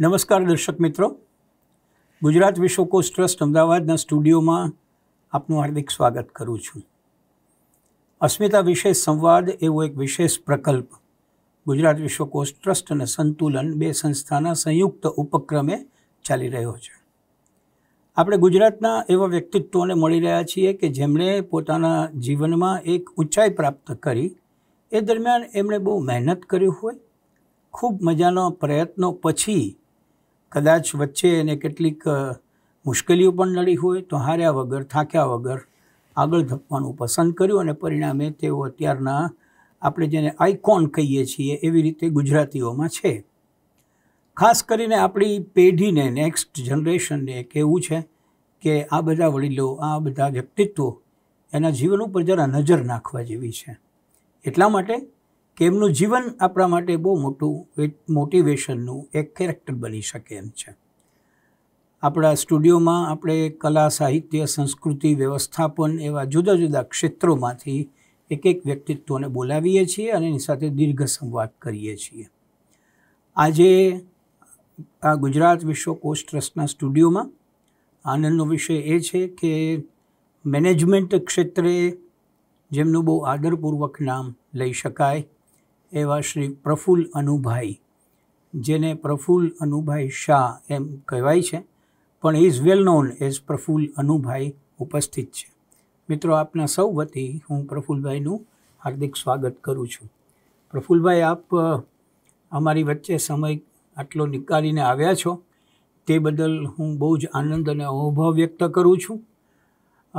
નમસ્કાર દર્શક મિત્રો ગુજરાત વિશ્વકોશ ટ્રસ્ટ અમદાવાદના સ્ટુડિયોમાં આપનું હાર્દિક સ્વાગત કરું છું અસ્મિતા વિશેષ સંવાદ એવો એક વિશેષ પ્રકલ્પ ગુજરાત વિશ્વકોશ ટ્રસ્ટ અને સંતુલન બે સંસ્થાના સંયુક્ત ઉપક્રમે ચાલી રહ્યો છે આપણે ગુજરાતના એવા વ્યક્તિત્વોને મળી રહ્યા છીએ કે જેમણે પોતાના જીવનમાં એક ઊંચાઈ પ્રાપ્ત કરી એ દરમિયાન એમણે બહુ મહેનત કરી હોય ખૂબ મજાનો પ્રયત્નો પછી કદાચ વચ્ચે એને કેટલીક મુશ્કેલીઓ પણ નડી હોય તો હાર્યા વગર થાક્યા વગર આગળ ધપવાનું પસંદ કર્યું અને પરિણામે તેઓ અત્યારના આપણે જેને આઇકોન કહીએ છીએ એવી રીતે ગુજરાતીઓમાં છે ખાસ કરીને આપણી પેઢીને નેક્સ્ટ જનરેશનને કેવું છે કે આ બધા વડીલો આ બધા વ્યક્તિત્વો એના જીવન ઉપર જરા નજર નાખવા જેવી છે એટલા માટે કે એમનું જીવન આપણા માટે બહુ મોટું મોટિવેશનનું એક કેરેક્ટર બની શકે એમ છે આપણા સ્ટુડિયોમાં આપણે કલા સાહિત્ય સંસ્કૃતિ વ્યવસ્થાપન એવા જુદા જુદા ક્ષેત્રોમાંથી એક એક વ્યક્તિત્વને બોલાવીએ છીએ અને એની સાથે દીર્ઘ સંવાદ કરીએ છીએ આજે આ ગુજરાત વિશ્વકોશ ટ્રસ્ટના સ્ટુડિયોમાં આનંદનો વિષય એ છે કે મેનેજમેન્ટ ક્ષેત્રે જેમનું બહુ આદરપૂર્વક નામ લઈ શકાય એવા શ્રી પ્રફુલ્લ અનુભાઈ જેને પ્રફુલ્લ અનુભાઈ શાહ એમ કહેવાય છે પણ is well known as Prafull Anubhai ઉપસ્થિત છે મિત્રો આપના સૌ વતી હું પ્રફુલભાઈનું હાર્દિક સ્વાગત કરું છું પ્રફુલભાઈ આપ અમારી વચ્ચે સમય આટલો નીકાળીને આવ્યા છો તે બદલ હું બહુ જ આનંદ અને અહોભાવ વ્યક્ત કરું છું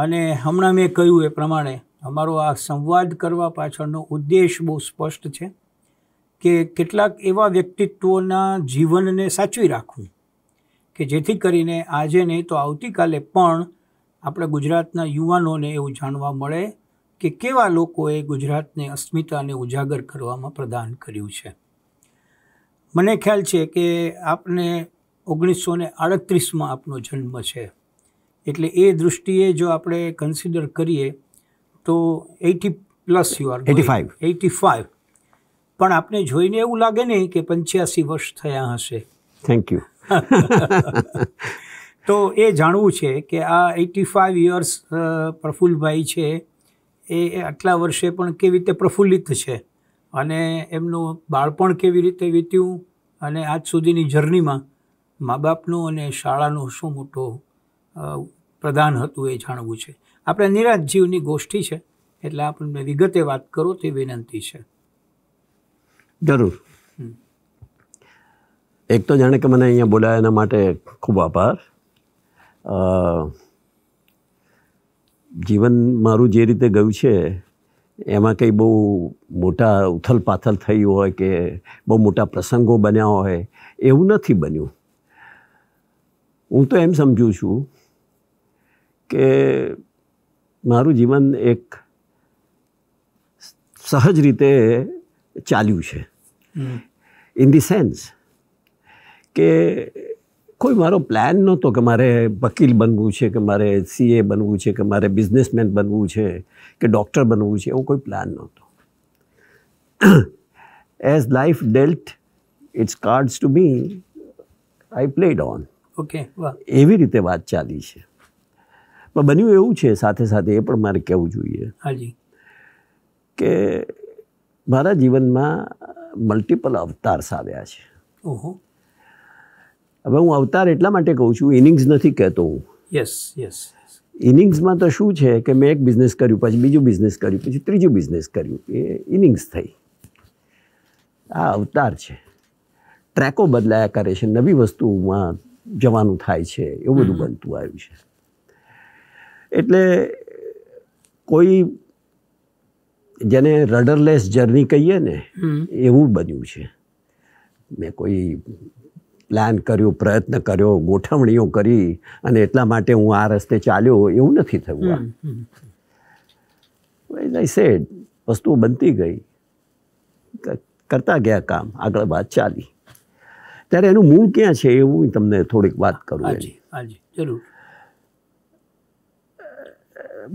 અને હમણાં મેં કહ્યું એ પ્રમાણે અમારો આ સંવાદ કરવા પાછળનો ઉદ્દેશ બહુ સ્પષ્ટ છે કે કેટલાક એવા વ્યક્તિત્વોના જીવનને સાચવી રાખવું કે જેથી કરીને આજે નહીં તો આવતીકાલે પણ આપણે ગુજરાતના યુવાનોને એવું જાણવા મળે કે કેવા લોકોએ ગુજરાતને અસ્મિતાને ઉજાગર કરવામાં પ્રદાન કર્યું છે મને ખ્યાલ છે કે આપને ઓગણીસો ને આડત્રીસમાં આપનો જન્મ છે એટલે એ દૃષ્ટિએ જો આપણે કન્સિડર કરીએ તો eighty plus you are eighty five eighty five પણ આપને જોઈને એવું લાગે નહીં કે પંચ્યાસી વર્ષ થયા હશે થેન્ક યુ તો એ જાણવું છે કે આ એટી ફાઇવ યર્સ પ્રફુલ્લભાઈ છે એ આટલા વર્ષે પણ કેવી રીતે પ્રફુલ્લિત છે અને એમનું બાળપણ કેવી રીતે વીત્યું અને આજ સુધીની જર્નીમાં મા બાપનું અને શાળાનો શું મોટો પ્રદાન હતું એ જાણવું છે આપણે નિરાજજીવની ગોષ્ઠી છે એટલે આપણને વિગતે વાત કરો તે વિનંતી છે જરૂર એક તો જાણે કે મને અહીંયા બોલાયા એના માટે ખૂબ આભાર જીવન મારું જે રીતે ગયું છે એમાં કંઈ બહુ મોટા ઉથલપાથલ થઈ હોય કે બહુ મોટા પ્રસંગો બન્યા હોય એવું નથી બન્યું હું તો એમ સમજુ છું કે મારું જીવન એક સહજ રીતે ચાલ્યું છે ઇન ધી સેન્સ કે કોઈ મારો પ્લાન નહોતો કે મારે વકીલ બનવું છે કે મારે સીએ બનવું છે કે મારે બિઝનેસમેન બનવું છે કે ડૉક્ટર બનવું છે એવો કોઈ પ્લાન નહોતો as life dealt its cards to be I played on okay એવી રીતે વાત ચાલી છે પણ બન્યું એવું છે સાથે સાથે એ પણ મારે કહેવું જોઈએ હાજી કે મારા જીવનમાં મલ્ટિપલ અવતાર્સ આવ્યા છે હવે હું અવતાર એટલા માટે કહું છું ઇનિંગ્સ નથી કહેતો હું યસ યસ ઇનિંગ્સમાં તો શું છે કે મેં એક બિઝનેસ કર્યું પછી બીજું બિઝનેસ કર્યું પછી ત્રીજું બિઝનેસ કર્યું એ ઇનિંગ્સ થઈ આ અવતાર છે ટ્રેકો બદલાયા કરે છે નવી વસ્તુમાં જવાનું થાય છે એવું બધું બનતું આવ્યું છે એટલે કોઈ જેને રડરલેસ જર્ની કહીએ ને એવું બન્યું છે મેં કોઈ પ્લાન કર્યો પ્રયત્ન કર્યો ગોઠવણીઓ કરી અને એટલા માટે હું આ રસ્તે ચાલ્યો એવું નથી થયું આઈ સેડ વસ્તુઓ બનતી ગઈ કરતા ગયા કામ આગળ વાત ચાલી ત્યારે એનું મૂળ ક્યાં છે એવું તમને થોડીક વાત કરું જરૂર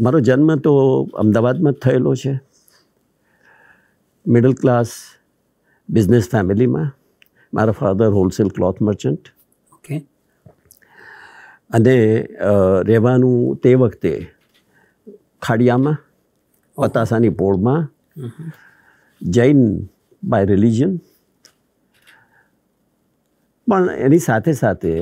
મારો જન્મ તો અમદાવાદમાં જ થયેલો છે મિડલ ક્લાસ બિઝનેસ ફેમિલીમાં મારા father wholesale cloth merchant okay અને રહેવાનું તે વખતે ખાડિયામાં વતાસાની પોળમાં જૈન બાય રિલિજન પણ એની સાથે સાથે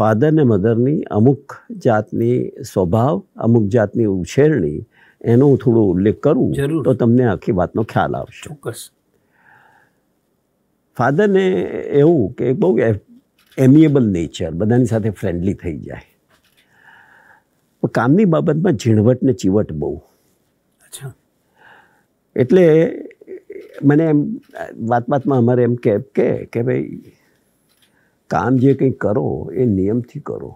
ફાધર ને મધરની અમુક જાતની સ્વભાવ અમુક જાતની ઉછેરણી એનો હું થોડો ઉલ્લેખ કરું તો તમને આખી વાતનો ખ્યાલ આવશે ચોક્કસ ફાધરને એવું કે બહુ એમિએબલ નેચર બધાની સાથે ફ્રેન્ડલી થઈ જાય કામની બાબતમાં ઝીણવટ ને ચીવટ બહુ અચ્છા એટલે મને એમ વાત વાતમાં અમારે એમ કે કે ભાઈ કામ જે કંઈ કરો એ નિયમથી કરો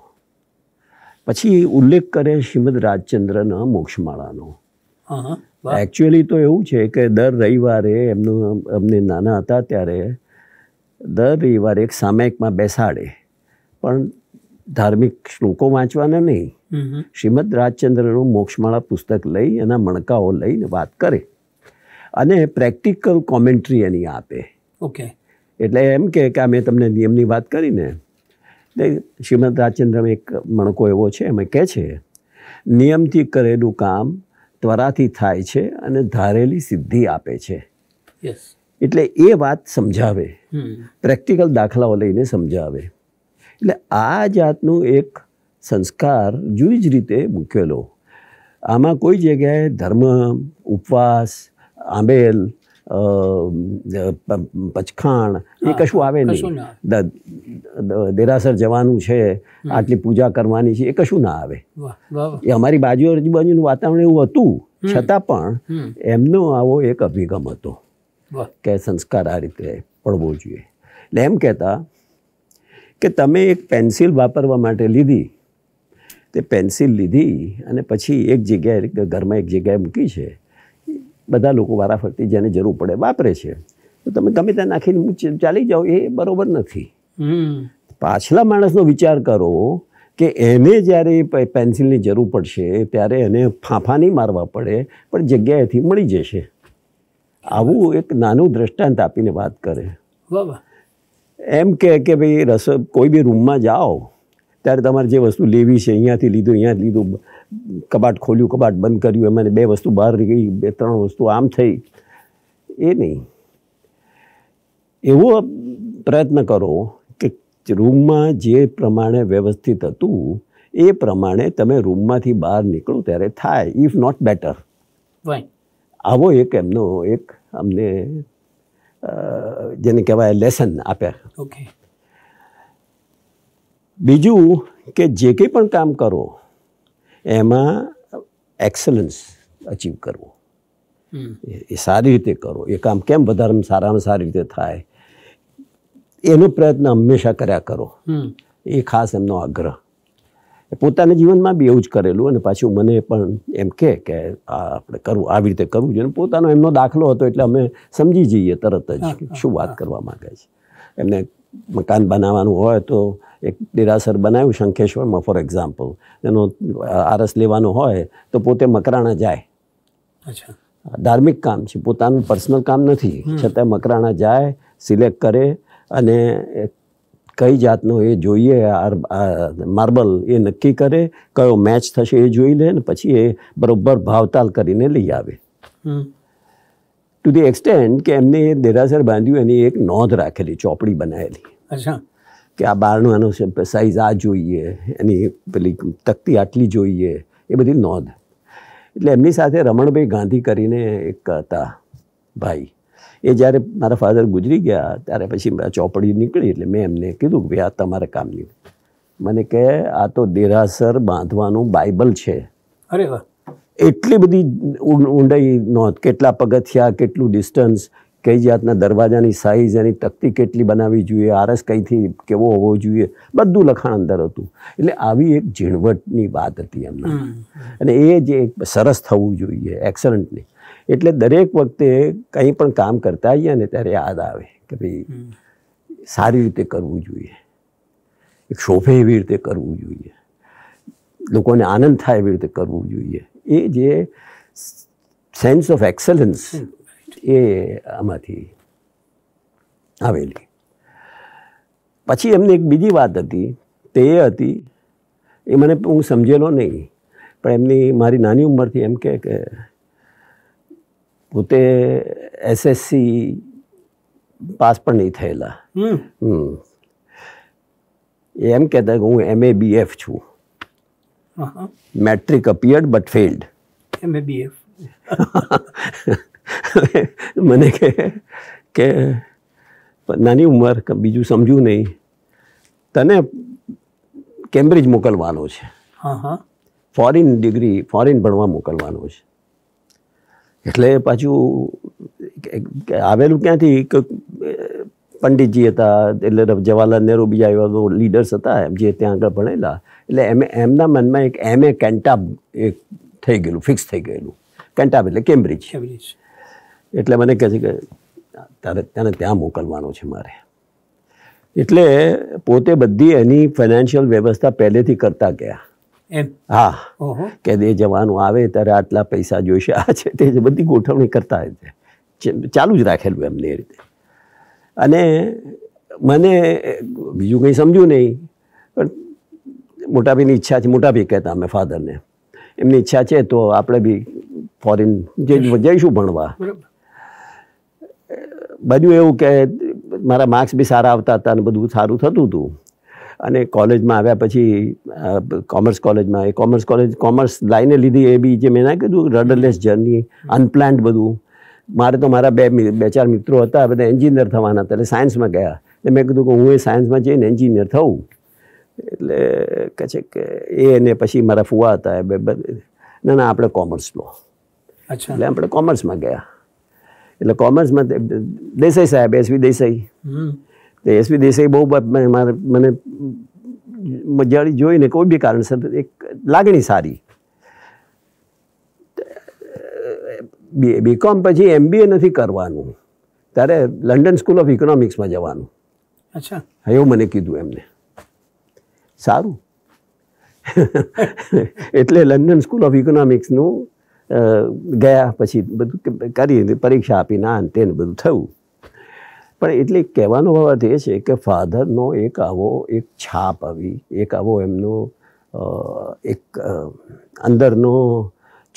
પછી ઉલ્લેખ કરે શ્રીમદ રાજચંદ્રના મોક્ષમાળાનો એકચ્યુઅલી તો એવું છે કે દર રવિવારે એમનું અમને નાના હતા ત્યારે દર રવિવારે એક સામાયિકમાં બેસાડે પણ ધાર્મિક શ્લોકો વાંચવાના નહીં શ્રીમદ રાજચંદ્રનું મોક્ષમાળા પુસ્તક લઈ એના મણકાઓ લઈને વાત કરે અને પ્રેક્ટિકલ કોમેન્ટ્રી એની આપે ઓકે એટલે એમ કે અમે તમને નિયમની વાત કરીને એટલે શ્રીમદ રાજચંદ્રમ એક મણકો એવો છે એમાં કહે છે નિયમથી કરેલું કામ ત્વરાથી થાય છે અને ધારેલી સિદ્ધિ આપે છે એટલે એ વાત સમજાવે પ્રેક્ટિકલ દાખલાઓ લઈને સમજાવે એટલે આ જાતનું એક સંસ્કાર જુદી જ રીતે મૂકેલો આમાં કોઈ જગ્યાએ ધર્મ ઉપવાસ આંબેલ પછખાણ એ કશું આવે નહીં દેરાસર જવાનું છે આટલી પૂજા કરવાની છે એ કશું ના આવે એ અમારી બાજુ આજુબાજુનું વાતાવરણ એવું હતું છતાં પણ એમનો આવો એક અભિગમ હતો કે સંસ્કાર આ રીતે પડવો જોઈએ એટલે એમ કહેતા કે તમે એક પેન્સિલ વાપરવા માટે લીધી તે પેન્સિલ લીધી અને પછી એક જગ્યાએ ઘરમાં એક જગ્યાએ મૂકી છે બધા લોકો વારાફરતી જેને જરૂર પડે વાપરે છે તો તમે ગમે ત્યાં નાખીને ચાલી જાઓ એ બરાબર નથી પાછલા માણસનો વિચાર કરો કે એને જ્યારે પેન્સિલની જરૂર પડશે ત્યારે એને ફાંફા નહીં મારવા પડે પણ જગ્યાએથી મળી જશે આવું એક નાનું દ્રષ્ટાંત આપીને વાત કરે એમ કે કે ભાઈ રસ કોઈ બી રૂમમાં જાઓ ત્યારે તમારે જે વસ્તુ લેવી છે અહીંયાથી લીધું અહીંયા લીધું કબાટ ખોલ્યું કબાટ બંધ કર્યું એમાં બે વસ્તુ બહાર રહી ગઈ બે ત્રણ વસ્તુ આમ થઈ એ નહીં એવો પ્રયત્ન કરો કે રૂમમાં જે પ્રમાણે વ્યવસ્થિત હતું એ પ્રમાણે તમે રૂમમાંથી બહાર નીકળો ત્યારે થાય ઇફ નોટ બેટર આવો એક એમનો એક અમને જેને કહેવાય લેસન આપ્યા ઓકે બીજું કે જે કંઈ પણ કામ કરો એમાં એક્સલન્સ અચીવ કરવો એ સારી રીતે કરો એ કામ કેમ વધારે સારામાં સારી રીતે થાય એનો પ્રયત્ન હંમેશા કર્યા કરો એ ખાસ એમનો આગ્રહ પોતાના જીવનમાં બી એવું જ કરેલું અને પાછું મને પણ એમ કે આ આપણે કરવું આવી રીતે કરવું જોઈએ પોતાનો એમનો દાખલો હતો એટલે અમે સમજી જઈએ તરત જ શું વાત કરવા માગે છે એમને મકાન બનાવવાનું હોય તો એક દેરાસર બનાવ્યું શંખેશ્વરમાં ફોર એક્ઝામ્પલ એનો આરસ લેવાનો હોય તો પોતે મકરાણા જાય અચ્છા ધાર્મિક કામ છે પોતાનું પર્સનલ કામ નથી છતાં મકરાણા જાય સિલેક્ટ કરે અને કઈ જાતનો એ જોઈએ માર્બલ એ નક્કી કરે કયો મેચ થશે એ જોઈ લે ને પછી એ બરોબર ભાવતાલ કરીને લઈ આવે ટુ ધી એક્સટેન્ડ કે એમને દેરાસર બાંધ્યું એની એક નોંધ રાખેલી ચોપડી બનાવેલી અચ્છા કે આ બારણું એનું સાઇઝ આ જોઈએ એની પેલી તકતી આટલી જોઈએ એ બધી નોંધ એટલે એમની સાથે રમણભાઈ ગાંધી કરીને એક હતા ભાઈ એ જ્યારે મારા ફાધર ગુજરી ગયા ત્યારે પછી ચોપડી નીકળી એટલે મેં એમને કીધું કે આ તમારા કામની મને કહે આ તો દેરાસર બાંધવાનું બાઇબલ છે અરે વાહ એટલી બધી ઊંડાઈ નોંધ કેટલા પગથિયા કેટલું ડિસ્ટન્સ કઈ જાતના દરવાજાની સાઇઝ એની તકતી કેટલી બનાવવી જોઈએ આરસ કઈથી કેવો હોવો જોઈએ બધું લખાણ અંદર હતું એટલે આવી એક ઝીણવટની વાત હતી એમના અને એ જે એક સરસ થવું જોઈએ એક્સલન્ટની એટલે દરેક વખતે કંઈ પણ કામ કરતા આવીએ ને ત્યારે યાદ આવે કે ભાઈ સારી રીતે કરવું જોઈએ એક શોભે એવી રીતે કરવું જોઈએ લોકોને આનંદ થાય એવી રીતે કરવું જોઈએ એ જે સેન્સ ઓફ એક્સલન્સ એ આમાંથી આવેલી પછી એમની એક બીજી વાત હતી તે હતી એ મને હું સમજેલો નહીં પણ એમની મારી નાની ઉંમરથી એમ કે પોતે એસએસસી પાસ પણ નહીં થયેલા એમ કહેતા કે હું એમ એ બીએફ છું matric appeared but failed M A BF મને કે કે નાની ઉંમર બીજું સમજ્યું નહીં તને કેમ્બ્રિજ મોકલવાનો છે ફોરેન ડિગ્રી ફોરેન ભણવા મોકલવાનો છે એટલે પાછું આવેલું ક્યાંથી પંડિતજી હતા એટલે જવાહરલાલ નહેરુ બીજા એવા લીડર્સ હતા જે ત્યાં આગળ ભણેલા એટલે એમ એમના મનમાં એક એમ એ કેન્ટાબ એક થઈ ગયેલું ફિક્સ થઈ ગયેલું કેન્ટાબ એટલે કેમ્બ્રિજ કેમ્બ્રિજ એટલે મને કહે છે કે તારે તને ત્યાં મોકલવાનું છે મારે એટલે પોતે બધી એની ફાઇનાન્શિયલ વ્યવસ્થા પહેલેથી કરતા ગયા હા કે દે જવાનું આવે ત્યારે આટલા પૈસા જોઈશે આ છે તે બધી ગોઠવણી કરતા ચાલુ જ રાખેલું એમને એ રીતે અને મને બીજું કંઈ સમજ્યું નહીં પણ મોટાભાઈની ઈચ્છા છે મોટાભાઈ કહેતા અમે ફાધરને એમની ઈચ્છા છે તો આપણે બી ફોરેન જઈશું ભણવા બરાબર બધું એવું કે મારા માર્ક્સ બી સારા આવતા હતા અને બધું સારું થતું હતું અને કોલેજમાં આવ્યા પછી કોમર્સ કોલેજમાં એ કોમર્સ કોલેજ કોમર્સ લાઈને લીધી એ બી જે મેં ના કીધું રડરલેસ જર્ની અનપ્લાન્ડ બધું મારે તો મારા બે બે ચાર મિત્રો હતા બધા એન્જિનિયર થવાના હતા એટલે સાયન્સમાં ગયા એટલે મેં કીધું કે હું એ સાયન્સમાં જઈને એન્જિનિયર થઉં એટલે કહે છે કે એ અને પછી મારા ફુવા હતા એ બે ના ના આપણે કોમર્સ લો એટલે આપણે કોમર્સમાં ગયા એટલે કોમર્સમાં દેસાઈ સાહેબ એસવી દેસાઈ તો એસવી દેસાઈ બહુ મારે મને મજાળી જોઈને કોઈ બી કારણસર એક લાગણી સારી બીકોમ પછી એમબીએ નથી કરવાનું ત્યારે લંડન સ્કૂલ ઓફ ઇકોનોમિક્સમાં જવાનું અચ્છા એવું મને કીધું એમને સારું એટલે લંડન સ્કૂલ ઓફ ઇકોનોમિક્સનું ગયા પછી બધું કરી પરીક્ષા આપીને આ તેને બધું થયું પણ એટલે કહેવાનો ભાવ અર્થ એ છે કે ફાધરનો એક આવો એક છાપ આવી એક આવો એમનો એક અંદરનો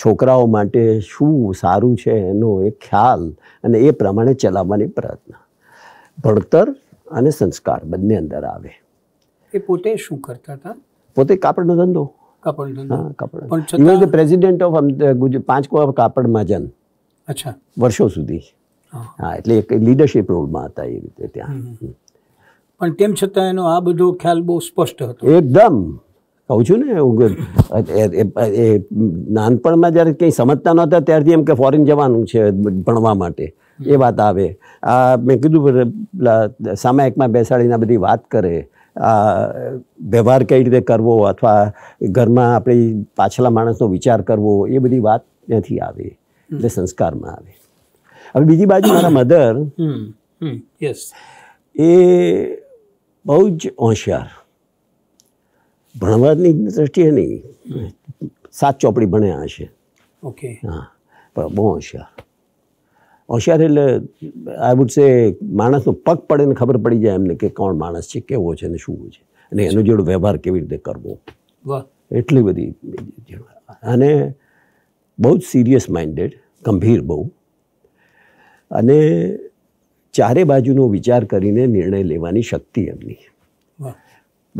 છોકરાઓ માટે શું સારું છે એનો એક ખ્યાલ અને એ પ્રમાણે ચલાવવાની પ્રયત્ન ભણતર અને સંસ્કાર બંને અંદર આવે એ પોતે શું કરતા હતા પોતે કાપડનો ધંધો કાપડ હા કાપડ he was the president of પાંચ કાપડ મહાજન અચ્છા વર્ષો સુધી હા એટલે એક લીડરશિપ રોલમાં હતા એ રીતે ત્યાં પણ તેમ છતાં એનો આ બધો ખ્યાલ બહુ સ્પષ્ટ હતો એકદમ કહું છું ને એ નાનપણમાં જ્યારે કંઈ સમજતા નહોતા ત્યારથી એમ કે ફોરેન જવાનું છે ભણવા માટે એ વાત આવે આ મેં કીધું સામાયિકમાં બેસાડીને બધી વાત કરે વ્યવહાર કઈ રીતે કરવો અથવા ઘરમાં આપણી પાછલા માણસનો વિચાર કરવો એ બધી વાત ત્યાંથી આવે એટલે સંસ્કારમાં આવે હવે બીજી બાજુ મારા મધર યસ એ બહુ જ હોશિયાર ભણવાની દ્રષ્ટિએ નહીં સાત ચોપડી ભણ્યા હશે ઓકે હા પણ બહુ હોશિયાર હોશિયાર એટલે આઈ વુડ સે માણસનો પગ પડે ને ખબર પડી જાય એમને કે કોણ માણસ છે કેવો છે ને શું છે અને એનો જોડે વ્યવહાર કેવી રીતે કરવો એટલી બધી અને બહુ જ સિરિયસ માઇન્ડેડ ગંભીર બહુ અને ચારે બાજુનો વિચાર કરીને નિર્ણય લેવાની શક્તિ એમની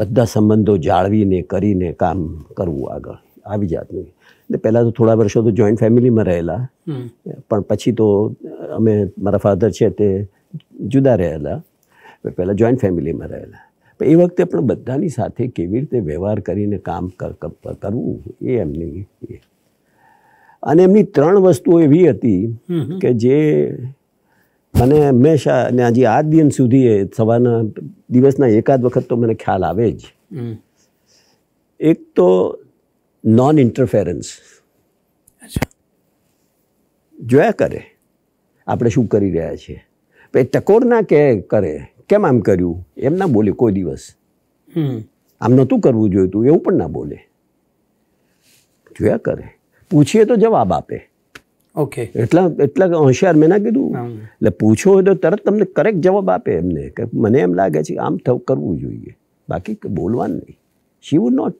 બધા સંબંધો જાળવીને કરીને કામ કરવું આગળ આવી જાતનું એટલે પહેલાં તો થોડા વર્ષો તો જોઈન્ટ ફેમિલીમાં રહેલા પણ પછી તો અમે મારા ફાધર છે તે જુદા રહેલા પહેલાં જોઈન્ટ ફેમિલીમાં રહેલા એ વખતે પણ બધાની સાથે કેવી રીતે વ્યવહાર કરીને કામ કરવું એ એમની અને એમની ત્રણ વસ્તુઓ એવી હતી કે જે મને હંમેશા અને હજી આજ દિન સુધી સવારના દિવસના એકાદ વખત તો મને ખ્યાલ આવે જ એક તો नॉन ઇન્ટરફેરન્સ જોયા કરે આપણે શું કરી રહ્યા છીએ પછી ટકોર ના કે કરે કેમ આમ કર્યું એમ ના બોલે કોઈ દિવસ આમ નહોતું કરવું જોયું હતું એવું પણ ના બોલે જોયા કરે પૂછીએ તો જવાબ આપે ઓકે એટલા એટલા હોશિયાર મેં ના કીધું એટલે પૂછો હોય તો તરત તમને કરેક્ટ જવાબ આપે એમને કે મને એમ લાગે છે આમ કરવું જોઈએ બાકી બોલવાનું નહીં she would not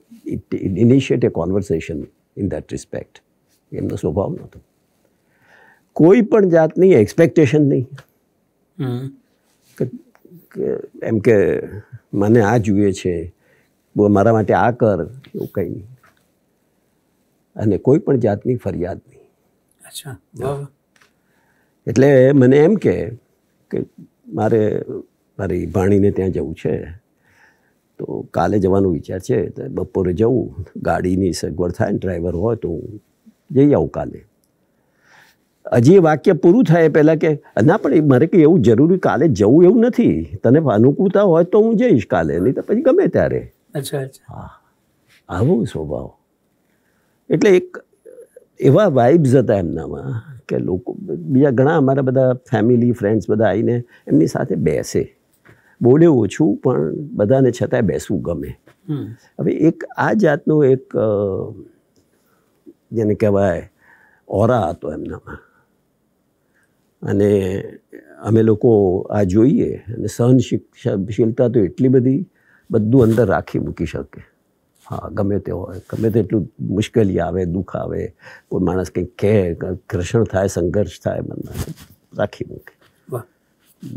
initiate a conversation in that respect. એમનો સ્વભાવ નહોતો કોઈ પણ જાતની એક્સપેક્ટેશન નહીં એમ કે મને આ જોઈએ છે મારા માટે આ કર એવું કંઈ નહીં અને કોઈ પણ જાતની ફરિયાદ નહીં અચ્છા એટલે મને એમ કે મારે મારી ભાણીને ત્યાં જવું છે તો કાલે જવાનો વિચાર છે બપોરે જવું ગાડીની સગવડ થાય ને ડ્રાઈવર હોય તો હું જઈ આવું કાલે હજી એ વાક્ય પૂરું થાય પહેલાં કે ના પણ મારે કંઈ એવું જરૂરી કાલે જવું એવું નથી તને અનુકૂળતા હોય તો હું જઈશ કાલે નહીં તો પછી ગમે ત્યારે અચ્છા હા આવો સ્વભાવ એટલે એક એવા વાઇબ્સ હતા એમનામાં કે લોકો બીજા ઘણા અમારા બધા ફેમિલી ફ્રેન્ડ્સ બધા આવીને એમની સાથે બેસે બોલે ઓછું પણ બધાને છતાંય બેસવું ગમે હવે એક આ જાતનો એક જેને કહેવાય ઓરા હતો એમનામાં અને અમે લોકો આ જોઈએ અને સહનશીલતા તો એટલી બધી બધું અંદર રાખી મૂકી શકે હા ગમે તે હોય ગમે તેટલું મુશ્કેલી આવે દુઃખ આવે કોઈ માણસ કંઈક કહે ઘર્ષણ થાય સંઘર્ષ થાય મનમાં રાખી મૂકે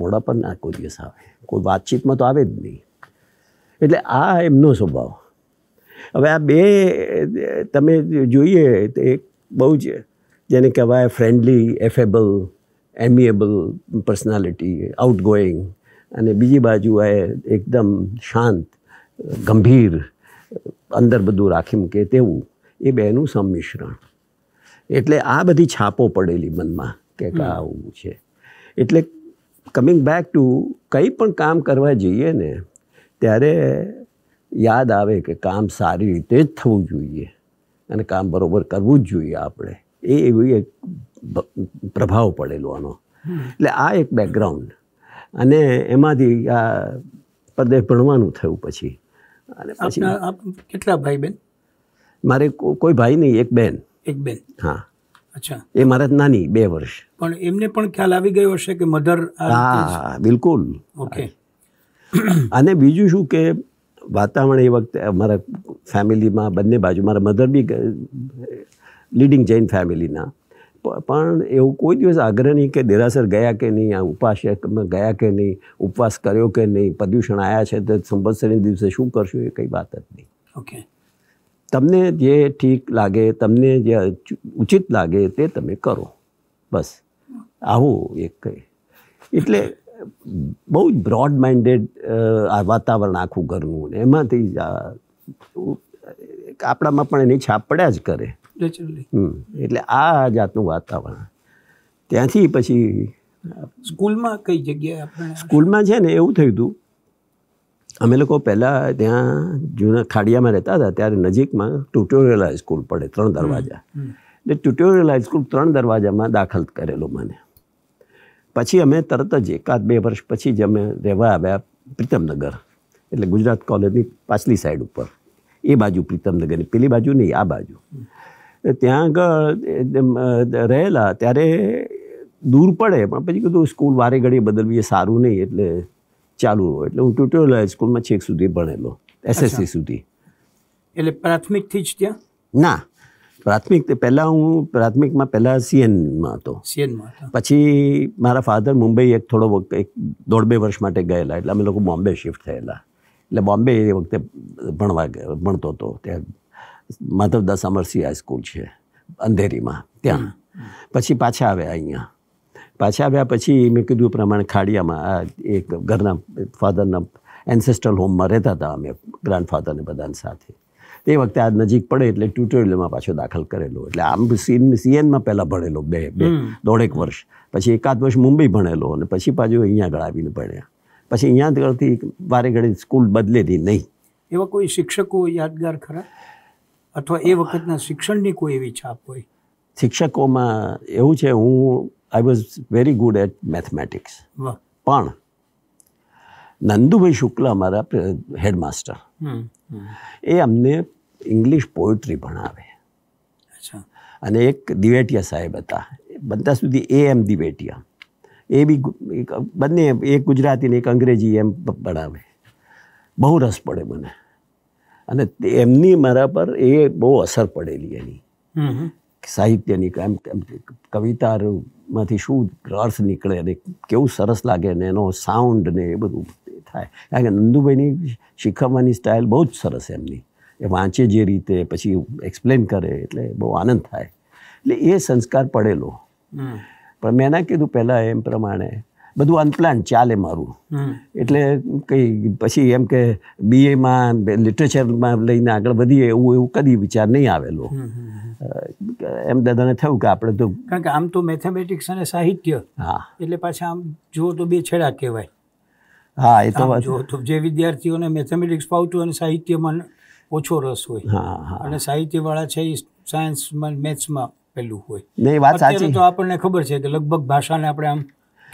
મોડા પર ના કોઈ દિવસ આવે કોઈ વાતચીતમાં તો આવે જ નહીં એટલે આ એમનો સ્વભાવ હવે આ બે તમે જોઈએ તો એક બહુ જ જેને કહેવાય friendly affable amiable personality outgoing અને બીજી બાજુ આ એકદમ શાંત ગંભીર અંદર બધું રાખી મૂકે તેવું એ બેનું સંમિશ્રણ એટલે આ બધી છાપો પડેલી મનમાં કે આવું છે એટલે કમિંગ બેક ટુ કંઈ પણ કામ કરવા જઈએ ને ત્યારે યાદ આવે કે કામ સારી રીતે જ થવું જોઈએ અને કામ બરાબર કરવું જ જોઈએ આપણે એ એવી એક પ્રભાવ પડેલો આનો એટલે આ એક બેકગ્રાઉન્ડ અને એમાંથી આ પરદેશ ભણવાનું થયું પછી અને પછી કેટલા ભાઈ બેન મારે કોઈ ભાઈ નહીં એક બેન એક બેન હા અચ્છા એ મારા નાની બે વર્ષ પણ એમને પણ ખ્યાલ આવી ગયો હશે કે મધર હા બિલકુલ ઓકે અને બીજું શું કે વાતાવરણ એ વખતે અમારા ફેમિલીમાં બંને બાજુ મારા મધર બી લીડિંગ જૈન ફેમિલીના પણ એવું કોઈ દિવસ આગ્રહ નહીં કે દેરાસર ગયા કે નહીં આ ઉપવાસ ગયા કે નહીં ઉપવાસ કર્યો કે નહીં પ્રદૂષણ આવ્યા છે તો સંવત્સરી દિવસે શું કરશું એ કંઈ વાત જ નહીં ઓકે તમને જે ઠીક લાગે તમને જે ઉચિત લાગે તે તમે કરો બસ આવું એક કહે એટલે બહુ જ બ્રોડ માઇન્ડેડ આ વાતાવરણ આખું ઘરનું ને એમાંથી આપણામાં પણ એની છાપ પડ્યા જ કરે એટલે આ જાતનું વાતાવરણ ત્યાંથી પછી સ્કૂલમાં કઈ જગ્યાએ સ્કૂલમાં છે ને એવું થયું હતું અમે લોકો પહેલાં ત્યાં જૂના ખાડિયામાં રહેતા હતા ત્યારે નજીકમાં ટ્યુટોરિયલ હાઈસ્કૂલ પડે ત્રણ દરવાજા એટલે ટ્યુટોરિયલ હાઈસ્કૂલ ત્રણ દરવાજામાં દાખલ કરેલો મને પછી અમે તરત જ એકાદ બે વર્ષ પછી જ અમે રહેવા આવ્યા પ્રીતમનગર એટલે ગુજરાત કોલેજની પાછલી સાઈડ ઉપર એ બાજુ પ્રીતમનગરની પેલી બાજુ નહીં આ બાજુ ત્યાં આગળ રહેલા ત્યારે દૂર પડે પણ પછી કીધું સ્કૂલ વારે ઘડીએ બદલવી એ સારું નહીં એટલે ચાલુ એટલે હું ટ્યુટોરિયલ હાઈસ્કૂલમાં છેક સુધી ભણેલો એસએસસી સુધી એટલે પ્રાથમિકથી જ ત્યાં ના પ્રાથમિક પહેલાં હું પ્રાથમિકમાં પહેલાં સીએનમાં હતો સીએનમાં પછી મારા ફાધર મુંબઈ એક થોડો વખત એક દોઢ બે વર્ષ માટે ગયેલા એટલે અમે લોકો બોમ્બે શિફ્ટ થયેલા એટલે બોમ્બે એ વખતે ભણવા ભણતો હતો ત્યાં માધવદાસ અમરસિંહ હાઈસ્કૂલ છે અંધેરીમાં ત્યાં પછી પાછા આવ્યા અહીંયા પાછા આવ્યા પછી મેં કીધું પ્રમાણે ખાડિયામાં આ એક ઘરના ફાધરના એન્સેસ્ટ્રલ હોમમાં રહેતા હતા અમે ગ્રાન્ડફાધરને બધાની સાથે તે વખતે આ નજીક પડે એટલે ટ્યુટોરિયલમાં પાછો દાખલ કરેલો એટલે આમ સીન સીએનમાં પહેલાં ભણેલો બે બે દોઢેક વર્ષ પછી એકાદ વર્ષ મુંબઈ ભણેલો અને પછી પાછો અહીંયા આગળ આવીને ભણ્યા પછી અહીંયા આગળથી વારે ઘડી સ્કૂલ બદલેલી નહીં એવા કોઈ શિક્ષકો યાદગાર ખરા અથવા એ વખતના શિક્ષણની કોઈ એવી છાપ હોય શિક્ષકોમાં એવું છે હું I was very good at mathematics પણ નંદુભાઈ શુક્લા અમારા હેડમાસ્ટર એ અમને ઇંગ્લિશ પોએટ્રી ભણાવે અને એક દિવેટિયા સાહેબ હતા બધા સુધી એ એમ દિવેટિયા એ બી બંને એક ગુજરાતી ને એક અંગ્રેજી એમ ભણાવે બહુ રસ પડે મને અને એમની મારા પર એ બહુ અસર પડેલી એની સાહિત્યની એમ કવિતામાંથી શું અર્થ નીકળે અને કેવું સરસ લાગે ને એનો સાઉન્ડ ને એ બધું થાય કારણ કે નંદુભાઈની શીખવવાની સ્ટાઇલ બહુ જ સરસ એમની એ વાંચે જે રીતે પછી એક્સપ્લેન કરે એટલે બહુ આનંદ થાય એટલે એ સંસ્કાર પડેલો પણ મેં ના કીધું પહેલાં એમ પ્રમાણે બધું અનપ્લાન ચાલે મારું એટલે કંઈ પછી એમ કે બીએમાં લિટરેચરમાં લઈને આગળ વધીએ એવું એવું કદી વિચાર નહીં આવેલો એમ દાદાને થયું કે આપણે તો કારણ કે આમ તો મેથેમેટિક્સ અને સાહિત્ય હા એટલે પાછા આમ જુઓ તો બે છેડા કહેવાય હા એ તો જુઓ તો જે વિદ્યાર્થીઓને મેથેમેટિક્સ ફાવતું અને સાહિત્યમાં ઓછો રસ હોય હા અને સાહિત્યવાળા છે એ સાયન્સમાં મેથ્સમાં પેલું હોય નહીં વાત સાચી તો આપણને ખબર છે કે લગભગ ભાષાને આપણે આમ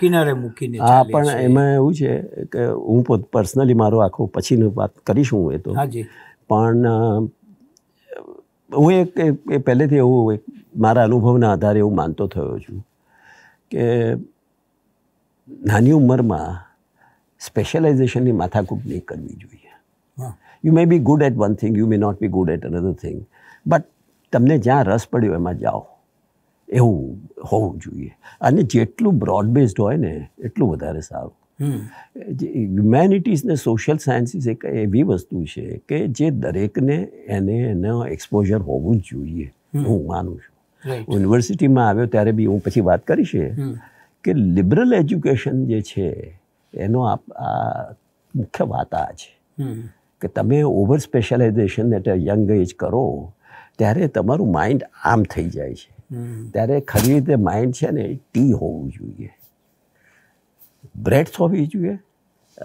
કિનારે મૂકીને હા પણ એમાં એવું છે કે હું પર્સનલી મારો આખો પછીની વાત કરીશ હું એ તો હાજી પણ હું એક એ પહેલેથી એવું એક મારા અનુભવના આધારે એવું માનતો થયો છું કે નાની ઉંમરમાં સ્પેશિયલાઇઝેશનની માથાકૂટ નહીં કરવી જોઈએ you may be good at one thing you may not be good at another thing but તમને જ્યાં રસ પડ્યો એમાં જાઓ એવું હોવું જોઈએ અને જેટલું બ્રોડ બેઝડ હોય ને એટલું વધારે સારું હ્યુમેનિટીઝને સોશિયલ સાયન્સીસ એક એવી વસ્તુ છે કે જે દરેકને એને એનો એક્સપોઝર હોવું જ જોઈએ હું માનું છું યુનિવર્સિટીમાં આવ્યો ત્યારે બી હું પછી વાત કરીશ કે લિબરલ એજ્યુકેશન જે છે એનો આ મુખ્ય વાત આ છે કે તમે ઓવર સ્પેશિયલાઇઝેશન એટલે યંગ એજ કરો ત્યારે તમારું માઇન્ડ આમ થઈ જાય છે ત્યારે ખરી રીતે માઇન્ડ છે ને ટી હોવું જોઈએ બ્રેડ્થ હોવી જોઈએ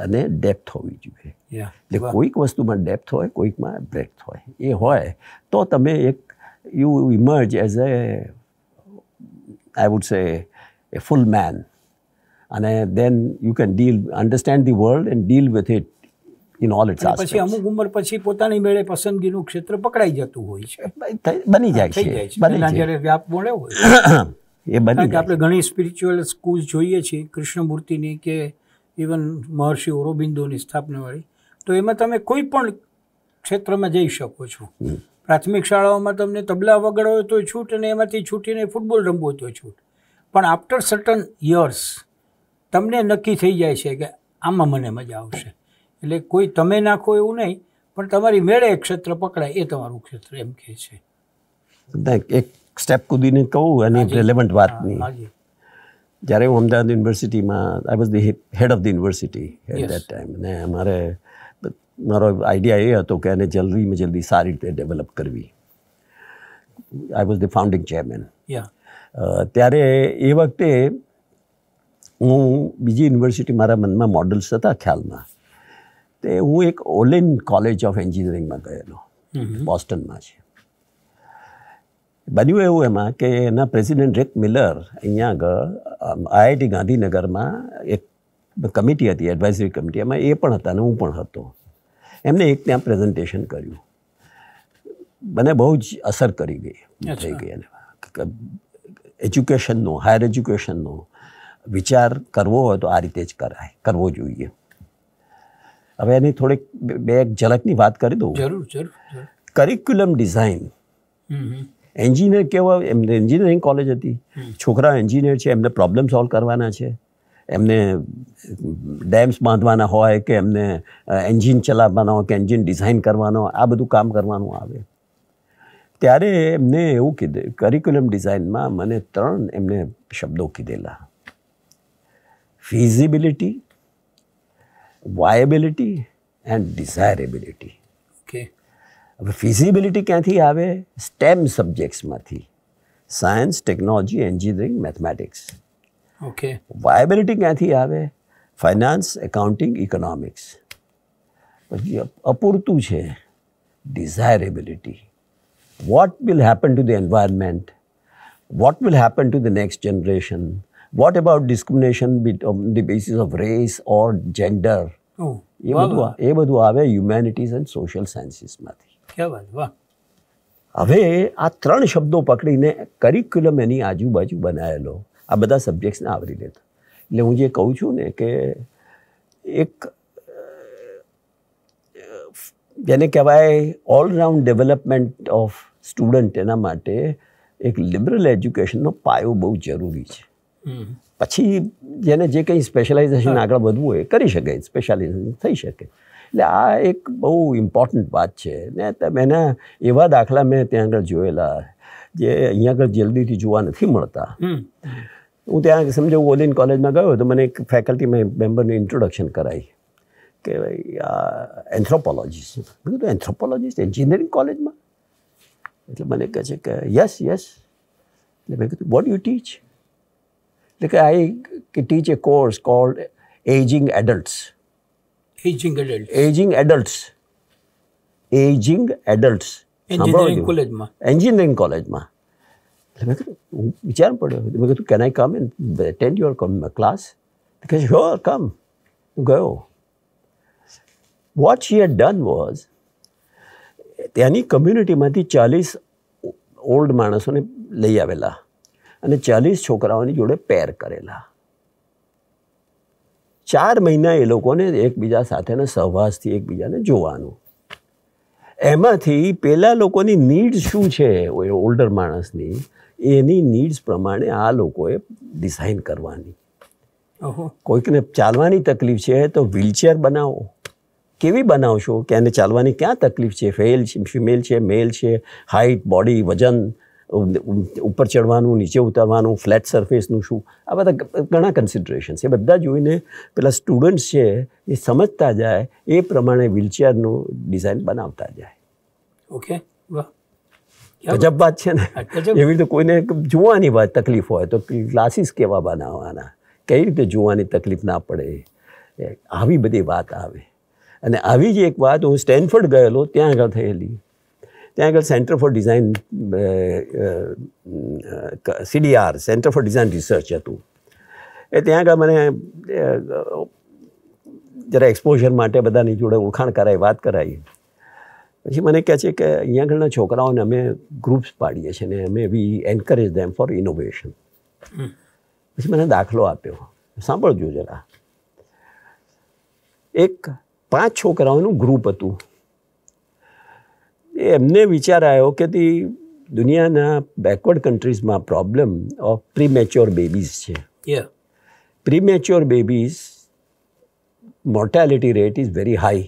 અને ડેપ્થ હોવી જોઈએ એટલે કોઈક વસ્તુમાં ડેપ્થ હોય કોઈકમાં બ્રેડ્થ હોય એ હોય તો તમે એક you emerge as a I would say a full man and then you can deal understand the world and deal with it in all its પછી અમુક ઉંમર પછી પોતાની મેળે પસંદગીનું ક્ષેત્ર પકડાઈ જતું હોય છે બની જાય છે બની જાય છે જ્યારે વ્યાપ મળ્યો હોય એ બની આપણે ઘણી સ્પિરિચ્યુઅલ સ્કૂલ જોઈએ છીએ કૃષ્ણમૂર્તિની કે ઇવન મહર્ષિ ઓરોબિંદોની સ્થાપનાવાળી તો એમાં તમે કોઈ પણ ક્ષેત્રમાં જઈ શકો છો પ્રાથમિક શાળાઓમાં તમને તબલા વગાડો તો છૂટ અને એમાંથી છૂટીને ફૂટબોલ રમવો તો છૂટ પણ આફ્ટર સર્ટન યર્સ તમને નક્કી થઈ જાય છે કે આમાં મને મજા આવશે એટલે કોઈ તમે નાખો એવું નહીં પણ તમારી મેળે ક્ષેત્ર પકડાય એ તમારું ક્ષેત્ર એમ કે છે એક સ્ટેપ કુદીને કહું એની રેલેવન્ટ વાતની જ્યારે હું અમદાવાદ યુનિવર્સિટીમાં I was the head of the university at that time ને અમારે મારો આઈડિયા એ હતો કે એને જલ્દીમાં જલ્દી સારી રીતે ડેવલપ કરવી I was the founding chairman ત્યારે એ વખતે હું બીજી યુનિવર્સિટી મારા મનમાં મોડલ્સ હતા ખ્યાલમાં તે હું એક ઓલિન કોલેજ ઓફ એન્જિનિયરિંગમાં ગયેલો બોસ્ટનમાં છે બન્યું એવું એમાં કે એના પ્રેસિડેન્ટ રેક મિલર અહીંયા આગળ આઈઆઈટી ગાંધીનગરમાં એક કમિટી હતી એડવાઇઝરી કમિટી એમાં એ પણ હતા અને હું પણ હતો એમને એક ત્યાં પ્રેઝન્ટેશન કર્યું મને બહુ જ અસર કરી ગઈ થઈ ગઈ અને એજ્યુકેશનનો હાયર એજ્યુકેશનનો વિચાર કરવો હોય તો આ રીતે જ કરાય કરવો જોઈએ હવે એની થોડીક બે એક ઝલકની વાત કરી દઉં જરૂર જરૂર કરિક્યુલમ ડિઝાઇન એન્જિનિયર કેવા એમને એન્જિનિયરિંગ કોલેજ હતી છોકરા એન્જિનિયર છે એમને પ્રોબ્લેમ સોલ્વ કરવાના છે એમને ડેમ્સ બાંધવાના હોય કે એમને એન્જિન ચલાવવાના હોય કે એન્જિન ડિઝાઇન કરવાનો આ બધું કામ કરવાનું આવે ત્યારે એમને એવું કીધું કરિક્યુલમ ડિઝાઇનમાં મને ત્રણ એમને શબ્દો કીધેલા ફિઝિબિલિટી વાયેબિલિટી એન્ડ ડિઝાયરેબિલિટી હવે ફિઝિબિલિટી ક્યાંથી આવે સ્ટેમ સબ્જેક્ટ્સમાંથી science technology engineering mathematics okay viability ક્યાંથી આવે ફાઇનાન્સ એકાઉન્ટિંગ ઇકોનોમિક્સ પછી અપૂરતું છે desirability what will happen to the environment what will happen to the next generation what about discrimination the basis of race or gender એ બધું એ બધું આવે હ્યુમેનિટીઝ એન્ડ સોશિયલ સાયન્સીસમાંથી ક્યાં વાત વાહ હવે આ ત્રણ શબ્દો પકડીને કરિક્યુલમ એની આજુબાજુ બનાવેલો આ બધા સબ્જેક્ટ્સને આવરી લેતા એટલે હું જે કહું છું ને કે એક જેને કહેવાય ઓલરાઉન્ડ ડેવલપમેન્ટ ઓફ સ્ટુડન્ટ એના માટે એક લિબરલ એજ્યુકેશનનો પાયો બહુ જરૂરી છે પછી જેને જે કંઈ સ્પેશિયલાઇઝેશન આગળ વધવું હોય કરી શકે સ્પેશિયલાઇઝેશન થઈ શકે એટલે આ એક બહુ ઇમ્પોર્ટન્ટ વાત છે ને તમે એના એવા દાખલા મેં ત્યાં આગળ જોયેલા જે અહીંયા આગળ જલ્દીથી જોવા નથી મળતા હું ત્યાં સમજો ઓલિન કોલેજમાં ગયો તો મને એક ફેકલ્ટી મેમ્બરને ઇન્ટ્રોડક્શન કરાવી કે એન્થ્રોપોલોજીસ્ટ મેં તો એન્થ્રોપોલોજીસ્ટ એન્જિનિયરિંગ કોલેજમાં એટલે મને કહે છે કે યસ યસ એટલે મેં કીધું વોટ યુ ટીચ એટલે કે I teach a course called ageing adults ageing adult ageing adults ageing adults engineering કોલેજમાં એન્જિનિયરિંગ કોલેજમાં એટલે મેં કીધું હું વિચાર પડ્યો મેં કીધું can I come and attend your come class કહે શ્યોર કમ હું ગયો what she had done was ત્યાંની કમ્યુનિટીમાંથી ચાલીસ ઓલ્ડ માણસોને લઈ આવેલા અને ચાલીસ છોકરાઓની જોડે પેર કરેલા ચાર મહિના એ લોકોને એકબીજા સાથેના સહવાસથી એકબીજાને જોવાનું એમાંથી પેલા લોકોની નીડ શું છે ઓલ્ડર માણસની એની નીડ્સ પ્રમાણે આ લોકોએ ડિઝાઇન કરવાની કોઈકને ચાલવાની તકલીફ છે તો વ્હીલચેર બનાવો કેવી બનાવશો કે એને ચાલવાની ક્યાં તકલીફ છે ફેલ છે ફિમેલ છે મેલ છે હાઇટ બોડી વજન ઉપર ચડવાનું નીચે ઉતારવાનું ફ્લેટ સરફેસનું શું આ બધા ઘણા કન્સિડરેશન છે બધા જોઈને પેલા સ્ટુડન્ટ્સ છે એ સમજતા જાય એ પ્રમાણે વ્હીલચેરનું ડિઝાઇન બનાવતા જાય ઓકે ગજબ વાત છે ને એવી રીતે કોઈને જોવાની વાત તકલીફ હોય તો ક્લાસીસ કેવા બનાવવાના કઈ રીતે જોવાની તકલીફ ના પડે આવી બધી વાત આવે અને આવી જ એક વાત હું સ્ટેનફર્ડ ગયેલો ત્યાં આગળ થયેલી ત્યાં આગળ centre for design CDR centre for design research હતું એ ત્યાં આગળ મને જરા એક્સપોઝર માટે બધાની જોડે ઓળખાણ કરાવી વાત કરાવી પછી મને કહે છે કે અહીંયા આગળના છોકરાઓને અમે ગ્રુપ્સ પાડીએ છીએ ને અમે we encourage them for innovation પછી મને દાખલો આપ્યો સાંભળજો જરા એક પાંચ છોકરાઓનું ગ્રુપ હતું એ એમને વિચાર આવ્યો કે તે દુનિયાના બેકવર્ડ કન્ટ્રીઝમાં પ્રોબ્લેમ ઓફ પ્રીમેચ્યોર બેબીઝ છે premature babies mortality rate is very high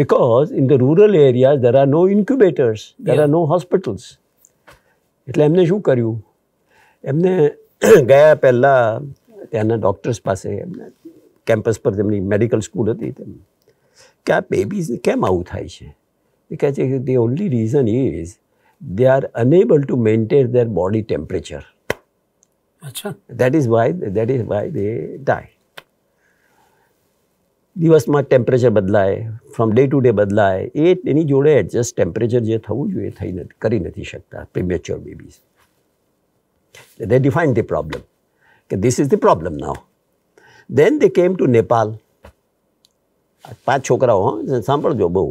because in the rural areas there are no incubators, there yeah. are no એટલે એમને શું કર્યું એમને ગયા પહેલાં ત્યાંના ડૉક્ટર્સ પાસે એમને કેમ્પસ પર તેમની મેડિકલ સ્કૂલ હતી તેમ કે આ બેબીઝને કેમ આવું થાય છે Because the only reason is they are unable to maintain their body temperature. Achha. That is why that is why they die. દિવસમાં ટેમ્પરેચર બદલાય ફ્રોમ ડે ટુ ડે બદલાય એ એની જોડે એડજસ્ટ ટેમ્પરેચર જે થવું જોઈએ થઈ નથી કરી નથી શકતા premature babies they define the problem કે this is the problem now then they came to Nepal પાંચ છોકરાઓ સાંભળજો બહુ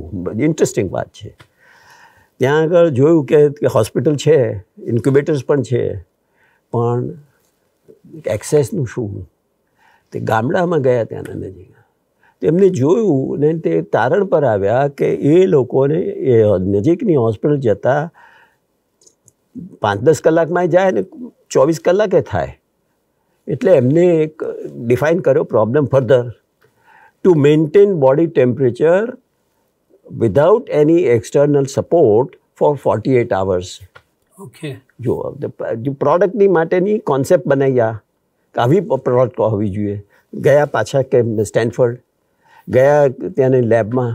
ઇન્ટરેસ્ટિંગ વાત છે ત્યાં આગળ જોયું કે હોસ્પિટલ છે ઇન્ક્યુબેટર્સ પણ છે પણ એક્સેસનું શું તે ગામડામાં ગયા ત્યાંના નજીક એમને જોયું ને તે તારણ પર આવ્યા કે એ લોકોને એ નજીકની હોસ્પિટલ જતા પાંચ દસ કલાકમાં જાય ને ચોવીસ કલાકે થાય એટલે એમને એક ડિફાઇન કર્યો problem further to maintain body temperature without any any support for forty 48 hours okay જો પ્રોડક્ટની માટેની કોન્સેપ્ટ બનાવ્યા આવી પ્રોડક્ટો હોવી જોઈએ ગયા પાછા કે સ્ટેન્ફર્ડ ગયા ત્યાંની લેબમાં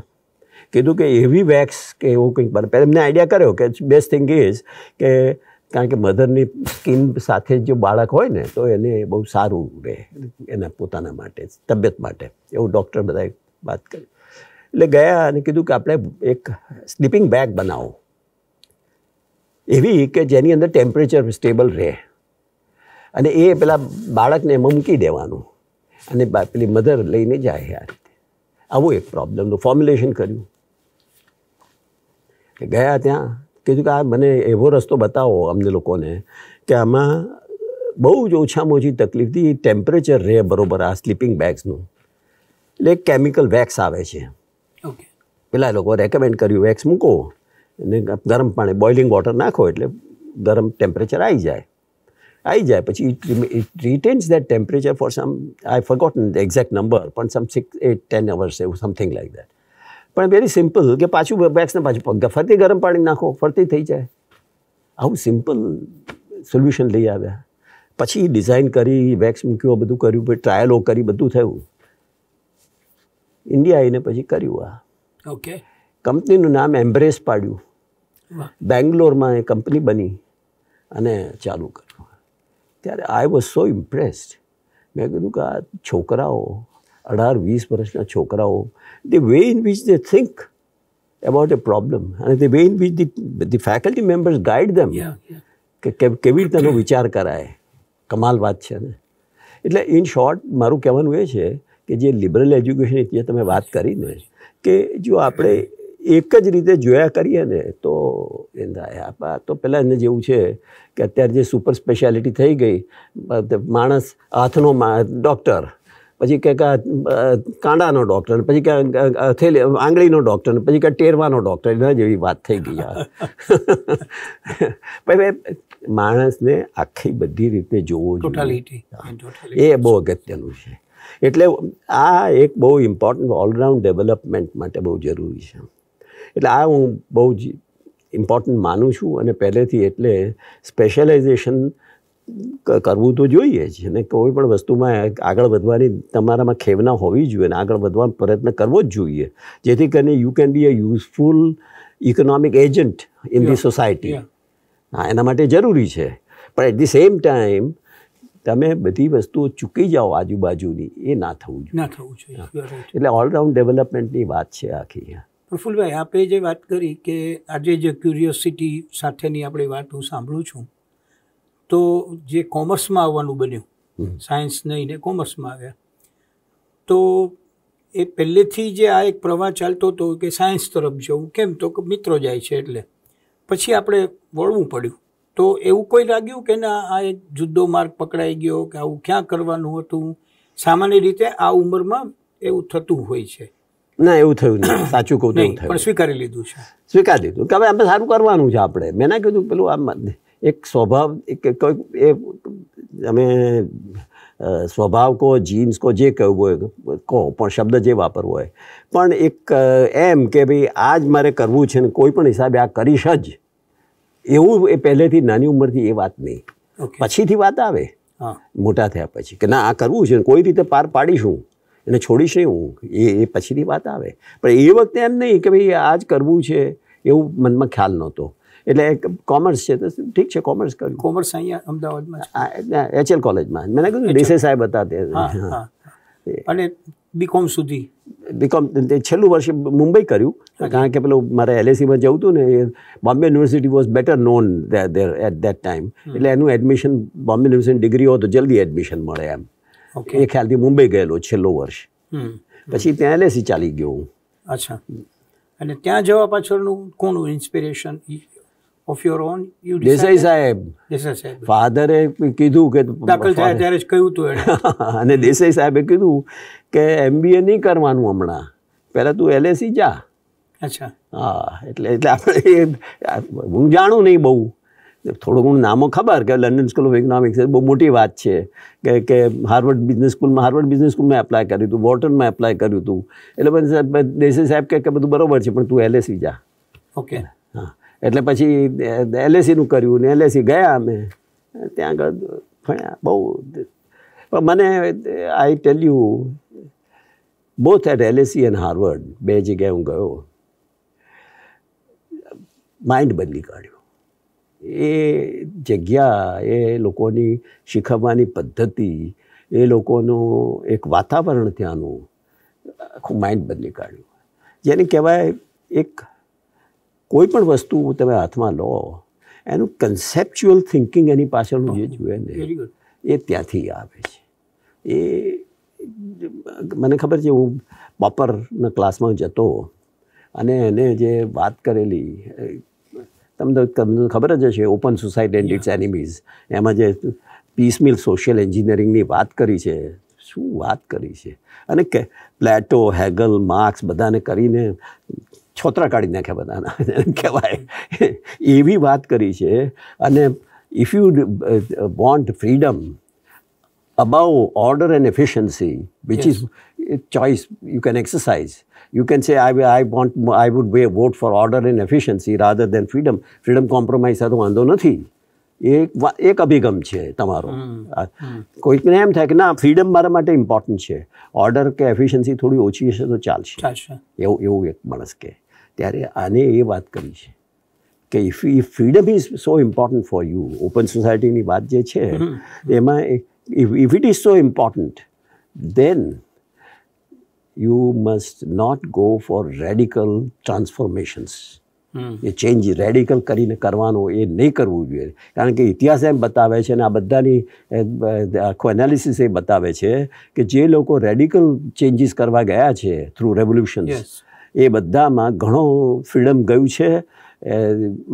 કીધું કે એવી વેક્સ કે એવું કંઈક બને પહેલાં એમને આઈડિયા કર્યો કે બેસ્ટ થિંગ ઇઝ કે કારણ કે મધરની સ્કિન સાથે જો બાળક હોય ને તો એને બહુ સારું રહે એના પોતાના માટે તબિયત માટે એવું ડૉક્ટર બધાએ વાત કરી એટલે ગયા અને કીધું કે આપણે એક સ્લીપિંગ બેગ બનાવો એવી કે જેની અંદર ટેમ્પરેચર સ્ટેબલ રહે અને એ પેલા બાળકને એમાં મૂકી દેવાનું અને પેલી મધર લઈને જાય આ રીતે આવું એક પ્રોબ્લેમનું ફોર્મ્યુલેશન કર્યું ગયા ત્યાં કીધું કે આ મને એવો રસ્તો બતાવો અમને લોકોને કે આમાં બહુ જ ઓછામાં ઓછી તકલીફથી ટેમ્પરેચર રહે બરાબર આ સ્લીપિંગ બેગ્સનું એટલે કેમિકલ વેક્સ આવે છે ઓકે પેલા લોકો રેકમેન્ડ કર્યું વેક્સ મૂકો અને ગરમ પાણી બોઇલિંગ વોટર નાખો એટલે ગરમ ટેમ્પરેચર આવી જાય આવી જાય પછી it retains that temperature for some I for exact number પણ some six eight ten hours એવું સમથિંગ લાઈક દેટ પણ વેરી સિમ્પલ કે પાછું વેક્સને પાછું ફરતી ગરમ પાણી નાખો ફરતી થઈ જાય આવું સિમ્પલ સોલ્યુશન લઈ આવ્યા પછી ડિઝાઇન કરી વેક્સ મૂક્યો બધું કર્યું પછી ટ્રાયલો કરી બધું થયું ઇન્ડિયા આવીને પછી કર્યું આ ઓકે કંપનીનું નામ એમ્બ્રેસ પાડ્યું બેંગ્લોરમાં એ કંપની બની અને ચાલુ કર્યું ત્યારે આઈ વોઝ સો ઇમ્પ્રેસ્ડ મેં કીધું કે આ છોકરાઓ અઢાર વીસ વર્ષના છોકરાઓ the way in which they think about a problem અને the way in which the, the faculty members guide them yeah, yeah. કે કેવી રીતેનો વિચાર કરાય કમાલ વાત છે ને એટલે ઇન શોર્ટ મારું કહેવાનું એ છે કે જે લિબરલ એજ્યુકેશન જે તમે વાત કરી ને કે જો આપણે એક જ રીતે જોયા કરીએ ને તો આપા તો પહેલાં એને જેવું છે કે અત્યારે જે સુપર સ્પેશિયાલિટી થઈ ગઈ માણસ હાથનો ડૉક્ટર પછી કે કાંડાનો ડૉક્ટર પછી કે થેલી આંગળીનો ડૉક્ટર પછી કે ટેરવાનો ડૉક્ટર એના જેવી વાત થઈ ગઈ ભાઈ માણસને આખી બધી રીતે જોવો જોઈએ એ બહુ અગત્યનું છે એટલે આ એક બહુ ઇમ્પોર્ટન્ટ ઓલરાઉન્ડ ડેવલપમેન્ટ માટે બહુ જરૂરી છે એટલે આ હું બહુ જ ઇમ્પોર્ટન્ટ માનું છું અને પહેલેથી એટલે સ્પેશિયલાઇઝેશન કરવું તો જોઈએ જ અને કોઈ પણ વસ્તુમાં આગળ વધવાની તમારામાં ખેવના હોવી જોઈએ અને આગળ વધવાનો પ્રયત્ન કરવો જ જોઈએ જેથી કરીને you can be a useful economic agent in the society હા એના માટે જરૂરી છે પણ એટ ધી સેમ ટાઈમ તમે બધી વસ્તુઓ ચૂકી જાઓ આજુબાજુની એ ના થવું જોઈએ ના થવું જોઈએ એટલે ઓલરાઉન્ડ ડેવલપમેન્ટની વાત છે આખી પ્રફુલભાઈ આપે જે વાત કરી કે આજે જે ક્યુરિયોસિટી સાથેની આપણે વાત હું સાંભળું છું તો જે કોમર્સમાં આવવાનું બન્યું સાયન્સ નહીં ને કોમર્સમાં આવ્યા તો એ પહેલેથી જે આ એક પ્રવાહ ચાલતો હતો કે સાયન્સ તરફ જવું કેમ તો કે મિત્રો જાય છે એટલે પછી આપણે વળવું પડ્યું તો એવું કોઈ લાગ્યું કે ના આ એક જુદ્દો માર્ગ પકડાઈ ગયો કે આવું ક્યાં કરવાનું હતું સામાન્ય રીતે આ ઉંમરમાં એવું થતું હોય છે ના એવું થયું નહીં સાચું કહું નહીં પણ સ્વીકારી લીધું છે સ્વીકારી લીધું કે હવે આપણે સારું કરવાનું છે આપણે મેં ના કીધું પેલું આમ એક સ્વભાવ एक कोई एक અમે સ્વભાવ કહો જીન્સ કહો જે કહેવું હોય કહો પણ શબ્દ જે વાપરવો હોય પણ એક એમ કે ભાઈ આ જ મારે કરવું છે ને કોઈ પણ હિસાબે આ કરીશ જ એવું એ પહેલેથી નાની ઉંમરથી એ વાત નહીં પછીથી વાત આવે મોટા થયા પછી કે ના આ કરવું છે ને કોઈ રીતે પાર પાડીશું એને છોડીશ નહીં હું એ એ પછીની વાત આવે પણ એ વખતે એમ નહીં કે ભાઈ આ જ કરવું છે એવું મનમાં ખ્યાલ નહોતો એટલે કોમર્સ છે તો ઠીક છે કોમર્સ કર્યું કોમર્સ અહીંયા અમદાવાદમાં એચએલ કોલેજમાં મેં કહ્યું ડીસે સાહેબ હતા તે અને બીકોમ સુધી બીકોમ તે છેલ્લું વર્ષે મુંબઈ કર્યું કારણ કે પેલું મારે એલએસીમાં જવું હતું ને એ Bombay university was better known there at that time એટલે એનું એડમિશન બોમ્બે યુનિવર્સિટી ડિગ્રી હોય તો જલ્દી એડમિશન મળે એમ એ ખ્યાલથી મુંબઈ ગયેલો છેલ્લો વર્ષ પછી ત્યાં એલએસી ચાલી ગયો હું અચ્છા અને ત્યાં જવા પાછળનું કોનું inspiration of your own you Desai સાહેબ દેસાઈ સાહેબ ફાધરે કીધું કે દાખલ થયા ત્યારે જ કહ્યું તું એણે અને દેસાઈ સાહેબે કીધું કે એમબીએ નહીં કરવાનું હમણાં પહેલાં તું એલએસી જા અચ્છા હા એટલે એટલે આપણે હું જાણું નહીં બહુ થોડું ઘણું નામો ખબર કે લંડન સ્કૂલ ઓફ ઇકોનોમિક્સ બહુ મોટી વાત છે કે કે હાર્વર્ડ બિઝનેસ સ્કૂલમાં હાર્વર્ડ બિઝનેસ સ્કૂલમાં એપ્લાય કર્યું હતું વોટનમાં એપ્લાય કર્યું હતું એટલે પછી દેસાઈ સાહેબ કે બધું બરોબર છે પણ તું એલએસી જા ઓકે હા એટલે પછી એલએસીનું કર્યું ને એલએસી ગયા અમે ત્યાં આગળ ભણ્યા બહુ પણ મને I tell you both at LAC and Harvard બે જગ્યાએ હું ગયો માઇન્ડ બદલી કાઢ્યું એ જગ્યા એ લોકોની શીખવવાની પદ્ધતિ એ લોકોનું એક વાતાવરણ ત્યાંનું આખું માઇન્ડ બદલી કાઢ્યું જેને કહેવાય એક કોઈ પણ વસ્તુ તમે હાથમાં લો એનું કન્સેપ્ચ્યુઅલ થિંકિંગ એની પાછળનું જે જોઈએ ને એ ત્યાંથી આવે છે એ મને ખબર છે હું બપોરના ક્લાસમાં જતો અને એને જે વાત કરેલી તમને તમને ખબર જ હશે open society and its enemies એમાં જે પીસમિલ સોશિયલ એન્જિનિયરિંગની વાત કરી છે શું વાત કરી છે અને કે પ્લેટો હેગલ માર્ક્સ બધાને કરીને છોતરા કાઢી નાખ્યા બધાના કહેવાય એવી વાત કરી છે અને if you want freedom above order and efficiency which is choice you can exercise you can say I I want I would be vote for order and efficiency rather than freedom freedom compromise સાથે વાંધો નથી એક એક અભિગમ છે તમારો કોઈકને એમ થાય કે ના ફ્રીડમ મારા માટે ઇમ્પોર્ટન્ટ છે ઓર્ડર કે એફિશિયન્સી થોડી ઓછી હશે તો ચાલશે એવું એવું એક માણસ કહે ત્યારે આને એ વાત કરી છે કે if if freedom is so important for you open સોસાયટીની વાત જે છે એમાં if it is so important then you must not go for radical transformations એ ચેન્જ રેડિકલ કરીને કરવાનો એ નહીં કરવું જોઈએ કારણ કે ઇતિહાસ એમ બતાવે છે અને આ બધાની આખું એનાલિસિસ એ બતાવે છે કે જે લોકો રેડિકલ ચેન્જીસ કરવા ગયા છે થ્રુ રેવોલ્યુશન્સ એ બધામાં ઘણો ફ્રીડમ ગયું છે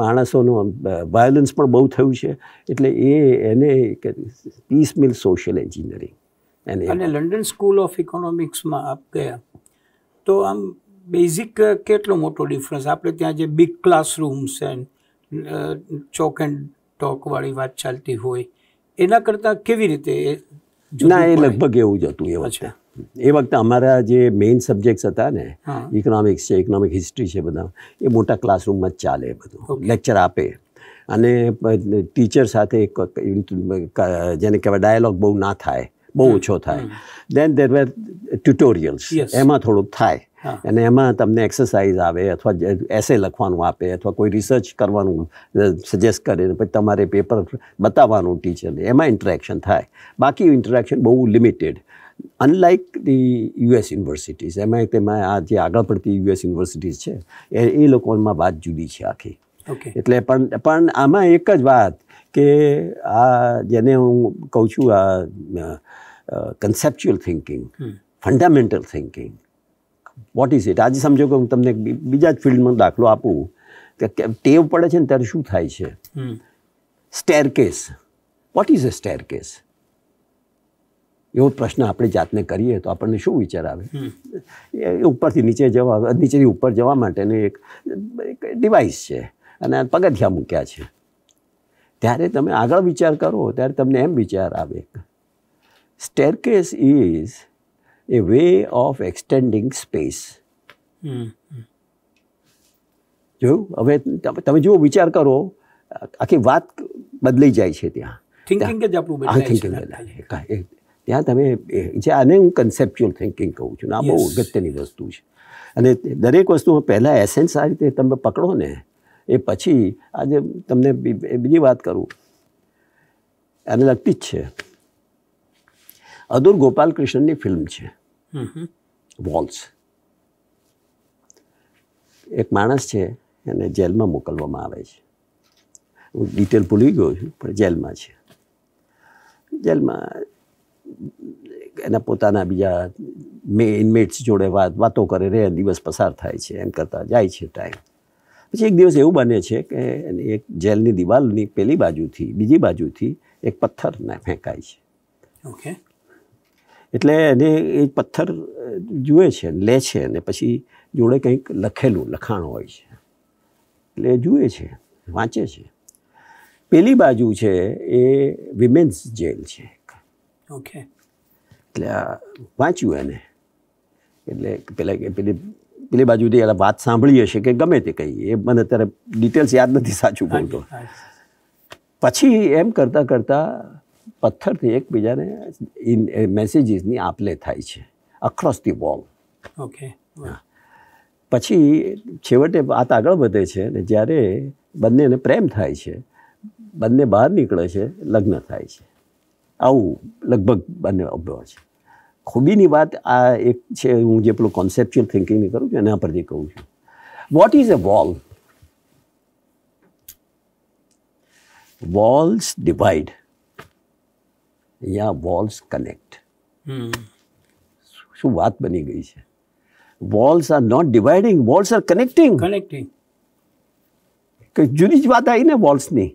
માણસોનું વાયોલન્સ પણ બહુ થયું છે એટલે એ એને પીસ મિલ સોશિયલ એન્જિનિયરિંગ અને અને લંડન સ્કૂલ ઓફ ઇકોનોમિક્સમાં આપ ગયા તો આમ બેઝિક કેટલો મોટો ડિફરન્સ આપણે ત્યાં જે big classrooms and chalk and ટોકવાળી વાત ચાલતી હોય એના કરતાં કેવી રીતે ના એ લગભગ એવું જ હતું એ વચ્ચે એ વખતે અમારા જે મેઇન સબ્જેક્ટ્સ હતા ને ઇકોનોમિક્સ છે ઇકોનોમિક હિસ્ટ્રી છે બધા એ મોટા ક્લાસરૂમમાં ચાલે બધું લેક્ચર આપે અને ટીચર સાથે જેને કહેવાય ડાયલોગ બહુ ના થાય બહુ ઓછો થાય દેન દેર વેર ટ્યુટોરિયલ્સ એમાં થોડુંક થાય અને એમાં તમને એક્સરસાઇઝ આવે અથવા એસે લખવાનું આપે અથવા કોઈ રિસર્ચ કરવાનું સજેસ્ટ કરે પછી તમારે પેપર બતાવવાનું ટીચરને એમાં ઇન્ટરેક્શન થાય બાકી ઇન્ટરેક્શન બહુ limited unlike the US universities એમાં તેમાં આ જે આગળ પડતી યુએસ યુનિવર્સિટીઝ છે એ એ લોકોમાં વાત જુદી છે આખી ઓકે એટલે પણ પણ આમાં એક જ વાત કે આ જેને હું કહું છું આ conceptual thinking fundamental thinking what is it આજે સમજો કે હું તમને બીજા જ ફિલ્ડમાં દાખલો આપું કે ટેવ પડે છે ને ત્યારે શું થાય છે staircase what is a case એવો પ્રશ્ન આપણે જાતને કરીએ તો આપણને શું વિચાર આવે એ ઉપરથી નીચે જવા નીચેથી ઉપર જવા માટેની એક ડિવાઇસ છે અને પગથિયા મૂક્યા છે ત્યારે તમે આગળ વિચાર કરો ત્યારે તમને એમ વિચાર આવે staircase is a way of extending space જોયું હવે તમે જુઓ વિચાર કરો આખી વાત બદલાઈ જાય છે ત્યાં થિંકિંગ જ આપણું થિંકિંગ ત્યાં તમે જે આને હું કન્સેપ્ચ્યુઅલ થિંકિંગ કહું છું આ બહુ અગત્યની વસ્તુ છે અને દરેક વસ્તુમાં પહેલાં એસેન્સ આ રીતે તમે પકડો ને એ પછી આજે તમને બીજી વાત કરું આને લગતી જ છે અદુર ગોપાલકૃષ્ણની ફિલ્મ છે વોલ્સ એક માણસ છે એને જેલમાં મોકલવામાં આવે છે હું ડિટેલ ભૂલી ગયો છું પણ જેલમાં છે જેલમાં એના પોતાના બીજા મે ઇનમેટ્સ જોડે વાત વાતો કરે રહે દિવસ પસાર થાય છે એમ કરતાં જાય છે ટાઈમ પછી એક દિવસ એવું બને છે કે એક જેલની દિવાલની પેલી બાજુથી બીજી બાજુથી એક પથ્થરને ફેંકાય છે ઓકે એટલે એને એ પથ્થર જુએ છે લે છે અને પછી જોડે કંઈક લખેલું લખાણ હોય છે એટલે જુએ છે વાંચે છે પેલી બાજુ છે એ વિમેન્સ જેલ છે ઓકે એટલે આ વાંચ્યું એને એટલે પેલા પેલી પેલી બાજુથી એટલે વાત સાંભળી હશે કે ગમે તે કંઈ એ મને અત્યારે ડિટેલ્સ યાદ નથી સાચું બોલતો પછી એમ કરતાં કરતાં પથ્થરથી એકબીજાને મેસેજીસની આપ લે થાય છે અક્રોસ ધી વોલ ઓકે પછી છેવટે વાત આગળ વધે છે ને જ્યારે બંનેને પ્રેમ થાય છે બંને બહાર નીકળે છે લગ્ન થાય છે આવું લગભગ બંને અભ્યાસ છે ખૂબીની વાત આ એક છે હું જે પેલું કોન્સેપ્ચ્યુઅલ થિંકિંગની કરું છું એના પરથી કહું છું what is a wall walls divide યા વોલ્સ કનેક્ટ શું વાત બની ગઈ છે walls are not dividing walls are connecting connecting કે જુદી જ વાત આવી ને વોલ્સની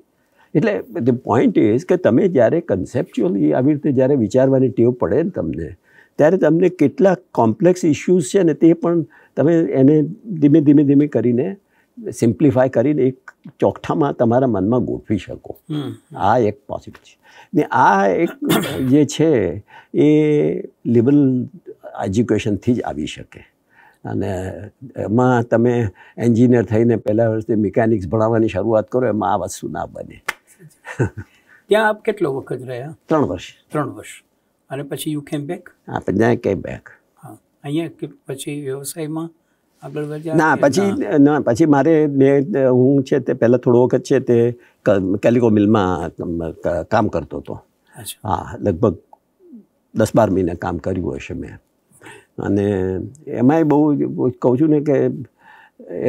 એટલે ધ પોઈન્ટ ઇઝ કે તમે જ્યારે કન્સેપ્ચ્યુઅલી આવી રીતે જ્યારે વિચારવાની ટેવ પડે ને તમને ત્યારે તમને કેટલા કોમ્પ્લેક્સ ઇશ્યુઝ છે ને તે પણ તમે એને ધીમે ધીમે ધીમે કરીને સિમ્પ્લિફાય કરીને એક ચોકઠામાં તમારા મનમાં ગોઠવી શકો આ એક પોસિબલ છે ને આ એક જે છે એ લિબરલ એજ્યુકેશનથી જ આવી શકે અને એમાં તમે એન્જિનિયર થઈને પહેલાં વર્ષથી મિકેનિક્સ ભણાવવાની શરૂઆત કરો એમાં આ વસ્તુ ના બને ત્યાં આપ કેટલો વખત રહ્યા ત્રણ વર્ષ ત્રણ વર્ષ અને પછી યુ કેમ બેક હા પછી કેમ બેક હા અહીંયા પછી વ્યવસાયમાં આગળ વધ્યા ના પછી ના પછી મારે બે હું છે તે પહેલાં થોડો વખત છે તે કેલિકો મિલમાં કામ કરતો હતો હા લગભગ દસ બાર મહિના કામ કર્યું હશે મેં અને એમાંય બહુ કહું છું ને કે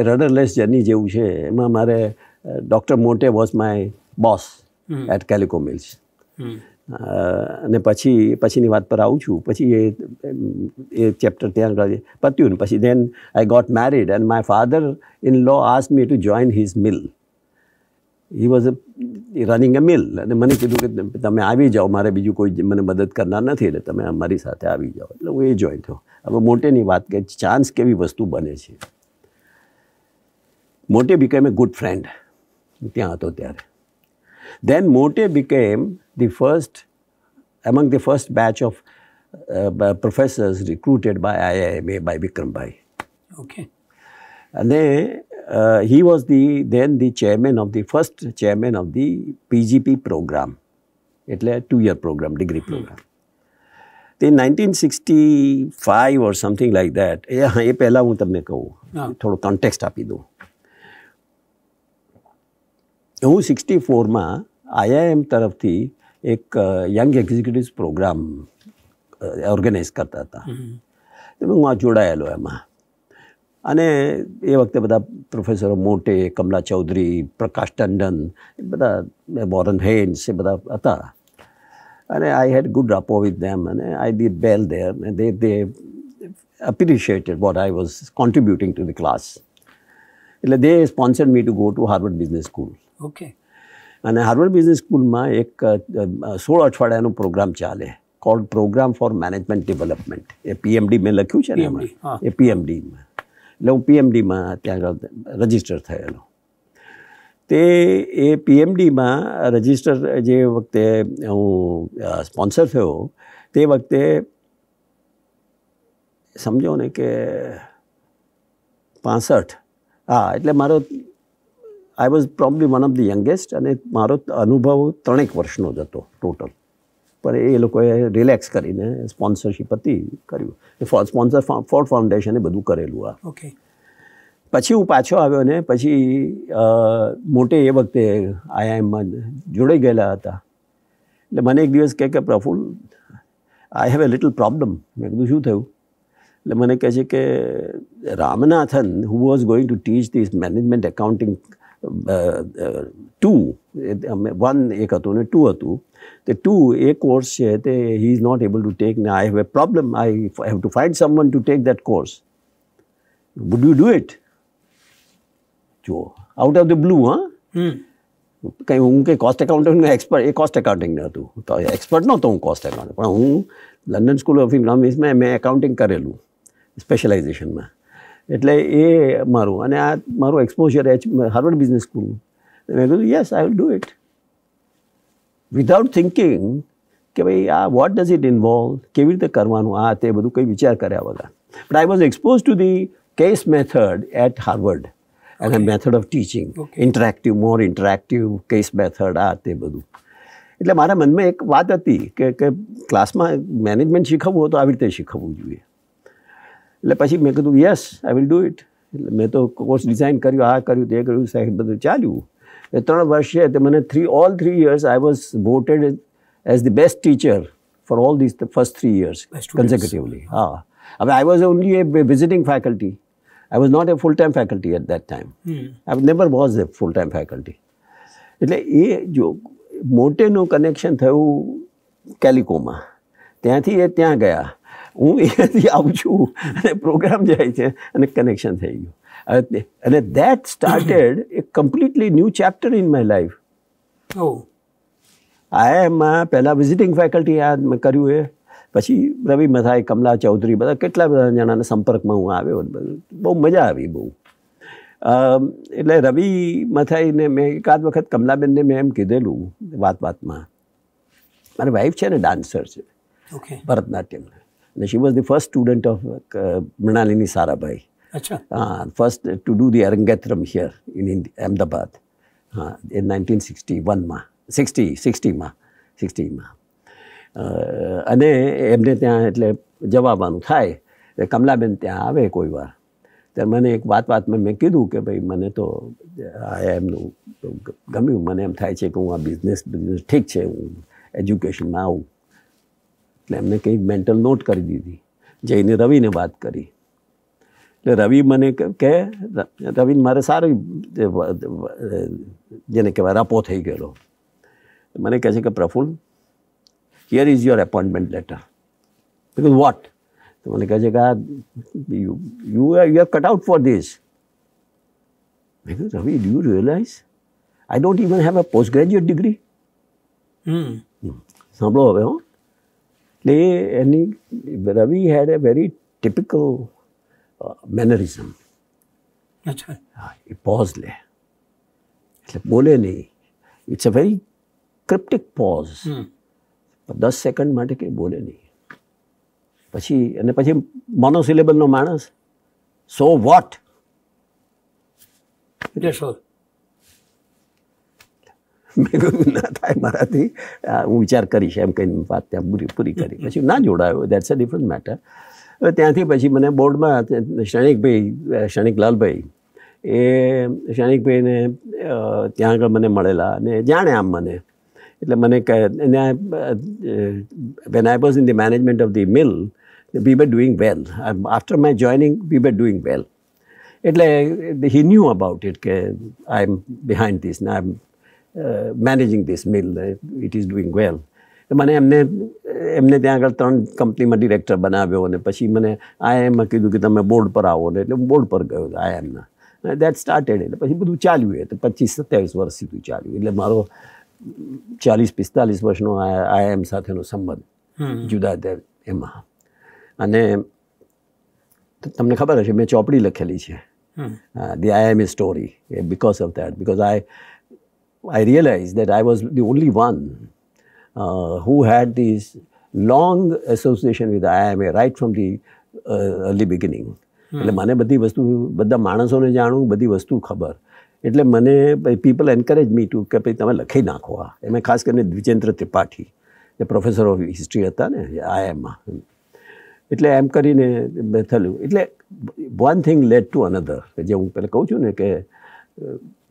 રડરલેસ જર્ની જેવું છે એમાં મારે doctor Mote was my boss at Calico Mills અને પછી પછીની વાત પર આવું છું પછી એ એ ચેપ્ટર ત્યાં પત્યું ને પછી then I got married and my father in law ask me to join his mill he was running a mill અને મને કીધું કે તમે આવી જાઓ મારે બીજું કોઈ મને મદદ કરનાર નથી એટલે તમે અમારી સાથે આવી જાઓ એટલે હું એ જોઈન થયો હવે મોટેની વાત કે ચાન્સ કેવી વસ્તુ બને છે મોટે બી કેમ એ ગુડ ફ્રેન્ડ ત્યાં હતો ત્યારે Then Mote became the first, among the first batch of uh, uh professors recruited by IIMA by Vikram Bhai. Okay. And they, uh, he was the then the chairman of the first chairman of the PGP program. It's a two-year program, degree program. Hmm. 1965 or something like that. Something like that એ હા એ પહેલાં હું તમને કહું થોડો context આપી હું સિક્સટી ફોરમાં આઈઆઈએમ તરફથી એક યંગ એક્ઝિક્યુટિવ પ્રોગ્રામ ઓર્ગેનાઇઝ કરતા હતા હું આ જોડાયેલો એમાં અને એ વખતે બધા પ્રોફેસરો મોટે કમલા ચૌધરી પ્રકાશ ટંડન એ બધા બોરન હેન્સ એ બધા હતા અને આઈ હેડ ગુડ રાપો વિથ ધેમ અને I did well there they they appreciated what I was contributing to the class એટલે they sponsored me to go to Harvard Business School okay અને હાર્વર્ડ બિઝનેસ સ્કૂલમાં એક સોળ અઠવાડિયાનો પ્રોગ્રામ ચાલે called programme for management development એ PMD મેં લખ્યું છે ને એમાં એ પીએમડીમાં એટલે હું પીએમડીમાં ત્યાં રજીસ્ટર થયેલો તે એ પીએમડીમાં રજીસ્ટર જે વખતે હું સ્પોન્સર થયો તે વખતે સમજો ને કે પાસઠ હા એટલે મારો I was probably one of the youngest અને મારો અનુભવ ત્રણેક વર્ષનો જ હતો ટોટલ પણ એ લોકોએ રિલેક્સ કરીને સ્પોન્સરશીપ હતી કર્યું સ્પોન્સર ફોર્ડ ફાઉન્ડેશને બધું કરેલું આ ઓકે પછી હું પાછો આવ્યો ને પછી મોટે એ વખતે આઈઆઈએમમાં જોડાઈ ગયેલા હતા એટલે મને એક દિવસ કહે કે Praful I have a little problem મેં કીધું શું થયું એટલે મને કહે છે કે Ramanathan who was going to teach this management accounting two, one એક હતું ને two હતું તે two એ કોર્સ છે તે he is not able to take ને I have a problem I have to find someone to take that course would you do it જો out of the blue હા કંઈ હું કે કોસ્ટ એકાઉન્ટિંગનો એક્સપર્ટ એ કોસ્ટ એકાઉન્ટિંગનું હતું તો એક્સપર્ટ નહોતો હું કોસ્ટ એકાઉન્ટ પણ હું લંડન સ્કૂલ ઓફ ઇકોનોમિક્સમાં મેં એકાઉન્ટિંગ કરેલું સ્પેશિયલાઇઝેશનમાં એટલે એ મારું અને આ મારું એક્સપોઝર એચ હાર્વર્ડ બિઝનેસ સ્કૂલનું મેં કીધું yes I will do it without thinking કે ભાઈ આ વોટ ડઝ ઇટ ઇન્વોલ્વ કેવી રીતે કરવાનું આ તે બધું કંઈ વિચાર કર્યા વગર but I was expose to the case method at Harvard and a method of teaching interactive more interactive case method આ તે બધું એટલે મારા મનમાં એક વાત હતી કે કે ક્લાસમાં મેનેજમેન્ટ શીખવવું હોય તો આવી રીતે શીખવવું જોઈએ એટલે પછી મેં કીધું yes I will do it એટલે મેં તો કોર્સ ડિઝાઇન કર્યું આ કર્યું તે કર્યું સાહેબ બધું ચાલ્યું એ ત્રણ વર્ષ છે તે મને three all three years I was voted as the best teacher for all this first three years conservatively હા હવે I was only a visiting faculty I was not a full time faculty at that time I never was a full time faculty એટલે એ જો મોટેનું connection થયું કેલિકોમાં ત્યાંથી એ ત્યાં ગયા હું અહીંયાથી આવું છું અને પ્રોગ્રામ જાય છે અને કનેક્શન થઈ ગયું અને that started a completely new chapter in my life આઈઆઈએમમાં પહેલાં વિઝિટિંગ ફેકલ્ટી આ મેં કર્યું એ પછી રવિ મથાઈ કમલા ચૌધરી બધા કેટલા બધા જણાના સંપર્કમાં હું આવ્યો બહુ મજા આવી બહુ એટલે રવિ મથાઈને મેં એકાદ વખત કમલાબેનને મેં એમ કીધેલું વાત વાતમાં મારી વાઈફ છે ને ડાન્સર છે ભરતનાટ્યમ અને she was the first student of Mrinalini Sarabhai અચ્છા હા first to do the arangetram here in Ahmedabad હા એ નાઇન્ટીન સિક્સટી વનમાં સિક્સટી સિક્સટીમાં સિક્સટીમાં અને એમને ત્યાં એટલે જવાવાનું થાય એટલે કમલાબેન ત્યાં આવે કોઈ વાર ત્યારે મને એક વાત વાતમાં મેં કીધું કે ભાઈ મને તો એમનું ગમ્યું મને એમ થાય છે કે હું આ બિઝનેસ બિઝનેસ ઠીક છે હું એજ્યુકેશનમાં આવું એટલે એમને કંઈક મેન્ટલ નોટ કરી દીધી જઈને રવિને વાત કરી એટલે રવિ મને કહે રવિને મારે સારી જેને કહેવાય રાપો થઈ ગયેલો મને કહે છે કે Praful here is your appointment letter because what તો મને કહે છે કે આ you you are cut out for this મેં કહ્યું Ravi do you realise I don't even have a post graduate degree સાંભળો હવે હું Ravi had a very typical typical pause uh, अच्छा। हाँ, ले Pause. बोले नहीं it's a very cryptic pause दस सेकंड माटे के बोले नहीं पी अने पछी मोनोसिलेबल ना मणस सो वॉट મેં કહ્યું ના થાય મારાથી હું વિચાર કરીશ એમ કહીને વાત ત્યાં પૂરી પૂરી કરી પછી ના જોડાયો દેટ્સ અ ડિફરન્ટ મેટર હવે ત્યાંથી પછી મને બોર્ડમાં શણિકભાઈ શણિકલાલભાઈ એ શણિકભાઈને ત્યાં આગળ મને મળેલા અને જાણે આમ મને એટલે મને કહે when I was in the management of the mill we be doing well after my joining we be doing વેલ એટલે હી ન્યૂ અબાઉટ ઇટ કે આઈ એમ બિહાઇન્ડ ધીસ ને I am managing this mill it is doing well મને એમને એમને ત્યાં આગળ ત્રણ કંપનીમાં ડિરેક્ટર બનાવ્યો અને પછી મને આઈઆઈએમમાં કીધું કે તમે બોર્ડ પર આવો ને એટલે હું બોર્ડ પર ગયો આઈઆઈએમના દેટ સ્ટાર્ટેડ એટલે પછી બધું ચાલ્યું એટલે પચીસ સત્યાવીસ વર્ષ સુધી ચાલ્યું એટલે મારો ચાલીસ પિસ્તાલીસ વર્ષનો આઈઆઈએમ સાથેનો સંબંધ જુદા એમાં અને તમને ખબર હશે મેં ચોપડી લખેલી છે ધી એ સ્ટોરી એ because of that because I I realized that I was the only one uh, who had this long association with IMA right from the uh, early beginning. Hmm. એટલે મને બધી વસ્તુ બધા માણસોને જાણું બધી વસ્તુ ખબર એટલે મને પીપલ એન્કરેજ મી ટુ કે ભાઈ તમે લખી નાખો આ એમાં ખાસ કરીને દ્વિજેન્દ્ર ત્રિપાઠી જે પ્રોફેસર ઓફ હિસ્ટ્રી હતા ને આઈએમમાં એટલે એમ કરીને થયું એટલે one thing led to another જે હું પહેલાં કહું છું ને કે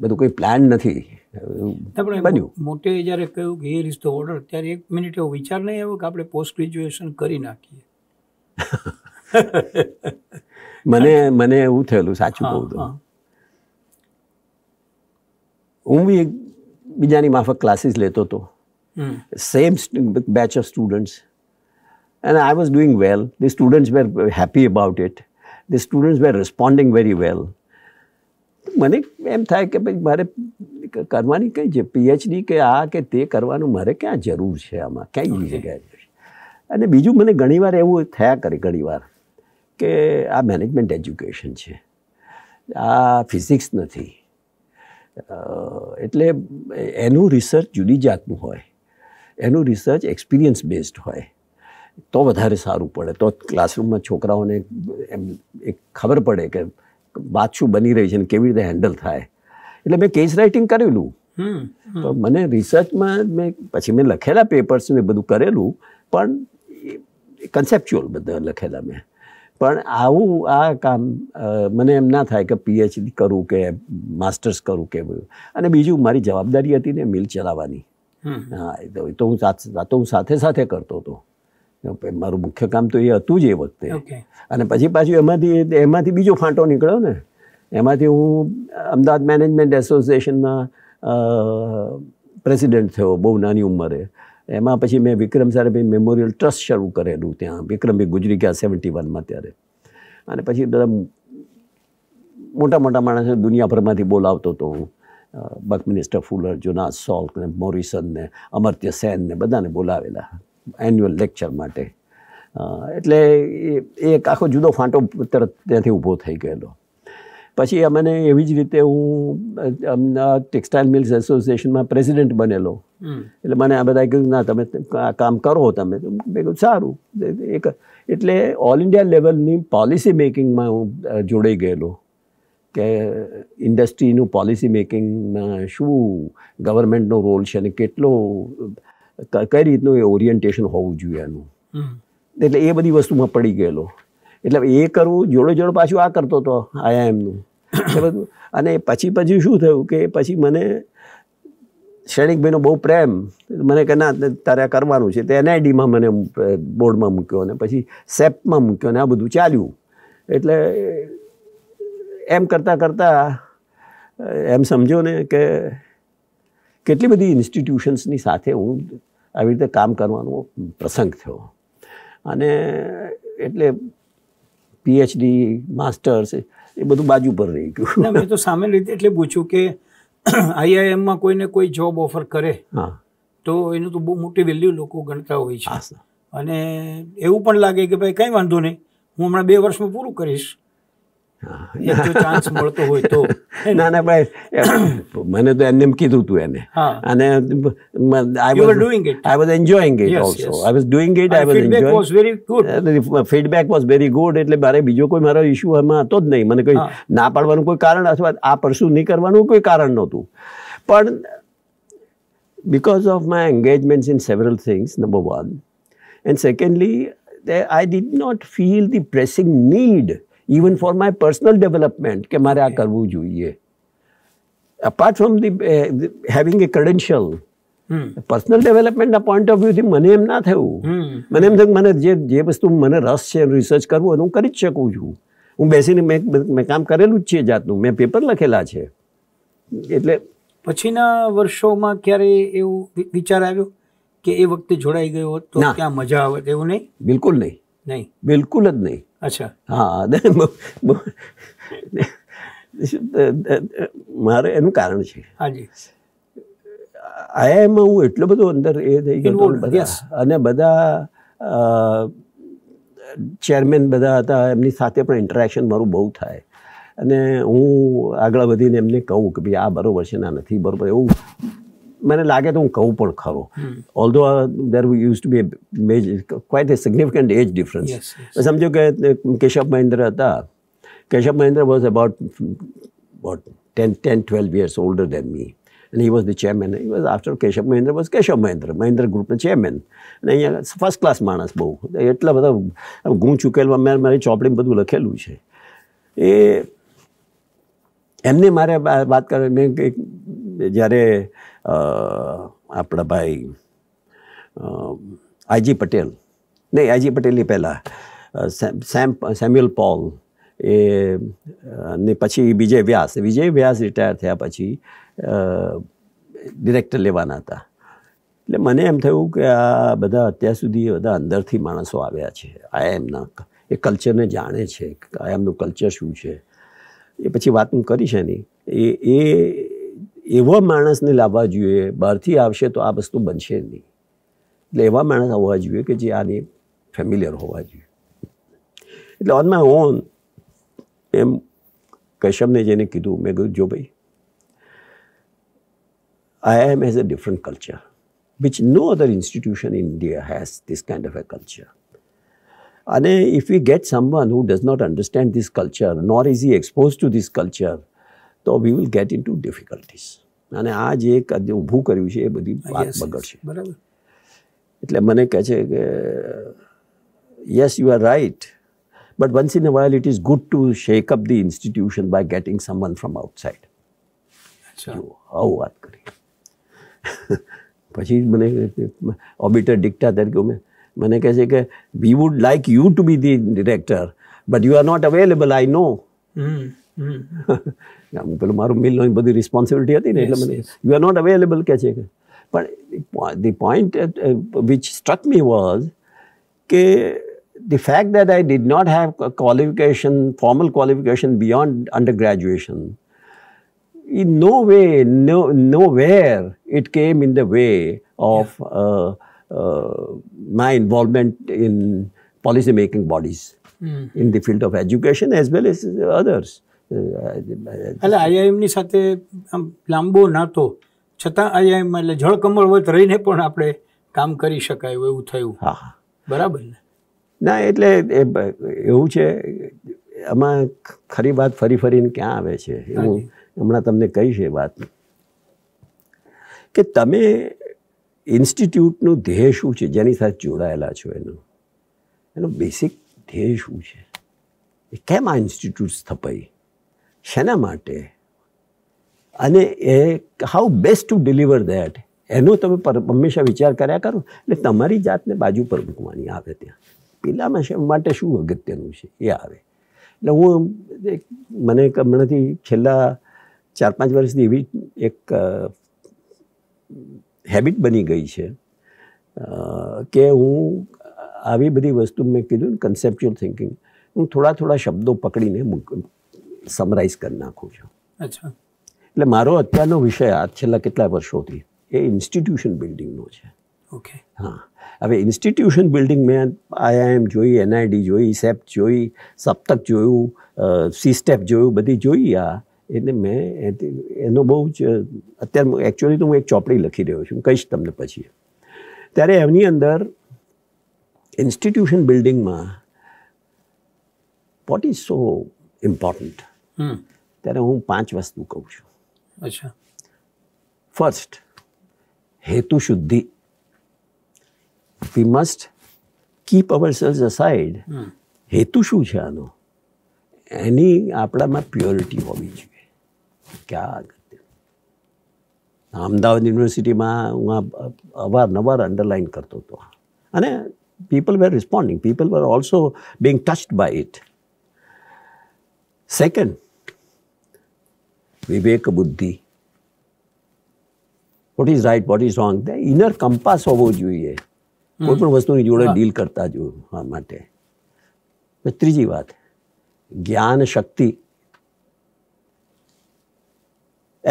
બધું કોઈ પ્લાન નથી બન્યું મોટે જ્યારે કહ્યું કે હિયર ઇઝ ધ ઓર્ડર ત્યારે એક મિનિટ એવો વિચાર નહીં આવ્યો કે આપણે પોસ્ટ ગ્રેજ્યુએશન કરી નાખીએ મને મને એવું થયેલું સાચું કહું તો હું બી બીજાની માફક ક્લાસીસ લેતો હતો same batch of students and I was doing well the students were happy about it the students were responding very well મને એમ થાય કે ભાઈ મારે કરવાની કંઈ છે પીએચડી કે આ કે તે કરવાનું મારે ક્યાં જરૂર છે આમાં ક્યાં એવી જગ્યાએ અને બીજું મને ઘણીવાર એવું થયા કરે ઘણીવાર કે આ મેનેજમેન્ટ એજ્યુકેશન છે આ ફિઝિક્સ નથી એટલે એનું રિસર્ચ જુદી જાતનું હોય એનું રિસર્ચ એક્સપિરિયન્સ બેઝડ હોય તો વધારે સારું પડે તો ક્લાસરૂમમાં છોકરાઓને એમ એક ખબર પડે કે વાત શું બની રહી છે ને કેવી રીતે હેન્ડલ થાય એટલે મેં કેસ રાઇટિંગ કરેલું તો મને રિસર્ચમાં મેં પછી મેં લખેલા પેપર્સ ને બધું કરેલું પણ કન્સેપ્ચ્યુઅલ બધા લખેલા મેં પણ આવું આ કામ મને એમ ના થાય કે પીએચડી કરું કે માસ્ટર્સ કરું કે અને બીજું મારી જવાબદારી હતી ને મિલ ચલાવવાની હા તો હું તો હું સાથે સાથે કરતો હતો મારું મુખ્ય કામ તો એ હતું જ એ વખતે અને પછી પાછું એમાંથી એમાંથી બીજો ફાંટો નીકળ્યો ને એમાંથી હું અમદાવાદ મેનેજમેન્ટ એસોસિએશનના પ્રેસિડેન્ટ થયો બહુ નાની ઉંમરે એમાં પછી મેં વિક્રમ સારાભાઈ મેમોરિયલ ટ્રસ્ટ શરૂ કરેલું ત્યાં વિક્રમભાઈ ગુજરી ગયા સેવન્ટી વનમાં ત્યારે અને પછી બધા મોટા મોટા માણસો દુનિયાભરમાંથી બોલાવતો હતો હું Buckminster Fuller Jonas Salk ને મોરિસન અમર્ત્ય સેન ને બધાને બોલાવેલા એન્યુઅલ લેક્ચર માટે એટલે એ એક આખો જુદો ફાંટો તરત ત્યાંથી ઊભો થઈ ગયેલો પછી અમને એવી જ રીતે હું અમના ટેક્સટાઇલ મિલ્સ એસોસિએશનમાં પ્રેસિડેન્ટ બનેલો એટલે મને આ બધા કહ્યું ના તમે આ કામ કરો તમે મેં કહ્યું સારું એક એટલે ઓલ ઇન્ડિયા લેવલની પોલિસી મેકિંગમાં હું જોડાઈ ગયેલો કે ઇન્ડસ્ટ્રીનું પોલિસી મેકિંગમાં શું ગવર્મેન્ટનો રોલ છે અને કેટલો કઈ રીતનું એ ઓરિએન્ટેશન હોવું જોઈએ એનું એટલે એ બધી વસ્તુમાં પડી ગયેલો એટલે એ કરવું જોડે જોડે પાછું આ કરતો હતો આયા આઈઆઈએમનું એ બધું અને પછી પછી શું થયું કે પછી મને શ્રેણિકભાઈનો બહુ પ્રેમ મને કે ના તારે આ કરવાનું છે તે એનઆઈડીમાં મને બોર્ડમાં મૂક્યો અને પછી સેપમાં મૂક્યો ને આ બધું ચાલ્યું એટલે એમ કરતાં કરતાં એમ સમજો ને કે કેટલી બધી ઇન્સ્ટિટ્યુશન્સની સાથે હું આવી રીતે કામ કરવાનો પ્રસંગ થયો અને એટલે પીએચડી માસ્ટર્સ એ બધું બાજુ પર રહી ગયું મેં તો સામે રીતે એટલે પૂછ્યું કે આઈઆઈએમમાં કોઈને કોઈ જોબ ઓફર કરે તો એનું તો બહુ મોટી વેલ્યુ લોકો ગણતા હોય છે અને એવું પણ લાગે કે ભાઈ કંઈ વાંધો નહીં હું હમણાં બે વર્ષમાં પૂરું કરીશ મને તો એમને કીધું હતું એને અને ફીડબેક વોઝ વેરી ગુડ એટલે મારે બીજો કોઈ મારો ઇશ્યુ એમાં હતો જ નહીં મને કોઈ ના પાડવાનું કોઈ કારણ અથવા આ પરસ્યુ નહીં કરવાનું કોઈ કારણ નહોતું પણ because of my engagement in several things number one and secondly I did not feel the pressing need even for my personal development કે મારે આ કરવું જોઈએ apart from the having a credential personal ડેવલપમેન્ટના પોઈન્ટ ઓફ વ્યૂથી મને એમ ના થયું મને એમ થયું મને જે જે વસ્તુ મને રસ છે રિસર્ચ કરવું હોય હું કરી જ શકું છું હું બેસીને મેં મેં કામ કરેલું જ છે જાતનું મેં પેપર લખેલા છે એટલે પછીના વર્ષોમાં ક્યારે એવું વિચાર આવ્યો કે એ વખતે જોડાઈ ગયો હોત તો ક્યાં મજા આવે એવું નહીં બિલકુલ નહીં નહીં બિલકુલ જ નહીં અચ્છા હા મારે એનું કારણ છે હાજી આઈઆઈએમમાં હું એટલો બધો અંદર એ થઈ ગયો બધા અને બધા ચેરમેન બધા હતા એમની સાથે પણ ઇન્ટરેક્શન મારું બહુ થાય અને હું આગળ વધીને એમને કહું કે ભાઈ આ બરોબર છે ના નથી બરોબર એવું મને લાગે તો હું કહું પણ ખરો although there use to be made quite a significant age difference સમજો કે કેશવ મહેન્દ્ર હતા Keshav Mahendra was about about ten ten twelve years older than me અને he was the chairman he was after Keshav Mahendra was Keshav Mahendra Mahendra ગ્રુપના ચેરમેન અને અહીંયા ફર્સ્ટ ક્લાસ માણસ બહુ એટલા બધા ગુમ ચૂકેલમાં મેં મારી ચોપડી બધું લખેલું છે એ એમને મારે વાત કરે મેં જ્યારે આપણા ભાઈ આઈજી પટેલ નહીં આઈજી પટેલની પહેલાં સેમ સેમ્યુઅલ પોલ એ ને પછી વિજય વ્યાસ વિજય વ્યાસ રિટાયર થયા પછી ડિરેક્ટર લેવાના હતા એટલે મને એમ થયું કે આ બધા અત્યાર સુધી બધા અંદરથી માણસો આવ્યા છે આ એમના એ કલ્ચરને જાણે છે આ એમનું કલ્ચર શું છે એ પછી વાત હું કરીશ એની એ એ એવા માણસને લાવવા જોઈએ બહારથી આવશે તો આ વસ્તુ બનશે નહીં એટલે એવા માણસ હોવા જોઈએ કે જે આની ફેમિલિયર હોવા જોઈએ એટલે ઓન માય ઓન એમ કશ્યપને જેને કીધું મેં કીધું જો ભાઈ I am has a different culture which no other institution in India has this kind of a culture. And if we get someone who does not understand this culture, nor is he exposed to this culture, તો we will get into difficulties અને આ જે એક ઊભું કર્યું છે એ બધી ah, વાત બગડશે બરાબર એટલે મને કહે છે કે yes you are right but once in a while it is good to shake up the institution by getting someone from outside આવું વાત કરી પછી મને ઓબિટર ડિક્ટા તરીકે મેં મને કહે છે કે we would like you to be the director but you are not available I know પેલું મારું મિલની બધી રિસ્પોન્સિબિલિટી હતી ને એટલે મને યુ આર નોટ અવેલેબલ કે છે પણ the point which struck me was કે the fact that I did not have a qualification, formal qualification beyond undergraduation, in no way, no, nowhere it came in the way of yeah. uh, uh, my involvement in policy making bodies mm. in the field of education as well as others. એટલે આઈઆઈએમની સાથે આમ લાંબો નાતો છતાં આઈઆઈએમમાં એટલે જળકમળ વત રહીને પણ આપણે કામ કરી શકાય એવું થયું હા બરાબર ને ના એટલે એવું છે આમાં ખરી વાત ફરી ફરીને ક્યાં આવે છે હું હમણાં તમને કહી છે વાત કે તમે ઇન્સ્ટિટ્યૂટનું ધ્યેય શું છે જેની સાથે જોડાયેલા છો એનો એનો બેસિક ધ્યેય શું છે કેમ આ ઇન્સ્ટિટ્યૂટ સ્થપાઈ શેના માટે અને એ how best to deliver that એનો તમે હંમેશા વિચાર કર્યા કરો એટલે તમારી જાતને બાજુ પર મૂકવાની આવે ત્યાં પેલામાં માટે શું અગત્યનું છે એ આવે એટલે હું એક મને હમણાંથી છેલ્લા ચાર પાંચ વર્ષથી એવી એક હેબિટ બની ગઈ છે કે હું આવી બધી વસ્તુ મેં કીધું ને કન્સેપ્ચ્યુઅલ થિંકિંગ હું થોડા થોડા શબ્દો પકડીને મૂક સમરાઈઝ કરી નાખું છું અચ્છા એટલે મારો અત્યારનો વિષય આ છેલ્લા કેટલા વર્ષોથી એ ઇન્સ્ટિટ્યુશન બિલ્ડિંગનો છે ઓકે હા હવે ઇન્સ્ટિટ્યુશન બિલ્ડિંગ મેં આઈઆઈએમ જોઈ એનઆઈડી જોઈ સેપ જોઈ સપ્તક જોયું સી સ્ટેપ જોયું બધી જોઈ આ એટલે મેં એનો બહુ જ અત્યારે એકચ્યુઅલી તો હું એક ચોપડી લખી રહ્યો છું કહીશ તમને પછી ત્યારે એમની અંદર ઇન્સ્ટિટ્યુશન બિલ્ડિંગમાં વોટ ઇઝ સો ઇમ્પોર્ટન્ટ ત્યારે હું પાંચ વસ્તુ કહું છું અચ્છા ફર્સ્ટ હેતુ શુદ્ધિ we must keep our selves aside હેતુ શું છે આનો એની આપણામાં પ્યોરિટી હોવી જોઈએ ક્યાં અગત્ય અમદાવાદ યુનિવર્સિટીમાં હું અવારનવાર અંડરલાઇન કરતો હતો અને people were responding people were also being touched by it second વિવેક બુદ્ધિ what is right what is wrong inner compass હોવો જોઈએ કોઈ પણ વસ્તુની જોડે ડીલ કરતા જો માટે ત્રીજી વાત જ્ઞાન શક્તિ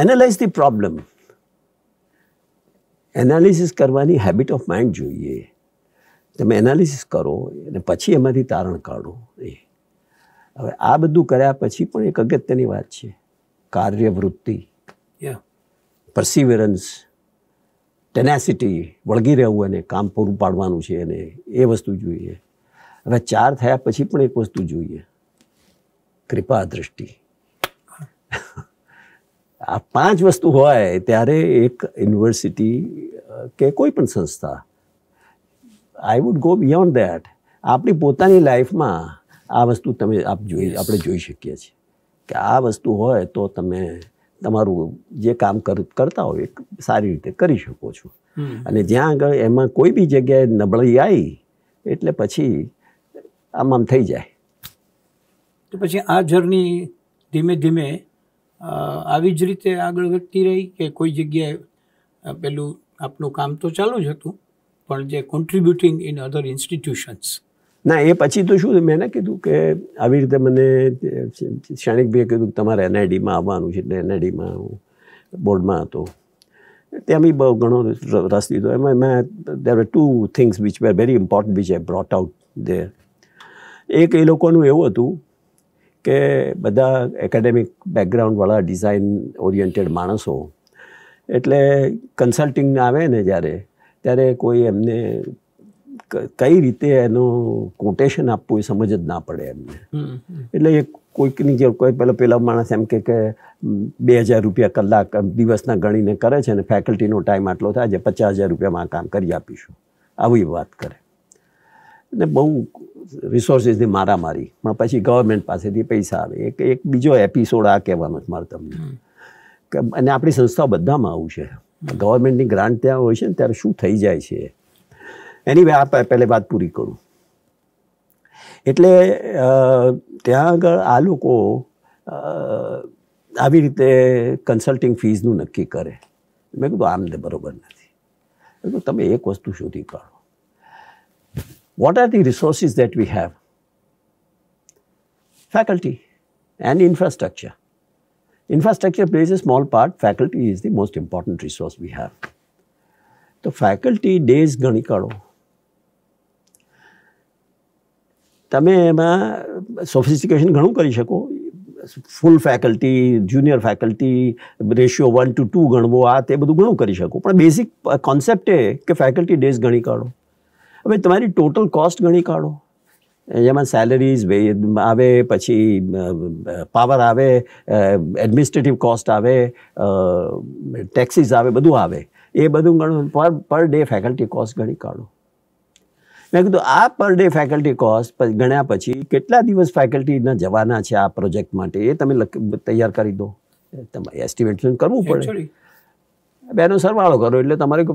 એનાલાઇઝ ધી પ્રોબ્લેમ એનાલિસિસ કરવાની હેબિટ ઓફ માઇન્ડ જોઈએ તમે એનાલિસિસ કરો અને પછી એમાંથી તારણ કાઢો એ હવે આ બધું કર્યા પછી પણ એક અગત્યની વાત છે કાર્યવૃત્તિ પરસિવેરન્સ ટેનેસિટી વળગી રહેવું અને કામ પૂરું પાડવાનું છે અને એ વસ્તુ જોઈએ હવે ચાર થયા પછી પણ એક વસ્તુ જોઈએ કૃપા દ્રષ્ટિ આ પાંચ વસ્તુ હોય ત્યારે એક યુનિવર્સિટી કે કોઈ પણ સંસ્થા I would go beyond that આપણી પોતાની લાઈફમાં આ વસ્તુ તમે આપ જોઈ આપણે જોઈ શકીએ છીએ કે આ વસ્તુ હોય તો તમે તમારું જે કામ કરતા હોય એ સારી રીતે કરી શકો છો અને જ્યાં આગળ એમાં કોઈ બી જગ્યાએ નબળી આવી એટલે પછી આમ આમ થઈ જાય તો પછી આ જર્ની ધીમે ધીમે આવી જ રીતે આગળ વધતી રહી કે કોઈ જગ્યાએ પેલું આપનું કામ તો ચાલુ જ હતું પણ જે કોન્ટ્રીબ્યુટિંગ ઇન અધર ઇન્સ્ટિટ્યુશન્સ ના એ પછી તો શું મેં એને કીધું કે આવી રીતે મને શાણિકભાઈએ કીધું કે તમારે એનઆઈડીમાં આવવાનું છે એટલે એનઆઈડીમાં હું બોર્ડમાં હતો ત્યાં બી બહુ ઘણો રસ લીધો એમાં મેં there are two things which were very important which I brought out there એક એ લોકોનું એવું હતું કે બધા એકેડેમિક બેકગ્રાઉન્ડવાળા ડિઝાઇન ઓરિએન્ટેડ માણસો એટલે કન્સલ્ટિંગ આવે ને જ્યારે ત્યારે કોઈ એમને કઈ રીતે એનું કોટેશન આપવું એ સમજ જ ના પડે એમને એટલે એ કોઈકની જે કોઈ પેલા પેલા માણસ એમ કે બે હજાર રૂપિયા કલાક દિવસના ગણીને કરે છે ને ફેકલ્ટીનો ટાઈમ આટલો થાય છે પચાસ હજાર રૂપિયામાં કામ કરી આપીશું આવી વાત કરે ને બહુ રિસોર્સિસની મારામારી પણ પછી ગવર્મેન્ટ પાસેથી પૈસા આવે એક એક બીજો એપિસોડ આ કહેવાનો છે મારે તમને કે અને આપણી સંસ્થાઓ બધામાં આવું છે ગવર્મેન્ટની ગ્રાન્ટ ત્યાં હોય છે ને ત્યારે શું થઈ જાય છે એની આ પહેલે વાત પૂરી કરું એટલે ત્યાં આગળ આ લોકો આવી રીતે કન્સલ્ટિંગ ફીઝનું નક્કી કરે મેં કીધું આમ બરોબર નથી મેં કીધું તમે એક વસ્તુ શોધી કાઢો what are the resources that we have faculty and infrastructure. Infrastructure plays a small part. Faculty is the most important resource we have. The faculty days ઘણી કાઢો તમે એમાં સોફિસ્ટિકેશન ઘણું કરી શકો full faculty junior faculty ratio one two two ગણવો આ તે બધું ઘણું કરી શકો પણ બેઝિક કોન્સેપ્ટ એ કે ફેકલ્ટી ડેઝ ગણી કાઢો હવે તમારી ટોટલ કોસ્ટ ગણી કાઢો એમાં સેલરીઝ આવે પછી પાવર આવે એડમિનિસ્ટ્રેટિવ કોસ્ટ આવે ટેક્સીસ આવે બધું આવે એ બધું ગણો પર પર ડે ફેકલ્ટી કોસ્ટ ગણી કાઢો મેં કીધું આ પર ડે ફેકલ્ટી કોસ્ટ ગણ્યા પછી કેટલા દિવસ ફેકલ્ટીના જવાના છે આ પ્રોજેક્ટ માટે એ તમે તૈયાર કરી દો તમારે એસ્ટિમેશન કરવું પડે બેનો સરવાળો કરો એટલે તમારે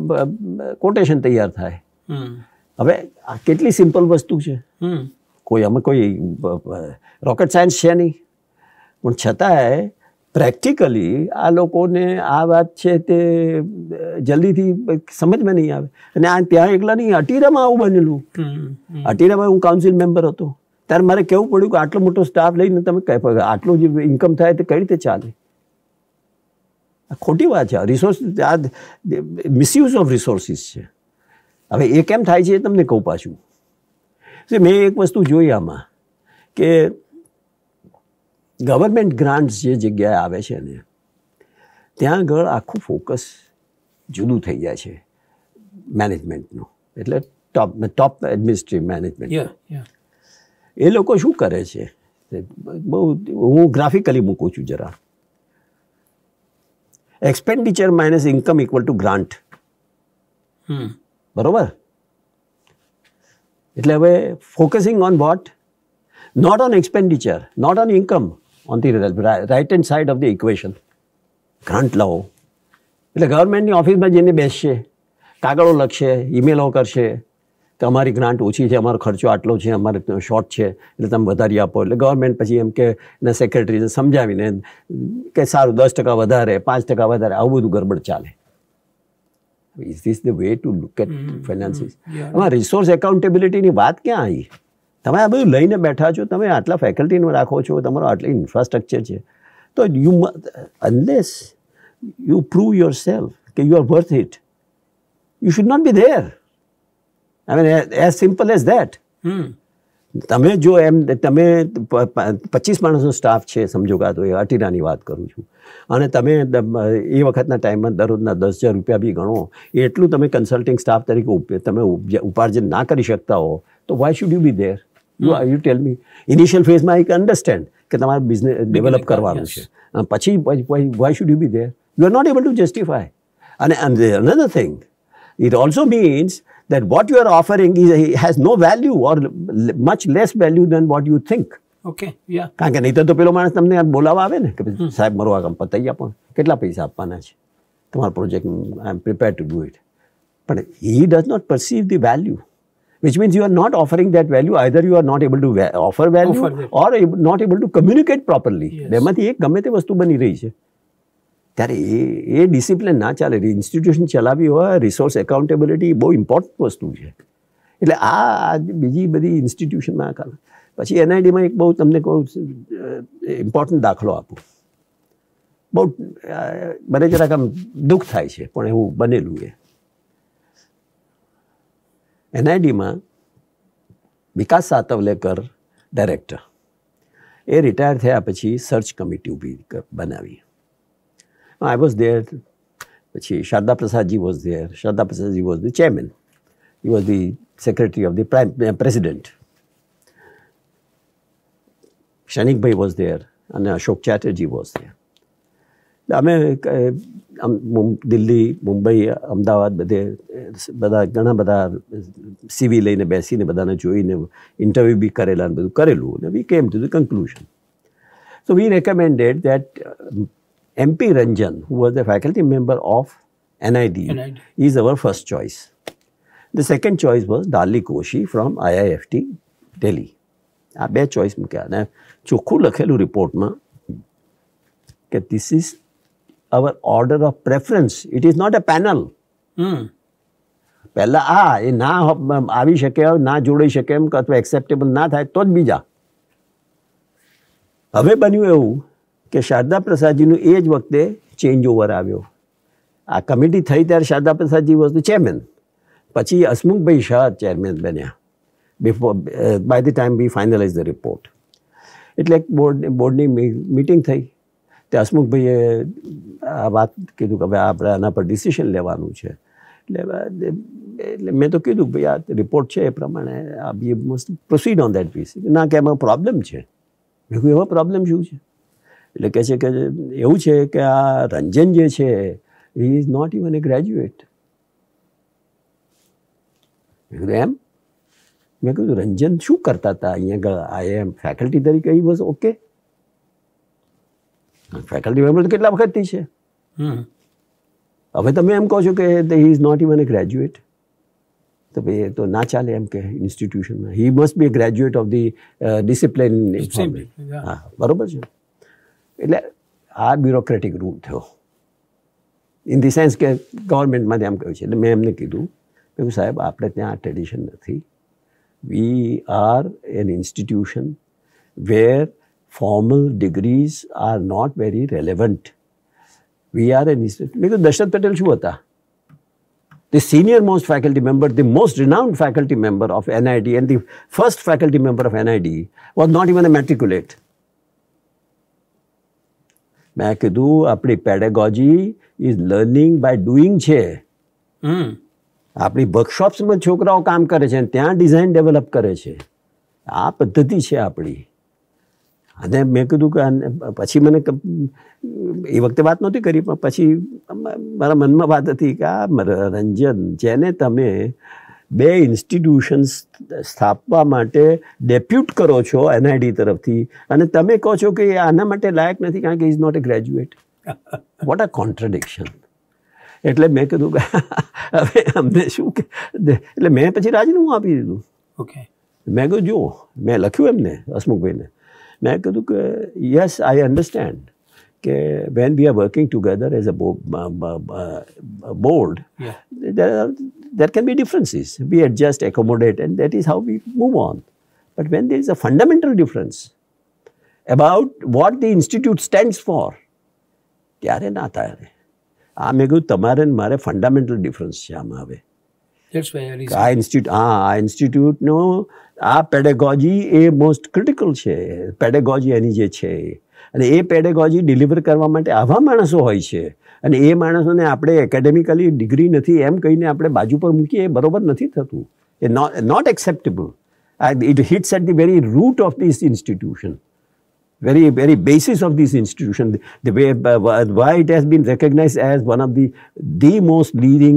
કોટેશન તૈયાર થાય હવે આ કેટલી સિમ્પલ વસ્તુ છે કોઈ અમે કોઈ રોકેટ સાયન્સ છે નહીં પણ છતાંય પ્રેક્ટિકલી આ લોકોને આ વાત છે તે જલ્દીથી સમજમાં નહીં આવે અને આ ત્યાં એકલા નહીં અટીરામાં આવું બનેલું અટીરામાં હું કાઉન્સિલ મેમ્બર હતો ત્યારે મારે કેવું પડ્યું કે આટલો મોટો સ્ટાફ લઈને તમે આટલું જે ઇન્કમ થાય તે કઈ રીતે ચાલે ખોટી વાત છે રિસોર્સ આ મિસયુઝ ઓફ રિસોર્સિસ છે હવે એ કેમ થાય છે એ તમને કહું પાછું મેં એક વસ્તુ જોઈ આમાં કે ગવર્મેન્ટ ગ્રાન્ટ્સ જે જગ્યાએ આવે છે ને ત્યાં આગળ આખું ફોકસ જુદું થઈ જાય છે મેનેજમેન્ટનું એટલે ટોપ ટોપ એડમિનિસ્ટ્રેટિવ મેનેજમેન્ટ એ લોકો શું કરે છે બહુ હું ગ્રાફિકલી મૂકું છું જરા expenditure minus income equal to grant બરોબર એટલે હવે focusing on what not on expenditure not on income on the right hand side of the equation grant લાવો એટલે ગવર્મેન્ટની ઓફિસમાં જઈને બેસશે કાગળો લખશે ઈમેલો કરશે કે અમારી ગ્રાન્ટ ઓછી છે અમારો ખર્ચો આટલો છે અમારે શોર્ટ છે એટલે તમે વધારી આપો એટલે ગવર્મેન્ટ પછી એમ કે એના સેક્રેટરીને સમજાવીને કે સારું દસ ટકા વધારે પાંચ ટકા વધારે આવું બધું ગરબડ ચાલે is this the way to look at finances એમાં રિસોર્સ એકાઉન્ટેબિલિટીની વાત ક્યાં આવી તમે આ બધું લઈને બેઠા છો તમે આટલા ફેકલ્ટીનું રાખો છો તમારો આટલું ઇન્ફ્રાસ્ટ્રક્ચર છે તો you unless you prove yourself કે you are worth it you should not be there I mean as simple as that તમે જો એમ તમે પચીસ માણસનો સ્ટાફ છે સમજો કાં તો એ અટીરાની વાત કરું છું અને તમે એ વખતના ટાઈમમાં દરરોજના દસ હજાર રૂપિયા બી ગણો એટલું તમે કન્સલ્ટિંગ સ્ટાફ તરીકે તમે ઉપાર્જન ના કરી શકતા હો તો why should you be there you you tell me initial ફેઝમાં આઈ અન્ડરસ્ટેન્ડ કે તમારે બિઝનેસ ડેવલપ કરવાનું છે પછી why should you be there you are not able to justify અને another thing it also means that what you are offering is, has no value or much less value than what you think. Okay કારણ કે નહીં તો પેલો માણસ તમને બોલાવવા આવે ને કે સાહેબ મારું આ કામ પતાવી આપો કેટલા પૈસા આપવાના છે તમારો project I am prepare to do it પણ he does not perceive the value which means you are not offering that value. Either you are not able to offer value offer or not able to communicate properly. બેમાંથી એક ગમે તે વસ્તુ બની રહી છે ત્યારે એ એ ડિસિપ્લિન ના ચાલે ઇન્સ્ટિટ્યુશન ચલાવી હોય રિસોર્સ એકાઉન્ટેબિલિટી બહુ ઇમ્પોર્ટન્ટ વસ્તુ છે એટલે આ બીજી બધી ઇન્સ્ટિટ્યુશનમાં કારણે પછી એનઆઈડીમાં એક બહુ તમને કહું ઇમ્પોર્ટન્ટ દાખલો આપું બહુ મને જરાક આમ દુઃખ થાય છે પણ એવું બનેલું એ એનઆઈડીમાં વિકાસ સાતવલેકર ડાયરેક્ટર એ રિટાયર થયા પછી સર્ચ કમિટી ઊભી બનાવી આઈ વોઝ ધેર પછી Sharda Prasadji was there Sharda Prasadji was the chairman he was the secretary of the prime president Shanikbhai was there અને અશોક ચેટર્જી વોઝ ધેર અમે આમ દિલ્હી મુંબઈ અમદાવાદ બધે બધા ઘણા બધા સીવી લઈને બેસીને બધાને જોઈને ઇન્ટરવ્યૂ બી કરેલા ને બધું કરેલું અને we came to the conclusion so we recommended that MP Ranjan who was the faculty member of NID is our first choice. The second choice was Dali Koshi from IIFT Delhi. આ બે choice મૂક્યા અને ચોખ્ખું લખેલું રિપોર્ટમાં કે this is our order of preference. It is not a panel. Hmm. પહેલાં આ એ ના આવી શકે ના જોડાઈ શકે એમ અથવા એક્સેપ્ટેબલ ના થાય તો જ બીજા હવે બન્યું એવું કે શારદા પ્રસાદજીનું એ જ વખતે ચેન્જ ઓવર આવ્યો આ કમિટી થઈ ત્યારે શારદા પ્રસાદજી વોઝ ચેરમેન પછી હસમુખભાઈ શાહ ચેરમેન બન્યા before by the time we finalize the report એટલે બોર્ડ બોર્ડની મિટિંગ થઈ તસમુખ ભઈ એ વાત કીધું કે આપણે આના પર ડિસિઝન લેવાનું છે એટલે એટલે મેં તો કીધું ભઈ આ રિપોર્ટ છે એ પ્રમાણે આ we proceed on that basis ના કે મે પ્રોબ્લેમ છે મે કી મે પ્રોબ્લેમ શું છે એટલે કે છે કે એવું છે કે આ રંજન જે છે he is not even a graduate મે કી રંજન શું કરતા તા આઈ એમ ફેકલ્ટી તરીકે બી ઓકે ફેકલ્ટી મેમ્બર તો કેટલા વખતથી છે હવે તમે એમ કહો છો કે he is not even a graduate તો ભાઈ તો ના ચાલે એમ કે ઇન્સ્ટિટ્યુશનમાં he must be graduate of the discipline હા બરોબર છે એટલે આ બ્યુરોક્રેટિક રૂલ થયો ઇન ધી સેન્સ કે ગવર્મેન્ટમાંથી એમ કહ્યું છે એટલે મેં એમને કીધું કે સાહેબ આપણે ત્યાં આ ટ્રેડિશન નથી we are an institution where formal degrees are not very relevant. We are an institute. Because Dashrath Patel શું હતા? The senior most faculty member, the most renowned faculty member of NID and the first faculty member of NID was not even a matriculate. મેં કીધું આપણી pedagogy is learning by doing છે આપણી વર્કશોપ્સમાં છોકરાઓ કામ કરે છે ત્યાં ડિઝાઇન ડેવલપ કરે છે આ પદ્ધતિ છે આપણી અને મેં કીધું કે પછી મને એ વખતે વાત નહોતી કરી પણ પછી મારા મનમાં વાત હતી કે આ રંજન જેને તમે બે ઇન્સ્ટિટ્યુશન્સ સ્થાપવા માટે ડેપ્યુટ કરો છો એનઆઈડી તરફથી અને તમે કહો છો કે આના માટે લાયક નથી કારણ કે is not a graduate what a contradiction એટલે મેં કીધું કે હવે અમને શું કે એટલે મેં પછી રાજીનામું આપી દીધું ઓકે મેં કહ્યું જુઓ મેં લખ્યું એમને હસમુખભાઈને મેં કીધું કે યસ આઈ અન્ડરસ્ટેન્ડ કે when we are working together as a board there can be differences we adjust accommodate and that is how we move on but when there is a fundamental difference about what the institute stands for ત્યારે ના ત્યારે આ મેં કહ્યું તમારે મારે fundamental difference છે આમાં હવે That's why આ ઇન્સ્ટિટ્યૂટ હા આ ઇન્સ્ટિટ્યૂટનો આ પેડેગોજી એ મોસ્ટ ક્રિટિકલ છે પેડેગોજી એની જે છે અને એ પેડેગોજી ડિલિવર કરવા માટે આવા માણસો હોય છે અને એ માણસોને આપણે એકેડેમિકલી ડિગ્રી નથી એમ કહીને આપણે બાજુ પર મૂકીએ એ બરોબર નથી થતું એ not not acceptable it hits at the very root of this institution very very basis of this institution why it uh, been it as one of the one most the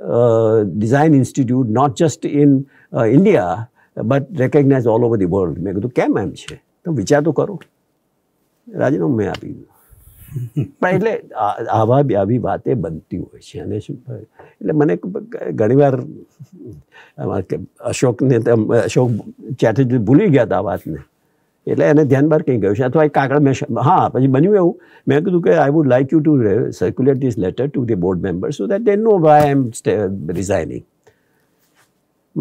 design institute not just in India but recognize all over the world મેં કીધું કેમ એમ છે તો વિચાર તો કરો રાજીનામું મેં આપી દીધું પણ એટલે આવા આવી વાતે બનતી હોય છે અને શું એટલે મને ઘણીવાર અશોકને અશોક ચેટર્જી ભૂલી ગયા હતા આ વાતને એટલે એને ધ્યાન બહાર કંઈ ગયું છે અથવા એક કાગળ મેં હા પછી બન્યું એવું મેં કીધું કે I would like you to circulate this letter to the board member so that they know why I am resigning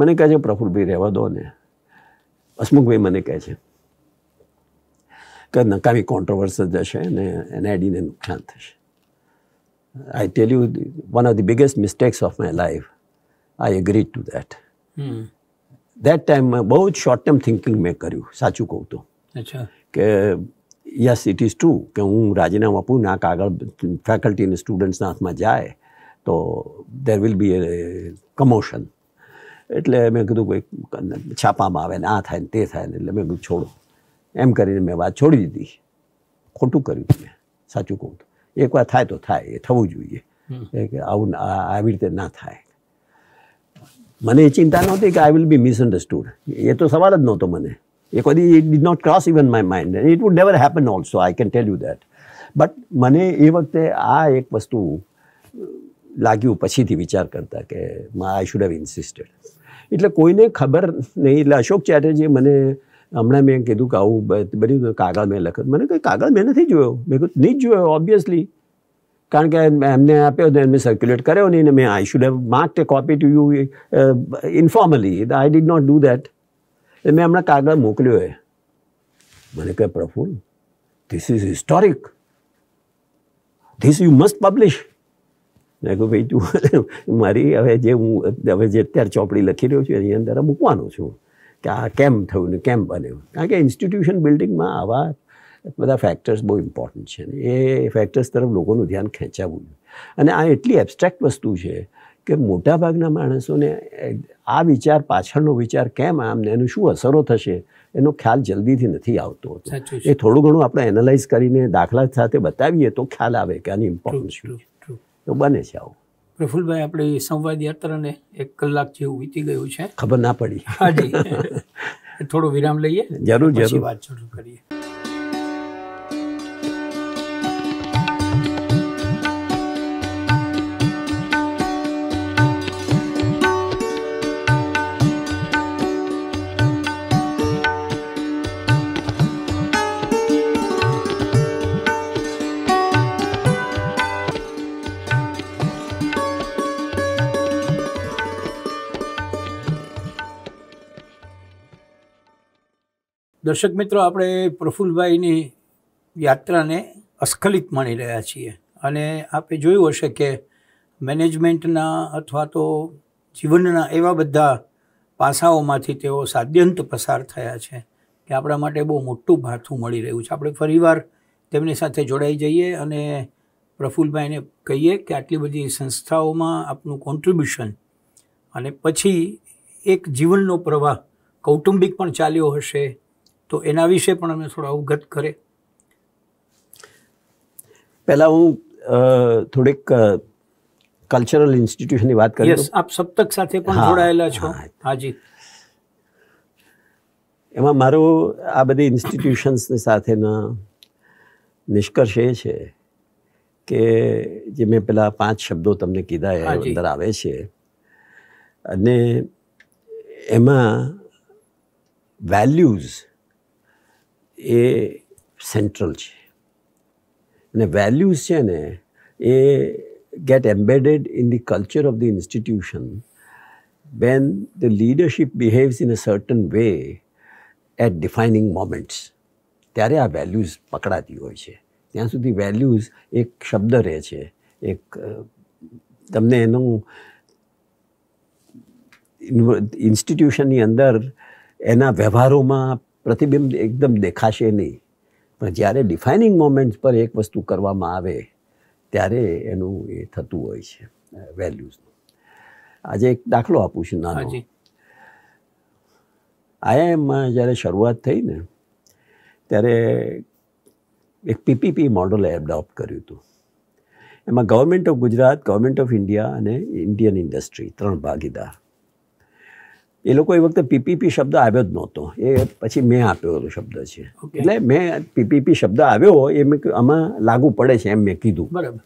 મને કહે છે પ્રફુલભાઈ રહેવા દો ને હસમુખભાઈ મને કહે છે કે નકામી કોન્ટ્રોવર્સ જશે ને એને એડીને નુકસાન થશે I tell you one of the biggest mistakes of my life I agree to that that time બહુ જ શોર્ટ ટર્મ થિંકિંગ મેં કર્યું સાચું કહું તો અચ્છા કે યસ ઇટ ઇઝ ટ્રુ કે હું રાજીનામું આપું ના કાગળ ફેકલ્ટી સ્ટુડન્ટ્સના હાથમાં જાય તો દેર વિલ બી એ કમોશન એટલે મેં કીધું કોઈ છાપામાં આવે ને આ થાય ને તે થાય ને એટલે મેં કીધું છોડો એમ કરીને મેં વાત છોડી દીધી ખોટું કર્યું મેં સાચું કહું તો એકવાર થાય તો થાય એ થવું જોઈએ કે આવું આવી રીતે ના થાય મને એ ચિંતા નહોતી કે આઈ વિલ બી મિસઅન્ડરસ્ટુડ એ તો સવાલ જ નહોતો મને because it did not cross even my mind And it would never happen also, I can tell you that. But મને એ વખતે આ એક વસ્તુ લાગ્યું પછીથી વિચાર કરતા કે આઈ શુડ હેવ ઇન્સિસ્ટેડ એટલે કોઈને ખબર નહીં એટલે અશોક ચેટર્જીએ મને હમણાં મેં કીધું કે આવું બધું કાગળ મેં લખ્યું મને કંઈ કાગળ મેં નથી જોયો મેં કીધું નહીં જ જોયો ઓબ્વિયસલી કારણ કે એમને આપ્યો હતો એમને સર્ક્યુલેટ કર્યો નહીં ને મેં I should have mark a copy to you informally I did not do that મેં હમણાં કાગળ મોકલ્યો એ મને કહે Praful this is historic this you must publish મેં કહ્યું ભાઈ તું મારી હવે જે હું હવે જે અત્યારે ચોપડી લખી રહ્યો છું એની અંદર મૂકવાનો છું કે આ કેમ થયું ને કેમ બન્યું કારણ કે ઇન્સ્ટિટ્યુશન બિલ્ડિંગમાં આવા બધા ફેક્ટર્સ બહુ ઇમ્પોર્ટન્ટ છે એ ફેક્ટર્સ તરફ લોકોનું ધ્યાન ખેંચાવવું જોઈએ અને આ એટલી એબ્સ્ટ્રેક્ટ વસ્તુ છે કે મોટાભાગના માણસોને આ વિચાર પાછળનો વિચાર કેમ આમ ને એનું શું અસરો થશે એનો ખ્યાલ જલ્દીથી નથી આવતો હતો એ થોડું ઘણું આપણે એનાલાઇઝ કરીને દાખલા સાથે બતાવીએ તો ખ્યાલ આવે કે આની ઇમ્પોર્ટન્સ તો બને છે આવું પ્રફુલભાઈ આપણે સંવાદ યાત્રાને એક કલાક જેવું વીતી ગયું છે ખબર ના પડી હાજી થોડો વિરામ લઈએ જરૂર જરૂર વાત શરૂ કરીએ દર્શક મિત્રો આપણે પ્રફુલ્લભાઈની યાત્રાને અસ્ખલિત માણી રહ્યા છીએ અને આપે જોયું હશે કે મેનેજમેન્ટના અથવા તો જીવનના એવા બધા પાસાઓમાંથી તેઓ સાદ્યંત પસાર થયા છે કે આપણા માટે બહુ મોટું ભાથું મળી રહ્યું છે આપણે ફરીવાર તેમની સાથે જોડાઈ જઈએ અને પ્રફુલભાઈને કહીએ કે આટલી બધી સંસ્થાઓમાં આપનું કોન્ટ્રીબ્યુશન અને પછી એક જીવનનો પ્રવાહ કૌટુંબિક પણ ચાલ્યો હશે તો એના વિશે પણ અમે થોડા અવગત કરે પહેલાં હું થોડીક કલ્ચરલ ઇન્સ્ટિટ્યુશનની વાત કરી યસ આપ સપ્તક સાથે પણ જોડાયેલા છો હાજી એમાં મારો આ બધી ઇન્સ્ટિટ્યુશન્સની સાથેના નિષ્કર્ષ એ છે કે જે મેં પેલા પાંચ શબ્દો તમને કીધા એ અંદર આવે છે અને એમાં વેલ્યુઝ એ સેન્ટ્રલ છે અને વેલ્યુઝ છે ને એ get embedded in the culture of the institution, when the leadership behaves in a certain way at defining moments, ત્યારે આ વેલ્યુઝ પકડાતી હોય છે ત્યાં સુધી વેલ્યુઝ એક શબ્દ રહે છે એક તમને એનું ઇન્સ્ટિટ્યુશનની અંદર એના વ્યવહારોમાં પ્રતિબિંબ એકદમ દેખાશે નહીં પણ જ્યારે ડિફાઇનિંગ મોમેન્ટ્સ પર એક વસ્તુ કરવામાં આવે ત્યારે એનું એ થતું હોય છે વેલ્યુઝનું આજે એક દાખલો આપું છું નાનો આઈઆઈએમમાં જ્યારે શરૂઆત થઈ ને ત્યારે એક પીપીપી મોડલ એડોપ્ટ કર્યું હતું એમાં government of Gujarat government of India અને ઇન્ડિયન ઇન્ડસ્ટ્રી ત્રણ ભાગીદાર એ લોકો એ વખતે પીપીપી શબ્દ આવ્યો જ નહોતો એ પછી મેં આપ્યો હતો શબ્દ છે એટલે મેં પીપીપી શબ્દ આવ્યો એ મેં આમાં લાગુ પડે છે એમ મેં કીધું બરાબર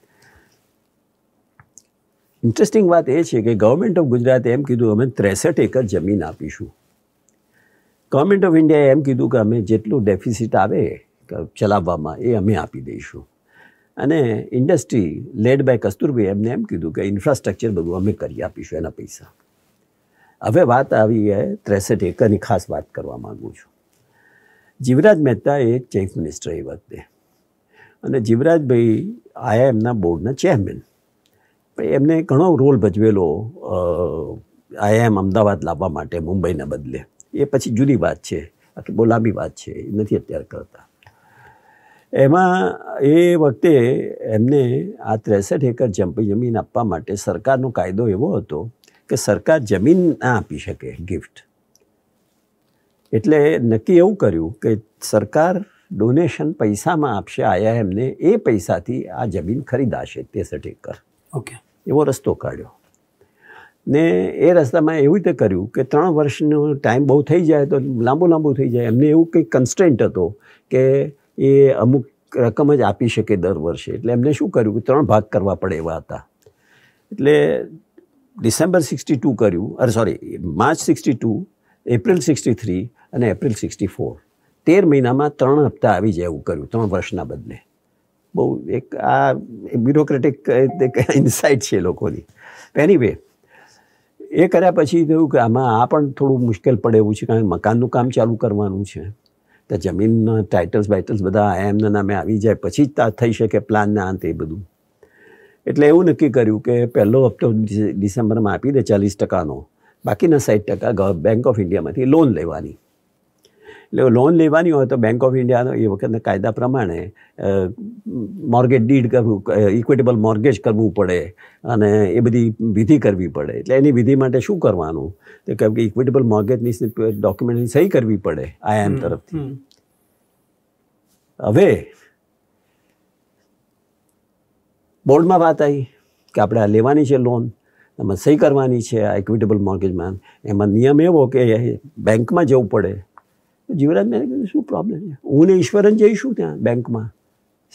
ઇન્ટરેસ્ટિંગ વાત એ છે કે ગવર્મેન્ટ ઓફ ગુજરાતે એમ કીધું અમે ત્રેસઠ એકર જમીન આપીશું ગવર્મેન્ટ ઓફ ઇન્ડિયાએ એમ કીધું કે અમે જેટલું ડેફિસિટ આવે ચલાવવામાં એ અમે આપી દઈશું અને ઇન્ડસ્ટ્રી લેડ બાય કસ્તુરભાઈ એમને એમ કીધું કે ઇન્ફ્રાસ્ટ્રક્ચર બધું અમે કરી આપીશું એના પૈસા હવે વાત આવી એ ત્રેસઠ એકરની ખાસ વાત કરવા માગું છું જીવરાજ મહેતા એ ચીફ મિનિસ્ટર એ વખતે અને જીવરાજભાઈ આયા એમના બોર્ડના ચેરમેન એમને ઘણો રોલ ભજવેલો આયા એમ અમદાવાદ લાવવા માટે મુંબઈને બદલે એ પછી જુદી વાત છે આખી બહુ વાત છે એ નથી અત્યારે કરતા એમાં એ વખતે એમને આ ત્રેસઠ એકર જમ્પી જમીન આપવા માટે સરકારનો કાયદો એવો હતો કે સરકાર જમીન ના આપી શકે ગિફ્ટ એટલે નક્કી એવું કર્યું કે સરકાર ડોનેશન પૈસામાં આપશે આયા એમને એ પૈસાથી આ જમીન ખરીદાશે તેસઠ એકર ઓકે એવો રસ્તો કાઢ્યો ને એ રસ્તામાં એવી રીતે કર્યું કે ત્રણ વર્ષનો ટાઈમ બહુ થઈ જાય તો લાંબુ લાંબુ થઈ જાય એમને એવું કંઈક કન્સ્ટન્ટ હતો કે એ અમુક રકમ જ આપી શકે દર વર્ષે એટલે એમને શું કર્યું કે ત્રણ ભાગ કરવા પડે એવા હતા એટલે ડિસેમ્બર સિક્સટી ટુ કર્યું અરે sorry March sixty two April sixty three અને એપ્રિલ સિક્સટી ફોર તેર મહિનામાં ત્રણ હપ્તા આવી જાય એવું કર્યું ત્રણ વર્ષના બદલે બહુ એક આ બ્યુરોક્રેટિક ઇન્સાઇટ છે લોકોની વે એ કર્યા પછી થયું કે આમાં આ પણ થોડું મુશ્કેલ પડે એવું છે કારણ કે મકાનનું કામ ચાલુ કરવાનું છે તો જમીનના ટાઇટલ્સ બાઇટલ્સ બધા એમના નામે આવી જાય પછી જ થઈ શકે પ્લાનના અંતે એ બધું એટલે એવું નક્કી કર્યું કે પહેલો હપ્તો ડિસેમ્બરમાં આપી દે ચાલીસ ટકાનો બાકીના સાઠ ટકા બેંક ઓફ ઇન્ડિયામાંથી લોન લેવાની એટલે લોન લેવાની હોય તો બેંક ઓફ ઇન્ડિયાનો એ વખતના કાયદા પ્રમાણે મોર્ગેજ ડીડ કરવું ઇક્વિટેબલ મોર્ગેજ કરવું પડે અને એ બધી વિધિ કરવી પડે એટલે એની વિધિ માટે શું કરવાનું તો કેમ કે ઇક્વિટેબલ મોર્ગેજની ડોક્યુમેન્ટની સહી કરવી પડે આઈએમ તરફથી હવે બોર્ડમાં વાત આવી કે આપણે આ લેવાની છે લોન એમાં સહી કરવાની છે આ ઇક્વિટેબલ મોર્ગેજમાં એમાં નિયમ એવો કે બેંકમાં જવું પડે જીવરાજ મેં કીધું શું પ્રોબ્લેમ છે હું ને ઈશ્વરન જઈશું ત્યાં બેંકમાં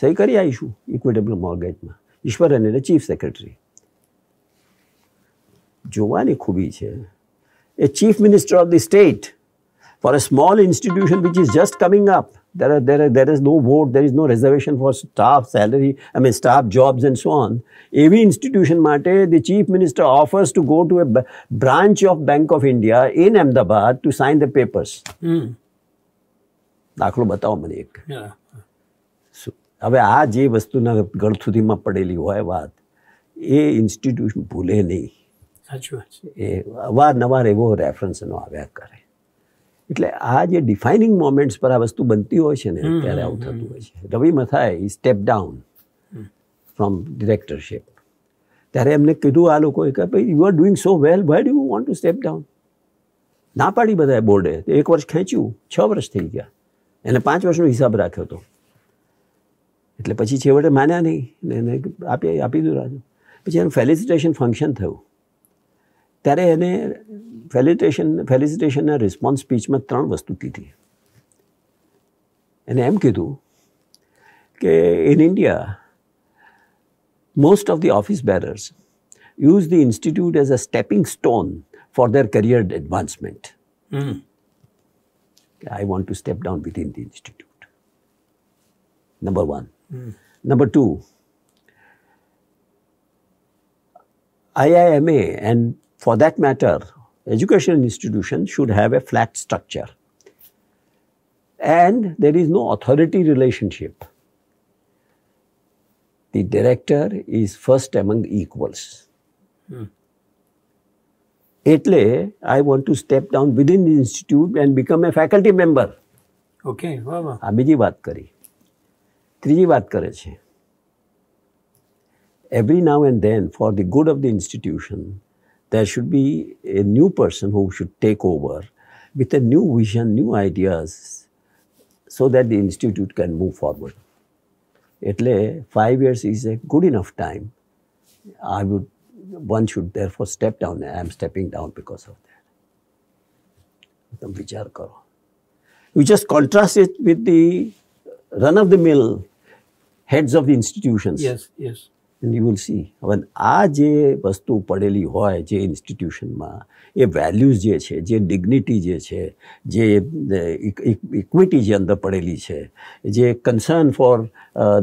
સહી કરી આવીશું ઇક્વિટેબલ મોર્ગેજમાં ઈશ્વરન એટલે ચીફ સેક્રેટરી જોવાની ખૂબી છે એ chief minister of the state for a small institution which is just coming up There, are, there, are, there is no vote, there is no reservation for staff salary, I mean staff jobs and so on. Every institution mate, the chief minister offers to go to a branch of Bank of India in Ahmedabad to sign the papers. દાખલો બતાવો મને એક હવે આ જે વસ્તુના ગળથુદીમાં પડેલી હોય વાત એ ઇન્સ્ટિટ્યુશન ભૂલે નહીં સાચું એ અવારનવાર એવો રેફરન્સ એનો આવ્યા કરે એટલે આ જે ડિફાઇનિંગ મોમેન્ટ્સ પર આ વસ્તુ બનતી હોય છે ને ત્યારે આવું થતું હોય છે રવિ મથાએ ઈ સ્ટેપ ડાઉન ફ્રોમ ડિરેક્ટરશીપ ત્યારે એમને કીધું આ લોકોએ કે ભાઈ you are doing so well why do you want to step down ના પાડી બધા બોર્ડે એક વર્ષ ખેંચ્યું છ વર્ષ થઈ ગયા એને પાંચ વર્ષનો હિસાબ રાખ્યો હતો એટલે પછી છેવટે માન્યા નહીં એને આપી આપી દીધું રાજુ પછી એનું ફેલિસિટેશન ફંક્શન થયું ત્યારે એને ફેલિટેશન ફેલિસિટેશનના રિસ્પોન્સ સ્પીચમાં ત્રણ વસ્તુ કીધી એને એમ કીધું કે in India most of the office bearers use the institute as a stepping stone for their career advancement I want to step down within the institute. Number number Mm. Number two, IIMA, and for that matter educational institution should have a flat structure. And there is no authority relationship. The director is first among equals. Hmm. I want to step down within the institute and become a faculty member. Okay આ બીજી વાત કરી ત્રીજી વાત કરે છે every now and then for the good of the institution there should be a new person who should take over with a new vision, new ideas, so that the institute can move forward. least five years is a good enough time. I would, one should therefore step down. I am stepping down because of that. તમે just contrast it with the run of the mill heads of the institutions. Yes, yes. And you will see હવે આ જે વસ્તુ પડેલી હોય જે ઇન્સ્ટિટ્યુશનમાં એ values જે છે જે ડિગ્નિટી જે છે જે ઇક્વિટી જે અંદર પડેલી છે જે concern for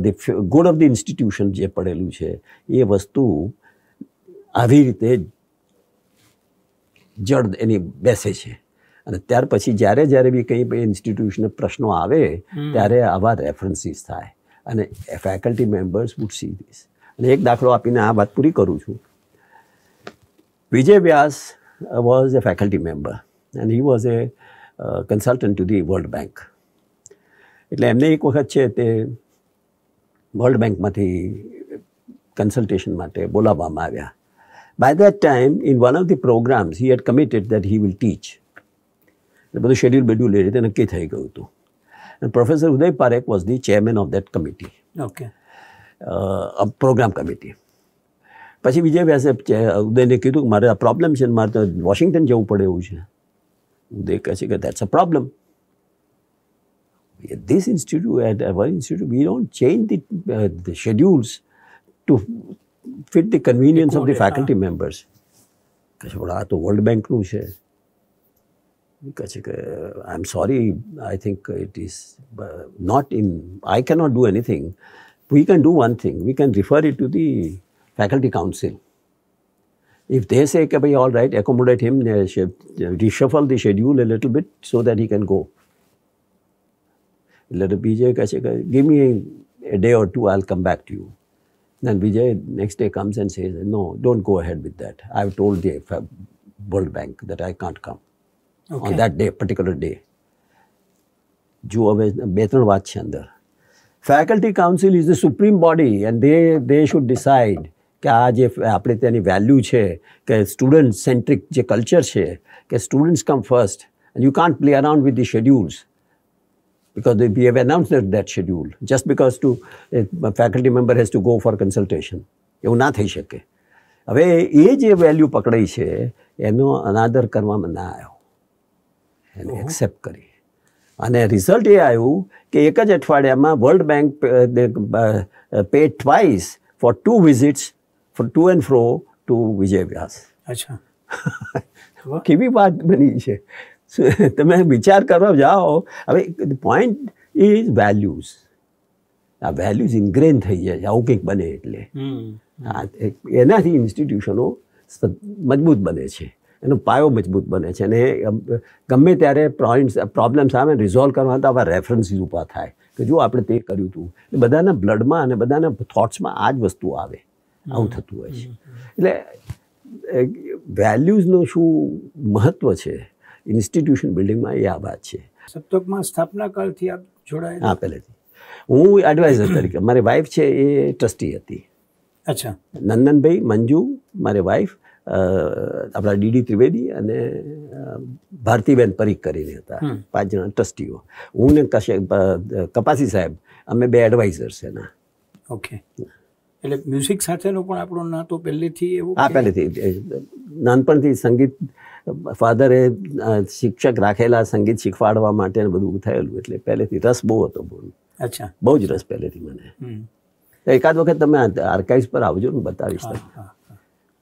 the good of the institution જે પડેલું છે એ વસ્તુ આવી રીતે જડ એની બેસે છે અને ત્યાર પછી જ્યારે જ્યારે બી કંઈ ઇન્સ્ટિટ્યુશનના પ્રશ્નો આવે ત્યારે આવા રેફરન્સીસ થાય અને faculty members would see this અને એક દાખલો આપીને આ વાત પૂરી કરું છું Vijay Vyas was a faculty member and he was a consultant to the World Bank એટલે એમને એક વખત છે તે વર્લ્ડ બેંકમાંથી કન્સલ્ટેશન માટે બોલાવવામાં આવ્યા by that time in one of the programs he had committed that he will teach એટલે બધું શેડ્યુલ બેડ્યુલ એ રીતે નક્કી થઈ ગયું હતું professor Uday Parekh was the chairman of that committee okay a program committee પછી વિજય વ્યાસે ઉદયને કીધું કે મારે પ્રોબ્લેમ છે મારે વોશિંગ્ટન જવું પડે હું છે ઉદય કહે છે કે ધેટ્સ અ પ્રોબ્લેમ યે ધિસ ઇન્સ્ટિટ્યુટ એ વર્ institute we don't change the schedules to fit the convenience of the faculty members કશુડા તો વર્લ્ડ બેંક નું છે એ કહે છે કે I am sorry I think it is uh, not in I cannot do anything we can do one thing, we can refer it to the faculty council. If they say, okay, all right, accommodate him, reshuffle the schedule a little bit so that he can go. Let Vijay give me a day or two, I'll come back to you. Then Vijay next day comes and says, no, don't go ahead with that. I've told the World Bank that I can't come okay. on that day, particular day. જુઓ હવે બે ત્રણ faculty council is the supreme body and they they should decide કે આ જે આપણે તેની value છે કે સ્ટુડન્ટ સેન્ટ્રિક જે કલ્ચર છે કે students come first and you can't play around with the schedules because we have announced that, that schedule just because to a faculty member has to go for એવું ના થઈ શકે હવે એ જે value પકડાઈ છે એનો અનાદર કરવામાં ના આવ્યો એને એક્સેપ્ટ કરી અને રિઝલ્ટ એ આવ્યું કે એક જ અઠવાડિયામાં World Bank pay twice for two visits for to and fro to Vijay Vyas અચ્છા કેવી વાત બની છે તમે વિચાર કરવા જાઓ હવે પોઈન્ટ ઇઝ વેલ્યુઝ આ વેલ્યુઝ ઇન્ગ્રેન થઈ જાય આવું કંઈક બને એટલે એનાથી ઇન્સ્ટિટ્યુશનો મજબૂત બને છે એનો પાયો મજબૂત બને છે અને ગમે ત્યારે પોઈન્ટ્સ પ્રોબ્લેમ્સ આવે રિઝોલ્વ કરવા તો આવા રેફરન્સીસ ઊભા થાય કે જો આપણે તે કર્યું હતું બધાના બ્લડમાં અને બધાના થોટ્સમાં આ જ વસ્તુ આવે આવું થતું હોય છે એટલે વેલ્યુઝનું શું મહત્ત્વ છે ઇન્સ્ટિટ્યુશન બિલ્ડિંગમાં એ આ વાત છે સપ્તકમાં સ્થાપના કાળથી આપ જોડાયા હા પહેલેથી હું એડવાઇઝર તરીકે મારી વાઈફ છે એ ટ્રસ્ટી હતી અચ્છા નંદનભાઈ મંજુ મારી વાઈફ આપણા ડીડી ત્રિવેદી અને ભારતીબેન પરીખ કરીને હતા પાંચ જણા ટ્રસ્ટીઓ હું ને કશે કપાસી સાહેબ અમે બે એડવાઇઝર્સ એના ઓકે એટલે મ્યુઝિક સાથેનો પણ આપણો નાતો પહેલેથી એવો હા પહેલેથી નાનપણથી સંગીત ફાધરે શિક્ષક રાખેલા સંગીત શીખવાડવા માટે બધું થયેલું એટલે પહેલેથી રસ બહુ હતો બહુ અચ્છા બહુ જ રસ પહેલેથી મને એકાદ વખત તમે આર્કાઇવ્સ પર આવજો ને બતાવીશ હા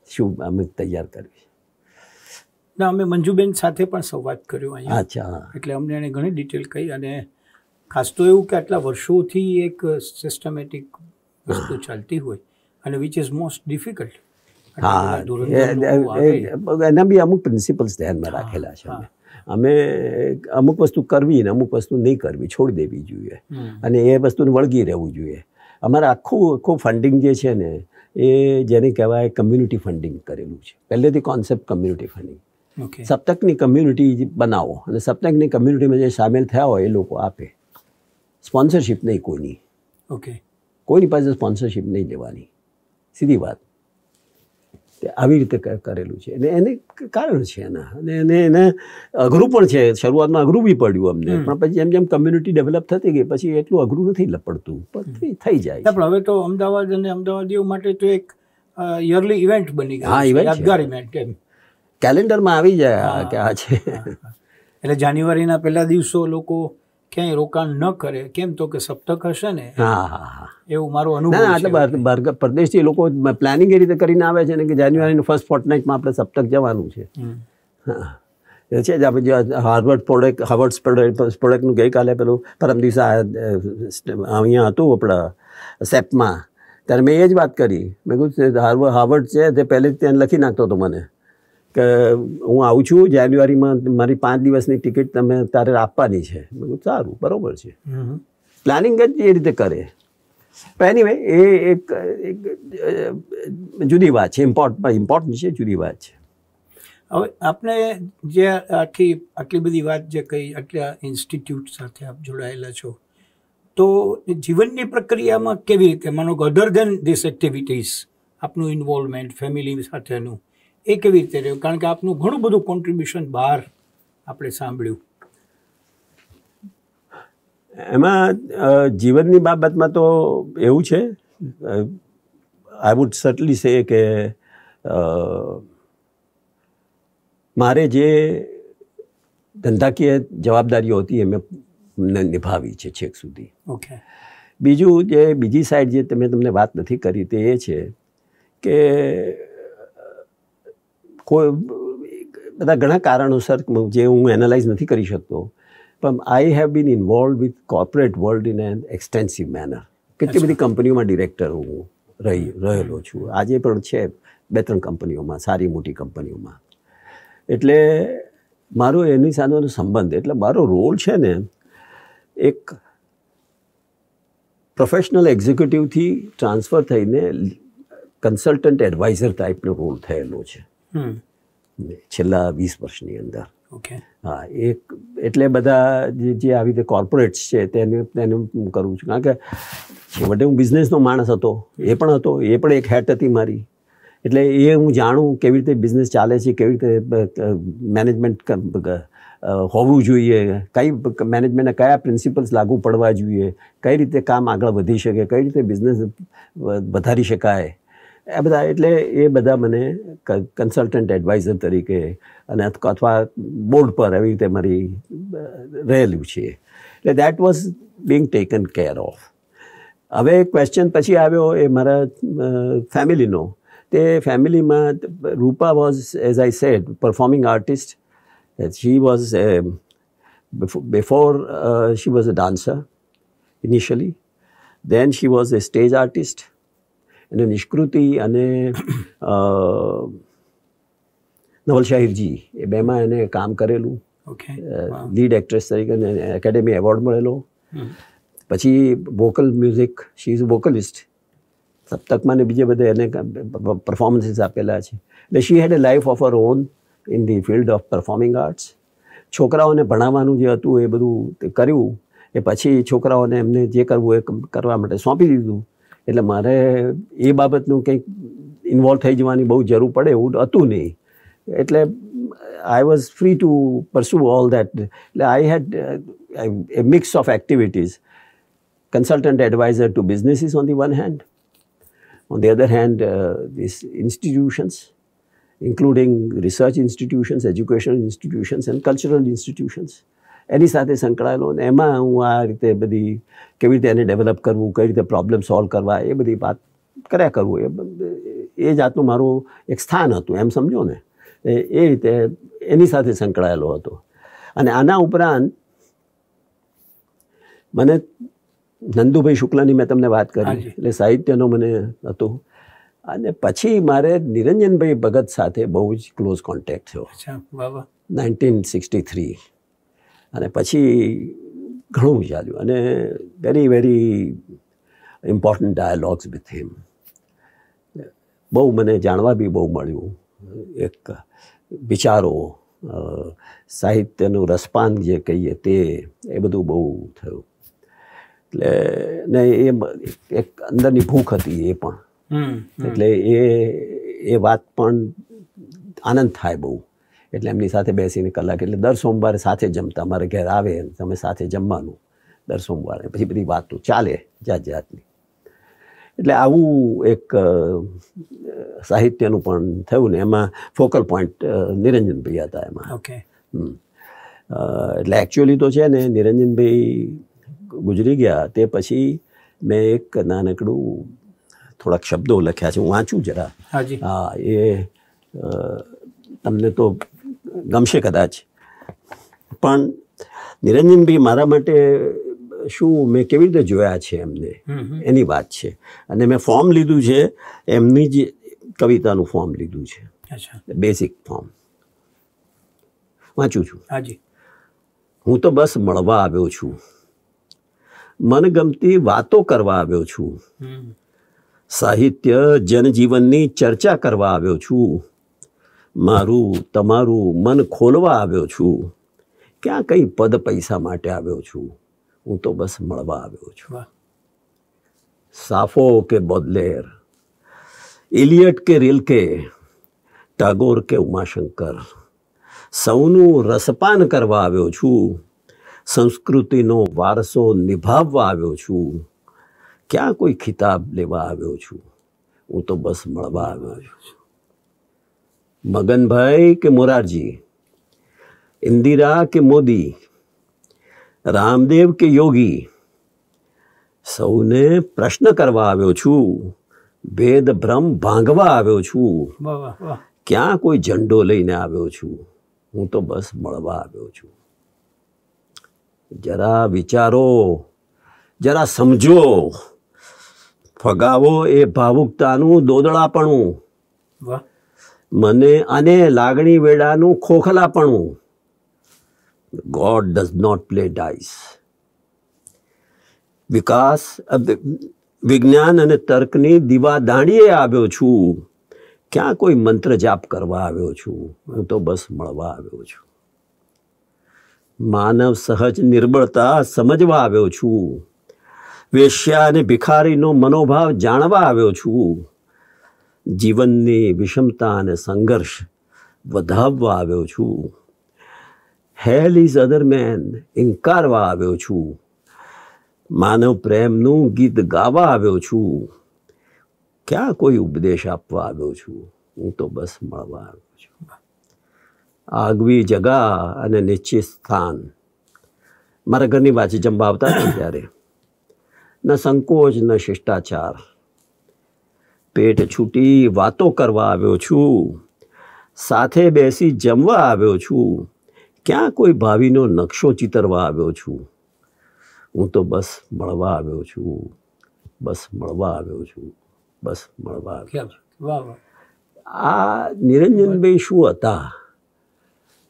શું અમે તૈયાર કરવી ના અમે મંજુબેન સાથે પણ સંવાદ કર્યો અહીંયા અચ્છા એટલે અમને એને ઘણી ડિટેલ કહી અને ખાસ તો એવું કે આટલા વર્ષોથી એક સિસ્ટમેટિક વસ્તુ ચાલતી હોય અને વિચ ઇઝ મોસ્ટ ડિફિકલ્ટ હા એના બી અમુક પ્રિન્સિપલ્સ ધ્યાનમાં રાખેલા છે અમે અમે અમુક વસ્તુ કરવી ને અમુક વસ્તુ નહીં કરવી છોડી દેવી જોઈએ અને એ વસ્તુને વળગી રહેવું જોઈએ અમારે આખું આખું ફંડિંગ જે છે ને એ જેને કહેવાય કમ્યુનિટી ફંડિંગ કરેલું છે પહેલેથી કોન્સેપ્ટ કમ્યુનિટી ફંડિંગ સપ્તકની કમ્યુનિટી બનાવો અને સપ્તકની કમ્યુનિટીમાં જે સામેલ થયા હોય એ લોકો આપે સ્પોન્સરશિપ નહીં કોઈની ઓકે કોઈની પાસે સ્પોન્સરશિપ નહીં લેવાની સીધી વાત આવી રીતે કરેલું છે અને એને કારણ છે એના અને એને એને અઘરું પણ છે શરૂઆતમાં અઘરું બી પડ્યું અમને પણ પછી જેમ જેમ કમ્યુનિટી ડેવલપ થતી ગઈ પછી એટલું અઘરું નથી લપડતું થઈ જાય પણ હવે તો અમદાવાદ અને અમદાવાદ માટે તો એક યરલી ઇવેન્ટ બની ગયા હા યાદગાર ઇવેન્ટ એમ કેલેન્ડરમાં આવી જાય કે આ છે એટલે જાન્યુઆરીના પહેલા દિવસો લોકો ક્યાંય રોકાણ ન કરે કેમ તો કે સપ્તક હશે ને એવું મારો અનુભવ એટલે પરદેશથી લોકો પ્લાનિંગ એ રીતે કરીને આવે છે ને કે જાન્યુઆરીની ફર્સ્ટ ફોર્ટનાઇટમાં આપણે સપ્તક જવાનું છે એ છે જ આપણે હાર્વર્ડ પ્રોડક્ટ હાર્વર્ડ પ્રોડક્ટનું ગઈકાલે પેલું પરમ દિવસે અહીંયા હતું આપણા સેપમાં ત્યારે મેં એ જ વાત કરી મેં કહ્યું હાર્વર્ડ હાર્વર્ડ છે તે પહેલે જ ત્યાં લખી નાખતો હતો મને કે હું આવું છું જાન્યુઆરીમાં મારી પાંચ દિવસની ટિકિટ તમે તારે આપવાની છે સારું બરાબર છે પ્લાનિંગ જ એ રીતે કરે એની એ એક જુદી વાત છે ઇમ્પોર્ટ ઇમ્પોર્ટન્ટ છે જુદી વાત છે હવે આપણે જે આખી આટલી બધી વાત જે કહી આટલા ઇન્સ્ટિટ્યૂટ સાથે આપ જોડાયેલા છો તો જીવનની પ્રક્રિયામાં કેવી રીતે માનો અધર ધેન ધીસ એક્ટિવિટીઝ આપનું ઇન્વોલ્વમેન્ટ ફેમિલી સાથેનું એ કેવી રીતે રહ્યું કારણ કે આપનું ઘણું બધું કોન્ટ્રીબ્યુશન બહાર આપણે સાંભળ્યું એમાં જીવનની બાબતમાં તો એવું છે આઈ વુડ સટલી સે કે મારે જે ધંધાકીય જવાબદારીઓ હતી એ મેં નિભાવી છે છેક સુધી ઓકે બીજું જે બીજી સાઈડ જે તમે તમને વાત નથી કરી તે એ છે કે કોઈ બધા ઘણા કારણોસર જે હું એનાલાઇઝ નથી કરી શકતો પણ I have been involve with corporate world in an extensive manner કેટલી બધી કંપનીઓમાં ડિરેક્ટર હું રહી રહેલો છું આજે પણ છે બે ત્રણ કંપનીઓમાં સારી મોટી કંપનીઓમાં એટલે મારો એની સાથેનો સંબંધ એટલે મારો રોલ છે ને એક પ્રોફેશનલ એક્ઝિક્યુટિવથી ટ્રાન્સફર થઈને કન્સલ્ટન્ટ એડવાઇઝર ટાઈપનો રોલ થયેલો છે છેલ્લા વીસ વર્ષની અંદર ઓકે હા એક એટલે બધા જે જે આવી રીતે કોર્પોરેટ્સ છે તેને તેને હું કરું છું કારણ કે છેવટે હું બિઝનેસનો માણસ હતો એ પણ હતો એ પણ એક હેટ હતી મારી એટલે એ હું જાણું કેવી રીતે બિઝનેસ ચાલે છે કેવી રીતે મેનેજમેન્ટ હોવું જોઈએ કઈ મેનેજમેન્ટના કયા પ્રિન્સિપલ્સ લાગુ પડવા જોઈએ કઈ રીતે કામ આગળ વધી શકે કઈ રીતે બિઝનેસ વધારી શકાય આ બધા એટલે એ બધા મને કન્સલ્ટન્ટ એડવાઇઝર તરીકે અને અથવા બોર્ડ પર એવી રીતે મારી રહેલું છે એટલે that was being taken care of હવે ક્વેશ્ચન પછી આવ્યો એ મારા ફેમિલીનો તે ફેમિલીમાં Rupa was as I said performing artist she was before she was a dancer initially then she was a stage artist એને નિષ્કૃતિ અને નવલ એ બેમાં એને કામ કરેલું ઓકે લીડ એક્ટ્રેસ તરીકે એકેડેમી એવોર્ડ મળેલો પછી vocal music she is vocalist સપ્તકમાં ને બીજે બધે એને પરફોર્મન્સીસ આપેલા છે એટલે she had a life of uh on in the field of performing arts છોકરાઓને ભણાવવાનું જે હતું એ બધું કર્યું એ પછી છોકરાઓને એમને જે કરવું એ કરવા માટે સોંપી દીધું એટલે મારે એ બાબતનું કંઈક ઇન્વોલ્વ થઈ જવાની બહુ જરૂર પડે એવું હતું નહીં એટલે I was free to pursue all that એટલે I had a mix of activities consultant advisor to businesses on the one hand. On the other hand, uh, these institutions, including research institutions, educational institutions, and cultural institutions. એની સાથે સંકળાયેલો અને એમાં હું આ રીતે બધી કેવી રીતે એને ડેવલપ કરવું કઈ રીતે પ્રોબ્લેમ સોલ્વ કરવા એ બધી વાત કર્યા કરવું એ એ જાતનું મારું એક સ્થાન હતું એમ સમજો ને એ રીતે એની સાથે સંકળાયેલો હતો અને આના ઉપરાંત મને નંદુભાઈ શુક્લાની મેં તમને વાત કરી એટલે સાહિત્યનો મને હતું અને પછી મારે નિરંજનભાઈ ભગત સાથે બહુ જ ક્લોઝ કોન્ટેક્ટ થયો નાઇન્ટીન સિક્સટી થ્રી અને પછી ઘણું વિચાર્યું અને very very important dialogues with him બહુ મને જાણવા બી બહુ મળ્યું એક વિચારો સાહિત્યનું રસપાન જે કહીએ તે એ બધું બહુ થયું એટલે ને એ એક અંદરની ભૂખ હતી એ પણ એટલે એ એ વાત પણ આનંદ થાય બહુ એટલે એમની સાથે બેસીને કલાક એટલે દર સોમવારે સાથે જમતા અમારે ઘેર આવે તમે સાથે જમવાનું દર સોમવારે પછી બધી વાતો ચાલે જાત જાતની એટલે આવું એક સાહિત્યનું પણ થયું ને એમાં ફોકલ પોઈન્ટ નિરંજનભાઈ હતા એમાં ઓકે એટલે એકચ્યુઅલી તો છે ને નિરંજનભાઈ ગુજરી ગયા તે પછી મેં એક નાનકડું થોડાક શબ્દો લખ્યા છે હું વાંચું જરા હા એ તમને તો ગમશે કદાચ પણ નિરંજનભાઈ મારા માટે શું મેં કેવી રીતે જોયા છે એમને એની વાત છે અને મેં ફોર્મ લીધું છે એમની જ કવિતાનું ફોર્મ લીધું છે બેઝિક ફોર્મ વાંચું છું હાજી હું તો બસ મળવા આવ્યો છું મનગમતી વાતો કરવા આવ્યો છું સાહિત્ય જનજીવનની ચર્ચા કરવા આવ્યો છું મારું તમારું મન ખોલવા આવ્યો છું ક્યાં કંઈ પદ પૈસા માટે આવ્યો છું હું તો બસ મળવા આવ્યો છું સાફો કે બોદલેર ઇલિયટ કે કે ટાગોર કે ઉમાશંકર સૌનું રસપાન કરવા આવ્યો છું સંસ્કૃતિનો વારસો નિભાવવા આવ્યો છું ક્યાં કોઈ ખિતાબ લેવા આવ્યો છું હું તો બસ મળવા આવ્યો છું મગનભાઈ કે મોરારજી ઇન્દિરા કે મોદી રામદેવ કે યોગી સૌને પ્રશ્ન કરવા આવ્યો છું ભેદ ભ્રમ ભાંગવા આવ્યો છું ક્યાં કોઈ ઝંડો લઈને આવ્યો છું હું તો બસ મળવા આવ્યો છું જરા વિચારો જરા સમજો ફગાવો એ ભાવુકતાનું દોદળાપણું વાહ મને અને લાગણી વેળાનું ખોખલાપણું God does not play dice વિકાસ વિજ્ઞાન અને તર્કની દીવાદાંડીએ આવ્યો છું ક્યાં કોઈ મંત્ર જાપ કરવા આવ્યો છું હું તો બસ મળવા આવ્યો છું માનવ સહજ નિર્બળતા સમજવા આવ્યો છું વેશ્યા અને ભિખારીનો મનોભાવ જાણવા આવ્યો છું જીવનની વિષમતા અને સંઘર્ષ વધાવવા આવ્યો છું હેલ ઇઝ અધર મેન ઇન્કારવા આવ્યો છું માનવ પ્રેમનું ગીત ગાવા આવ્યો છું ક્યાં કોઈ ઉપદેશ આપવા આવ્યો છું હું તો બસ મળવા આવ્યો છું આગવી જગા અને નિશ્ચિત સ્થાન મારા ઘરની પાછી જમવા આવતા હતા ત્યારે ન સંકોચ ન શિષ્ટાચાર પેટ છૂટી વાતો કરવા આવ્યો છું સાથે બેસી જમવા આવ્યો છું ક્યાં કોઈ ભાવિનો નકશો ચિતરવા આવ્યો છું હું તો બસ મળવા આવ્યો છું બસ મળવા આવ્યો છું બસ મળવા આવ્યો આ નિરંજનભાઈ શું હતા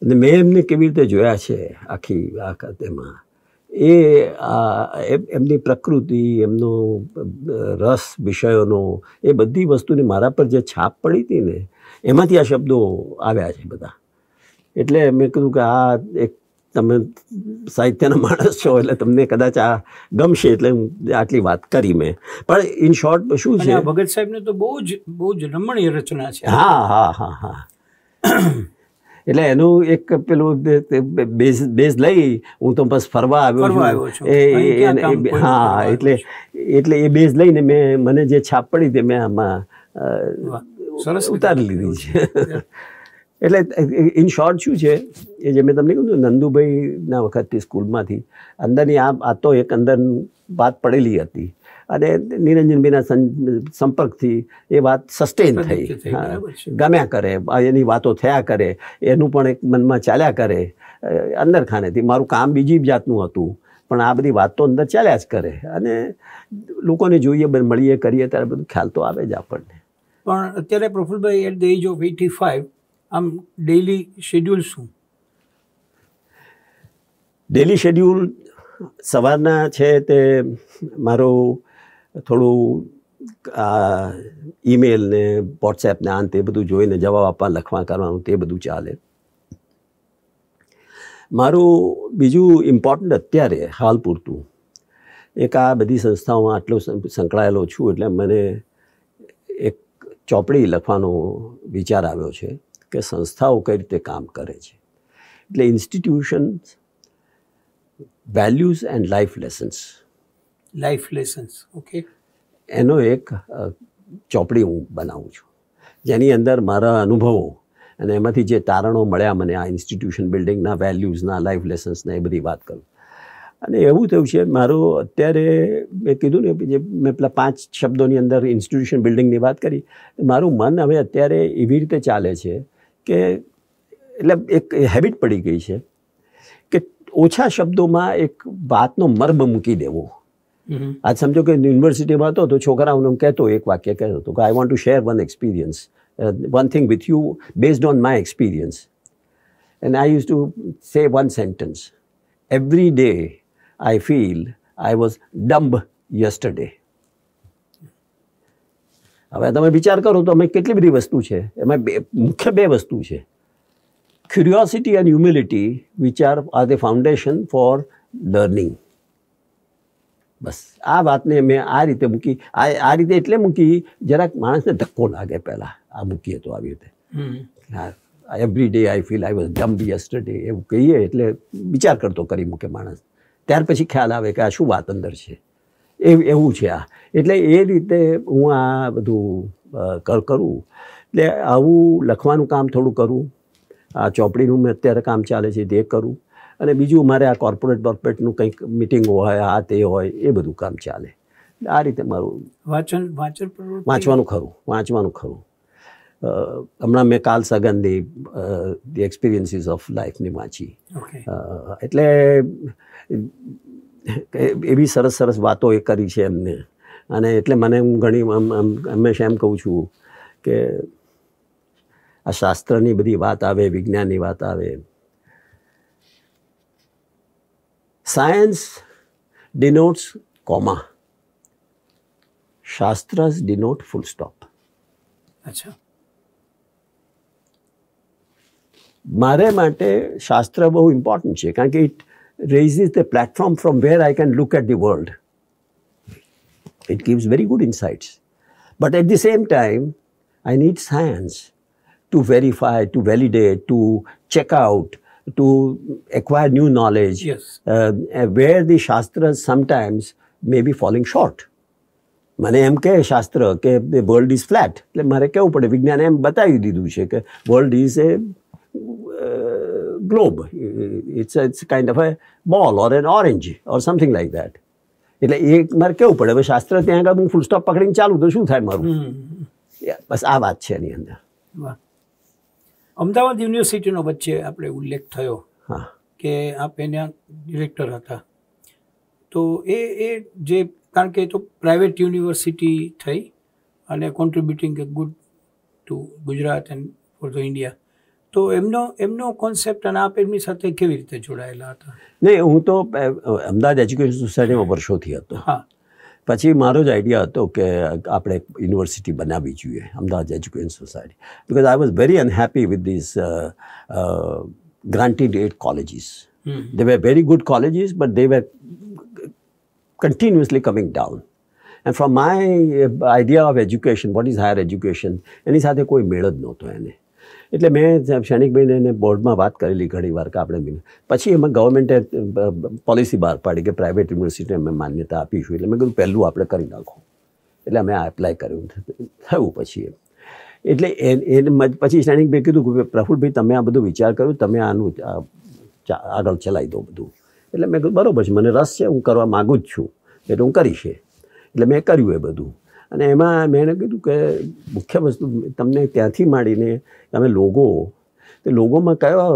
અને મેં એમને કેવી રીતે જોયા છે આખી આ તેમાં એ એમની પ્રકૃતિ એમનો રસ વિષયોનો એ બધી વસ્તુની મારા પર જે છાપ પડી હતી ને એમાંથી આ શબ્દો આવ્યા છે બધા એટલે મેં કીધું કે આ એક તમે સાહિત્યના માણસ છો એટલે તમને કદાચ આ ગમશે એટલે હું આટલી વાત કરી મેં પણ ઇન શોર્ટ શું છે ભગત સાહેબને તો બહુ જ બહુ જ રમણીય રચના છે હા હા હા હા એટલે એનું એક પેલું બેઝ બેઝ લઈ હું તો બસ ફરવા આવ્યો છું એ હા એટલે એટલે એ બેઝ લઈને મેં મને જે છાપ પડી તે મેં આમાં સરસ ઉતારી લીધી છે એટલે ઇન શોર્ટ શું છે એ જે મેં તમને કહ્યું નંદુભાઈના વખતથી સ્કૂલમાંથી અંદરની આ આ તો એક અંદર વાત પડેલી હતી અને નિરંજન નિરંજનભાઈના સંપર્કથી એ વાત સસ્ટેન થઈ ગમ્યા કરે એની વાતો થયા કરે એનું પણ એક મનમાં ચાલ્યા કરે અંદર ખાનેથી મારું કામ બીજી જાતનું હતું પણ આ બધી વાત તો અંદર ચાલ્યા જ કરે અને લોકોને જોઈએ મળીએ કરીએ ત્યારે બધું ખ્યાલ તો આવે જ આપણને પણ અત્યારે Prafulbhai at the age of eighty five આમ ડેઇલી શેડ્યુલ શું ડેલી શેડ્યુલ સવારના છે તે મારો થોડું આ ઈમેલ ને વોટ્સએપ ને આન તે બધું જોઈને જવાબ આપવા લખવા કરવાનું તે બધું ચાલે મારું બીજું ઇમ્પોર્ટન્ટ અત્યારે હાલ પૂરતું એક આ બધી સંસ્થાઓમાં આટલો સંકળાયેલો છું એટલે મને એક ચોપડી લખવાનો વિચાર આવ્યો છે કે સંસ્થાઓ કઈ રીતે કામ કરે છે એટલે institutions values and life lessons life lessons okay એનો એક ચોપડી હું બનાવું છું જેની અંદર મારા અનુભવો અને એમાંથી જે તારણો મળ્યા મને આ ઇન્સ્ટિટ્યુશન બિલ્ડિંગના વેલ્યુઝના લાઈફ લેસન્સના એ બધી વાત કરું અને એવું થયું છે મારું અત્યારે મેં કીધું ને જે મેં પેલા પાંચ શબ્દોની અંદર ઇન્સ્ટિટ્યુશન બિલ્ડિંગની વાત કરી મારું મન હવે અત્યારે એવી રીતે ચાલે છે કે એટલે એક હેબિટ પડી ગઈ છે કે ઓછા શબ્દોમાં એક વાતનો મર્મ મૂકી દેવો આજ સમજો કે યુનિવર્સિટીમાં હતો તો છોકરાઓને હું કહેતો એક વાક્ય કહેતો હતો કે I want to share one experience one thing with you based on my experience and I use to say one sentence every day I feel I was dumb yesterday હવે તમે વિચાર કરો તો અમે કેટલી બધી વસ્તુ છે એમાં બે મુખ્ય બે વસ્તુ છે curiosity and humility which are are the foundation for learning બસ આ વાતને મેં આ રીતે મૂકી આ આ રીતે એટલે મૂકી જરાક માણસને ધક્કો લાગે પહેલાં આ મૂકીએ તો આવી રીતે every day I feel I was dumb yesterday એવું કહીએ એટલે વિચાર કરતો કરી મૂકે માણસ ત્યાર પછી ખ્યાલ આવે કે આ શું વાત અંદર છે એ એવું છે આ એટલે એ રીતે હું આ બધું કરું એટલે આવું લખવાનું કામ થોડું કરું આ ચોપડીનું મેં અત્યારે કામ ચાલે છે તે કરું અને બીજું મારે આ કોર્પોરેટ બોર્પોરેટનું કંઈક મિટિંગ હોય આ તે હોય એ બધું કામ ચાલે આ રીતે મારું વાંચન વાંચન વાંચવાનું ખરું વાંચવાનું ખરું હમણાં મેં કાલ સગનની ધી એક્સપિરિયન્સીસ ઓફ લાઈફની વાંચી એટલે એવી સરસ સરસ વાતો એ કરી છે એમને અને એટલે મને ઘણી આમ આમ હંમેશા એમ કહું છું કે આ શાસ્ત્રની બધી વાત આવે વિજ્ઞાનની વાત આવે science denotes comma shastras denote full stop acha mare mate shastra bahu important che kan ki it raises the platform from where i can look at the world it gives very good insights but at the same time i need science to verify to validate to check out to acquire new knowledge, yes. uh, where the Shastras sometimes may be falling short. મને એમ કહે શાસ્ત્ર કે world is flat એટલે મારે કહેવું પડે વિજ્ઞાને એમ બતાવી દીધું છે કે world is a globe it's it's kind of a ball or an orange or something like that એટલે એ મારે કેવું પડે હવે શાસ્ત્ર ત્યાં આગળ હું ફૂલ સ્ટોપ પકડીને ચાલું તો શું થાય મારું બસ આ વાત છે એની અંદર વાહ અમદાવાદ યુનિવર્સિટીનો વચ્ચે આપણે ઉલ્લેખ થયો કે આપ એના ડિરેક્ટર હતા તો એ એ જે કારણ કે તો પ્રાઇવેટ યુનિવર્સિટી થઈ અને contributing a good to Gujarat and for the India તો એમનો એમનો કોન્સેપ્ટ અને આપ એમની સાથે કેવી રીતે જોડાયેલા હતા નહીં હું તો અમદાવાદ એજ્યુકેશન સોસાયટીમાં વર્ષોથી હતો હા પછી મારો જ આઈડિયા હતો કે આપણે યુનિવર્સિટી બનાવવી જોઈએ Ahmedabad education society because I was very unhappy with this granted at colleges they were very good colleges but they were continuously coming down and from my idea of education what is higher education એની સાથે કોઈ મેળ જ નહોતો એને એટલે મેં શૈનિકભાઈને એને બોર્ડમાં વાત કરેલી ઘણી વાર કે આપણે પછી એમાં ગવર્મેન્ટે પોલિસી બહાર પાડી કે પ્રાઇવેટ યુનિવર્સિટીને અમે માન્યતા આપીશું એટલે મેં કીધું પહેલું આપણે કરી નાખો એટલે અમે આ એપ્લાય કર્યું થયું પછી એમ એટલે એને પછી શૈનિકભાઈ કીધું કે પ્રફુલભાઈ તમે આ બધું વિચાર કર્યો તમે આનું આગળ ચલાવી દો બધું એટલે મેં કીધું બરાબર છે મને રસ છે હું કરવા માગું જ છું એટલે હું કરીશ એટલે મેં કર્યું એ બધું અને એમાં મેં એને કીધું કે મુખ્ય વસ્તુ તમને ત્યાંથી માંડીને અમે લોગો તે લોગોમાં કયો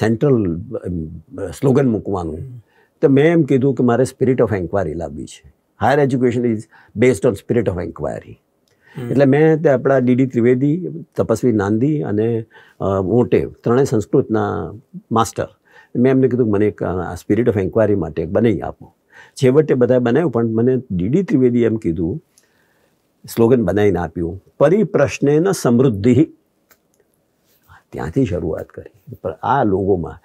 સેન્ટ્રલ સ્લોગન મૂકવાનું તો મેં એમ કીધું કે મારે સ્પિરિટ ઓફ એન્ક્વાયરી લાવવી છે higher education is based on spirit of enquiry એટલે મેં તે આપણા ડીડી ત્રિવેદી તપસ્વી નાંદી અને મોટેવ ત્રણેય સંસ્કૃતના માસ્ટર મેં એમને કીધું મને એક સ્પિરિટ ઓફ એન્કવાયરી માટે એક બનાવી આપો છેવટે બધા બનાવ્યું પણ મને ડીડી ત્રિવેદી એમ કીધું સ્લોગન બનાવીને આપ્યું પરિપ્રશ્ને સમૃદ્ધિ ત્યાંથી શરૂઆત કરી પણ આ લોગોમાં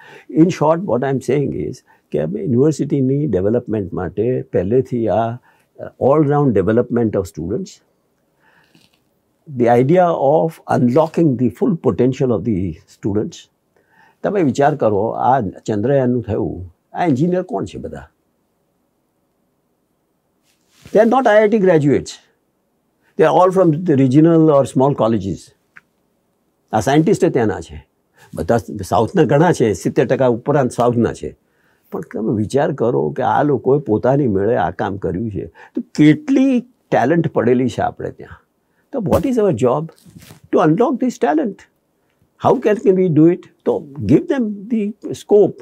in short what I am saying is કે યુનિવર્સિટીની ડેવલપમેન્ટ માટે પહેલેથી આ all round development of students the idea of unlocking the full potential of the students તમે વિચાર કરો આ ચંદ્રયાનનું થયું આ એન્જિનિયર કોણ છે બધા They are not IIT graduates. They are all from the regional or small colleges. આ સાયન્ટિસ્ટ ત્યાંના છે બધા સાઉથના ઘણા છે સિત્તેર ટકા ઉપરાંત સાઉથના છે પણ તમે વિચાર કરો કે આ લોકોએ પોતાની મેળે આ કામ કર્યું છે તો કેટલી ટેલેન્ટ પડેલી છે આપણે ત્યાં તો what is our job to unlock this talent how can can we do it તો give them the scope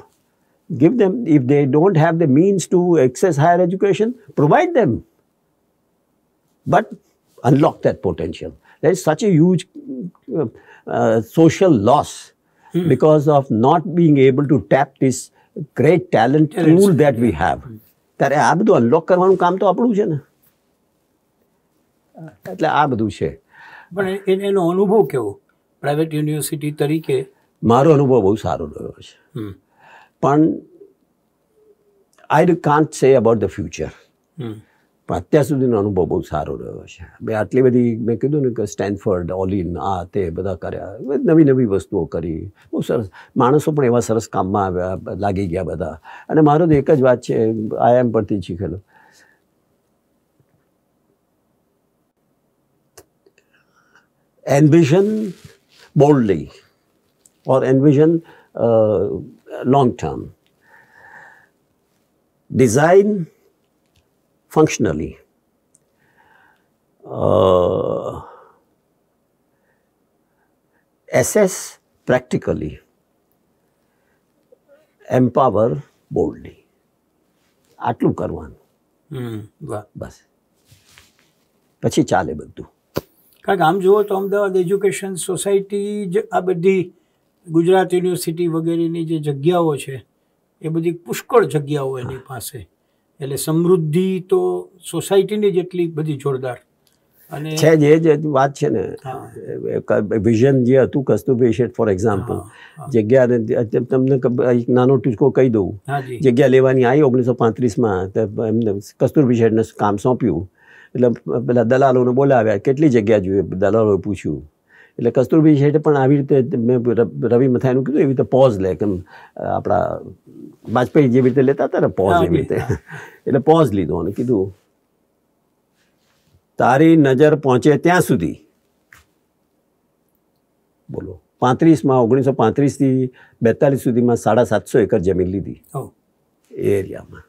give them if they don't have the means to access higher education provide them but unlock that potential. There is such a huge uh, social loss mm. because of not being able to tap this great talent pool that we have. ત્યારે આ બધું unlock કરવાનું કામ તો આપણું છે ને એટલે આ બધું છે પણ એનો અનુભવ કેવો પ્રાઇવેટ યુનિવર્સિટી તરીકે મારો અનુભવ બહુ સારો રહ્યો છે પણ I can't say about the future પણ અત્યાર સુધીનો અનુભવ બહુ સારો રહ્યો છે મેં આટલી બધી મેં કીધું ને કે સ્ટેન્ફર્ડ ઓલિન આ તે બધા કર્યા નવી નવી વસ્તુઓ કરી બહુ સરસ માણસો પણ એવા સરસ કામમાં આવ્યા લાગી ગયા બધા અને મારો તો એક જ વાત છે આયામ પરથી શીખેલો envision boldly or envision long term design functionally. Uh, assess practically, empower boldly. આટલું કરવાનું બસ પછી ચાલે બધું કારણ કે આમ જુઓ તો અમદાવાદ એજ્યુકેશન સોસાયટી જ આ બધી ગુજરાત યુનિવર્સિટી વગેરેની જે જગ્યાઓ છે એ બધી પુષ્કળ જગ્યાઓ એની પાસે એટલે સમૃદ્ધિ તો સોસાયટીની જેટલી બધી જોરદાર અને છે જે જે વાત છે ને વિઝન જે હતું કસ્તુરભાઈ શેઠ ફોર એક્ઝામ્પલ જગ્યાને તમને એક નાનો ટૂચકો કહી દઉં જગ્યા લેવાની આવી ઓગણીસો પાંત્રીસમાં એમને કસ્તુરભાઈ શેઠને કામ સોંપ્યું એટલે પેલા દલાલોને બોલાવ્યા કેટલી જગ્યા જોઈએ દલાલોએ પૂછ્યું એટલે કસ્તુરબી શેઠે પણ આવી રીતે મેં રવિ મથાઈનું કીધું એવી રીતે પોઝ લે કેમ આપણા વાજપેયી જેવી રીતે લેતા હતા ને પોઝ એવી રીતે એટલે પોઝ લીધો અને કીધું તારી નજર પહોંચે ત્યાં સુધી બોલો પાંત્રીસમાં ઓગણીસો પાંત્રીસથી બેતાલીસ સુધીમાં સાડા સાતસો એકર જમીન લીધી એ એરિયામાં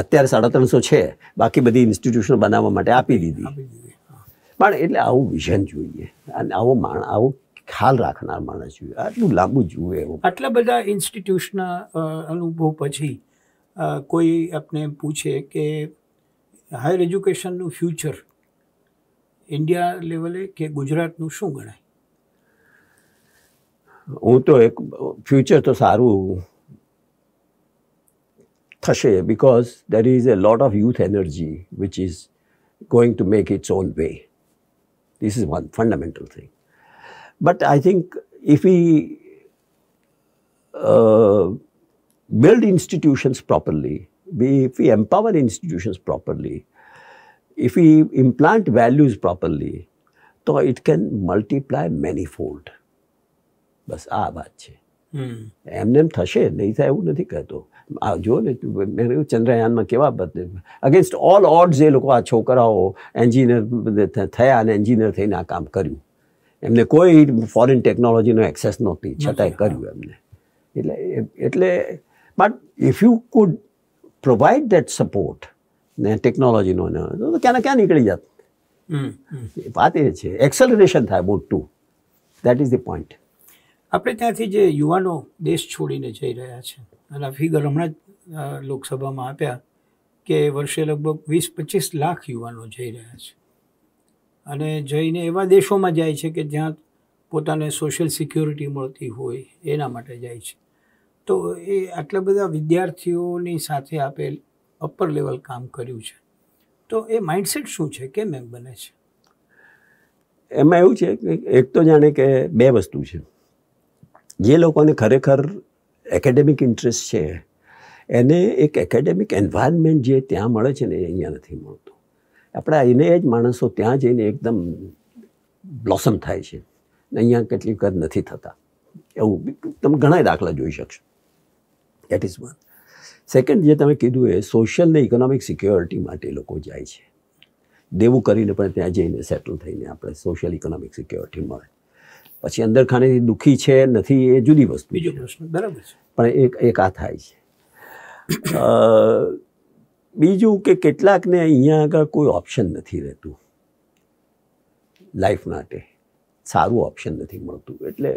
અત્યારે સાડા ત્રણસો છે બાકી બધી ઇન્સ્ટિટ્યુશન બનાવવા માટે આપી દીધી પણ એટલે આવું વિઝન જોઈએ અને આવો માણ આવો ખ્યાલ રાખનાર માણસ જોઈએ આટલું લાંબુ જુએ એવું આટલા બધા ઇન્સ્ટિટ્યુશનના અનુભવ પછી કોઈ આપણે પૂછે કે હાયર એજ્યુકેશનનું ફ્યુચર ઇન્ડિયા લેવલે કે ગુજરાતનું શું ગણાય હું તો એક ફ્યુચર તો સારું થશે because there is a lot of youth energy which is going to make its own way This is one fundamental thing. But I think if we uh, build institutions properly, we, if we empower institutions properly, if we implant values properly, so it can multiply manifold. બસ આ વાત છે એમને જો ને મેં કહ્યું ચંદ્રયાનમાં કેવા અગેન્સ્ટ ઓલ ઓડ્સ એ લોકો આ છોકરાઓ એન્જિનિયર થયા અને એન્જિનિયર થઈને આ કામ કર્યું એમને કોઈ ફોરેન ટેકનોલોજીનો એક્સેસ નહોતી છતાંય કર્યું એમને એટલે એટલે but if you could provide that support ને ટેકનોલોજીનો તો ક્યાં ક્યાં નીકળી જાત વાત એ છે એક્સેલરેશન થાય મોટું દેટ ઇઝ ધી પોઈન્ટ આપણે ત્યાંથી જે યુવાનો દેશ છોડીને જઈ રહ્યા છે અને ફિગર હમણાં જ લોકસભામાં આપ્યા કે વર્ષે લગભગ વીસ પચીસ લાખ યુવાનો જઈ રહ્યા છે અને જઈને એવા દેશોમાં જાય છે કે જ્યાં પોતાને સોશિયલ સિક્યોરિટી મળતી હોય એના માટે જાય છે તો એ આટલા બધા વિદ્યાર્થીઓની સાથે આપે અપર લેવલ કામ કર્યું છે તો એ માઇન્ડસેટ શું છે કેમ એમ બને છે એમાં એવું છે કે એક તો જાણે કે બે વસ્તુ છે જે લોકોને ખરેખર એકેડેમિક ઇન્ટરેસ્ટ છે એને એક એકેડેમિક એન્વાયરમેન્ટ જે ત્યાં મળે છે ને એ અહીંયા નથી મળતું આપણા એને જ માણસો ત્યાં જઈને એકદમ બ્લોસમ થાય છે ને અહીંયા કેટલીક વાર નથી થતા એવું તમે ઘણા દાખલા જોઈ શકશો દેટ ઇઝ વન સેકન્ડ જે તમે કીધું એ સોશિયલ ને ઇકોનોમિક સિક્યોરિટી માટે લોકો જાય છે દેવું કરીને પણ ત્યાં જઈને સેટલ થઈને આપણે સોશિયલ ઇકોનોમિક સિક્યોરિટી મળે પછી અંદર ખાનેથી દુઃખી છે નથી એ જુદી વસ્તુ બીજો પ્રશ્ન બરાબર છે પણ એક એક આ થાય છે બીજું કે કેટલાકને અહીંયા આગળ કોઈ ઓપ્શન નથી રહેતું લાઈફ માટે સારું ઓપ્શન નથી મળતું એટલે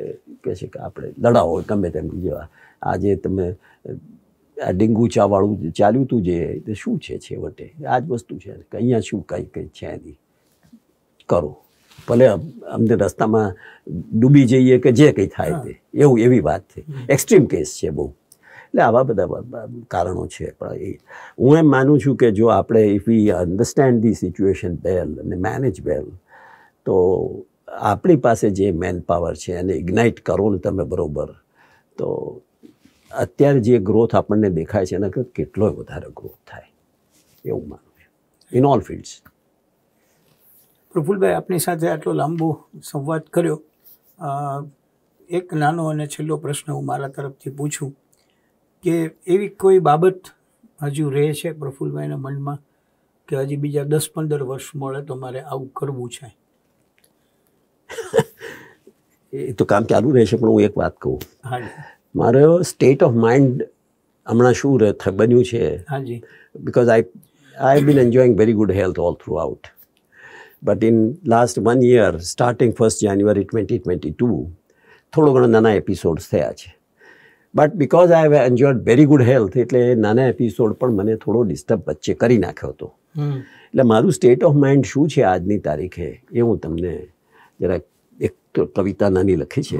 કહે છે કે આપણે લડાવો ગમે તેમ જેવા આજે તમે આ ડેન્ગુ ચાવાળું ચાલ્યું હતું જે શું છે છેવટે આ જ વસ્તુ છે અહીંયા શું કંઈ કંઈ છે નહીં કરો ભલે અમને રસ્તામાં ડૂબી જઈએ કે જે કંઈ થાય તે એવું એવી વાત છે એક્સ્ટ્રીમ કેસ છે બહુ એટલે આવા બધા કારણો છે પણ એ હું એમ માનું છું કે જો આપણે if we understand the situation well અને મેનેજ વેલ તો આપણી પાસે જે મેન પાવર છે એને ઇગ્નાઇટ કરો ને તમે બરાબર તો અત્યારે જે ગ્રોથ આપણને દેખાય છે એના કરતાં કેટલોય વધારે ગ્રોથ થાય એવું માનું છું ઇન ઓલ ફિલ્ડ્સ પ્રફુલભાઈ આપની સાથે આટલો લાંબો સંવાદ કર્યો એક નાનો અને છેલ્લો પ્રશ્ન હું મારા તરફથી પૂછું કે એવી કોઈ બાબત હજુ રહે છે પ્રફુલભાઈના મનમાં કે હજી બીજા દસ પંદર વર્ષ મળે તો મારે આવું કરવું છે એ તો કામ ચાલુ રહેશે પણ હું એક વાત કહું મારો સ્ટેટ ઓફ માઇન્ડ હમણાં શું બન્યું છે હાજી because I I been enjoying very good health all throughout but in last one year starting first January twenty twenty two થોડો ઘણો નાના એપિસોડ્સ થયા છે but because I have enjoyed very good health એટલે નાના episode પણ મને થોડો ડિસ્ટર્બ વચ્ચે કરી નાખ્યો હતો એટલે મારું સ્ટેટ ઓફ માઇન્ડ શું છે આજની તારીખે એ હું તમને જરાક એક કવિતા નાની લખી છે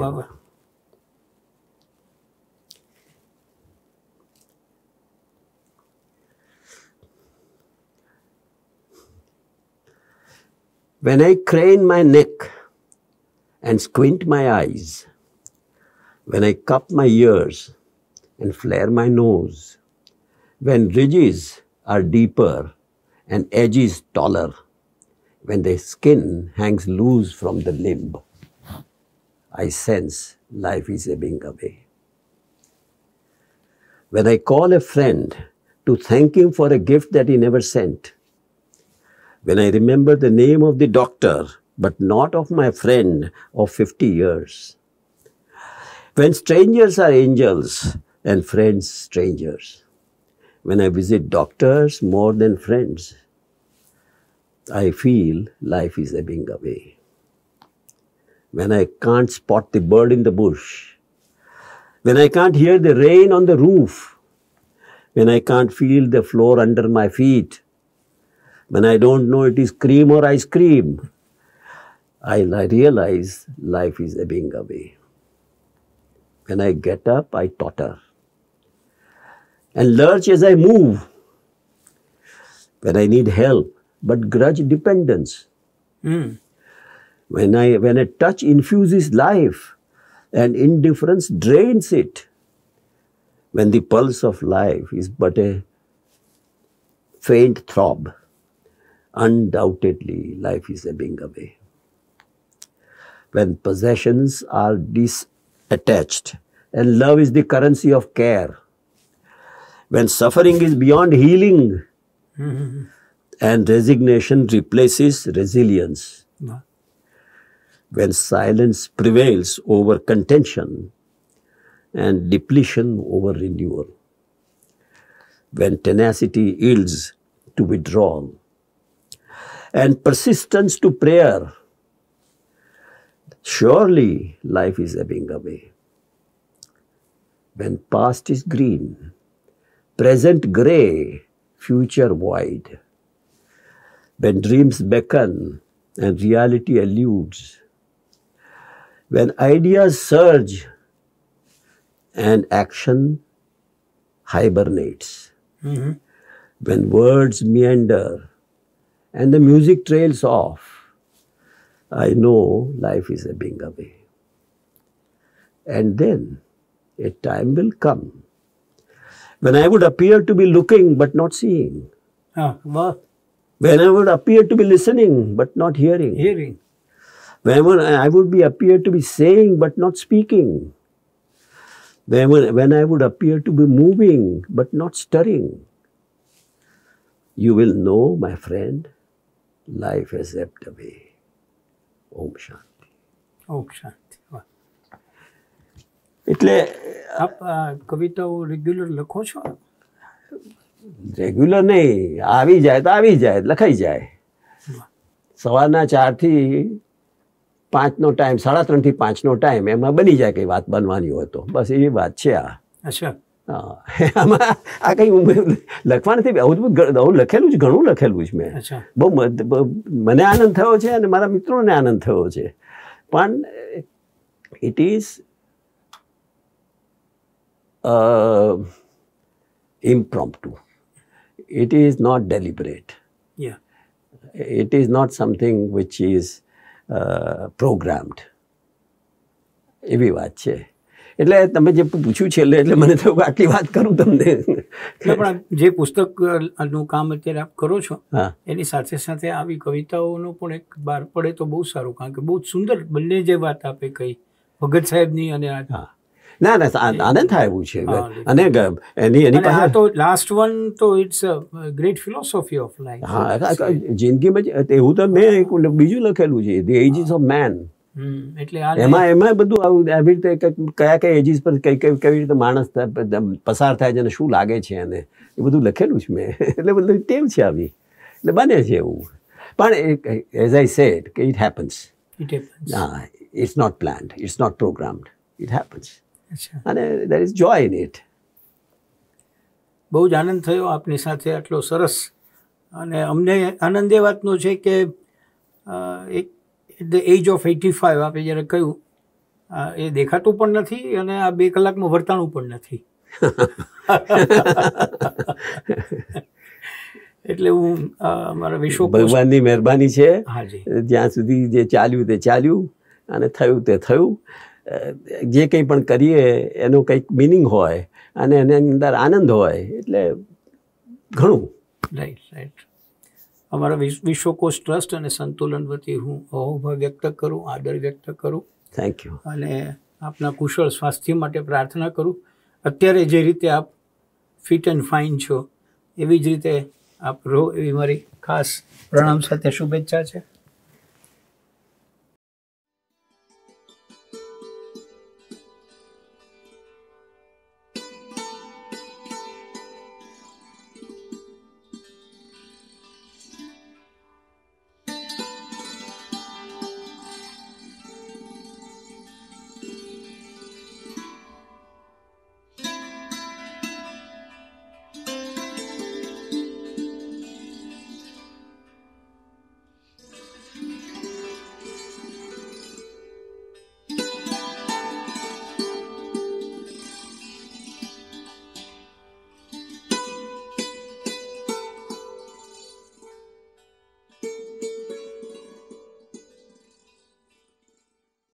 When I crane my neck and squint my eyes, when I cup my ears and flare my nose, when ridges are deeper and edges taller, when the skin hangs loose from the limb, I sense life is ebbing away. When I call a friend to thank him for a gift that he never sent, when I remember the name of the doctor, but not of my friend of 50 years. When strangers are angels and friends strangers. When I visit doctors more than friends, I feel life is ebbing away. When I can't spot the bird in the bush, when I can't hear the rain on the roof, when I can't feel the floor under my feet, when I don't know it is cream or ice cream, I realize life is ebbing away. When I get up, I totter and lurch as I move. When I need help, but grudge dependence. Mm. When I when a touch infuses life, and indifference drains it. When the pulse of life is but a faint throb undoubtedly life is ebbing away. When possessions are disattached and love is the currency of care, when suffering is beyond healing mm-hmm. and resignation replaces resilience, when silence prevails over contention and depletion over renewal, when tenacity yields to withdrawal and persistence to prayer, surely life is ebbing away. When past is green, present grey, future void. When dreams beckon and reality eludes. When ideas surge and action hibernates. Mm -hmm. When words meander and the music trails off, I know life is ebbing away. And then a time will come when I would appear to be looking but not seeing. Ah, When I would appear to be listening but not hearing. Hearing. When I would be appear to be saying but not speaking. When, when I would appear to be moving but not stirring. You will know, my friend, life has ebbed away. Om Shanti. Om એટલે આપ કવિતાઓ regular લખો છો regular નહીં આવી જાય તો આવી જાય લખાઈ જાય સવારના ચારથી પાંચનો ટાઈમ સાડા ત્રણથી પાંચનો ટાઈમ એમાં બની જાય કંઈ વાત બનવાની હોય તો બસ એવી વાત છે આ અચ્છા આમાં આ કંઈ લખવા નથી હું લખેલું જ ઘણું લખેલું છે મેં બહુ મને આનંદ થયો છે અને મારા મિત્રોને આનંદ થયો છે પણ it is impromptu. It is not deliberate. Yeah. It is not something which is uh, programmed. એવી વાત છે એટલે તમે જે પૂછ્યું છે એટલે એટલે મને તો આટલી વાત કરું તમને પણ જે પુસ્તકનું કામ અત્યારે આપ કરો છો એની સાથે સાથે આવી કવિતાઓનો પણ એક બહાર પડે તો બહુ સારું કારણ કે બહુ સુંદર બંને જે વાત આપે કહી ભગત સાહેબની અને આ ના ના આનંદ થાય એવું છે અને એની એની પાસે તો લાસ્ટ વન તો it's a great philosophy of life હા જિંદગીમાં એવું તો મેં બીજું લખેલું છે ધ એજીસ ઓફ મેન એટલે એમાં એમાં બધું આવું આવી રીતે કયા કયા એજીસ પર કઈ કઈ કેવી રીતે માણસ પસાર થાય છે અને શું લાગે છે અને એ બધું લખેલું છે મેં એટલે બધું ટેવ છે આવી એટલે બને છે એવું પણ એઝ આઈ સેટ કે ઇટ હેપન્સ હા it's not planned it's not programmed it happens અને there is joy in it બહુ જ આનંદ થયો આપની સાથે આટલો સરસ અને અમને આનંદ એ વાતનો છે કે એક the age of eighty five આપણે જ્યારે કહ્યું એ દેખાતું પણ નથી અને આ બે કલાકમાં વર્તાણું પણ નથી એટલે હું મારા વિશ્વ ભગવાનની મહેરબાની છે જ્યાં સુધી જે ચાલ્યું તે ચાલ્યું અને થયું તે થયું જે કંઈ પણ કરીએ એનો કંઈક મિનિંગ હોય અને એની અંદર આનંદ હોય એટલે ઘણું રાઈટ રાઈટ અમારા વિશ્વકોશ ટ્રસ્ટ અને સંતુલન વતી હું અહોભાવ વ્યક્ત કરું આદર વ્યક્ત કરું થેન્ક યુ અને આપના કુશળ સ્વાસ્થ્ય માટે પ્રાર્થના કરું અત્યારે જે રીતે આપ ફિટ એન્ડ ફાઇન છો એવી જ રીતે આપ રહો એવી મારી ખાસ પ્રણામ સાથે શુભેચ્છા છે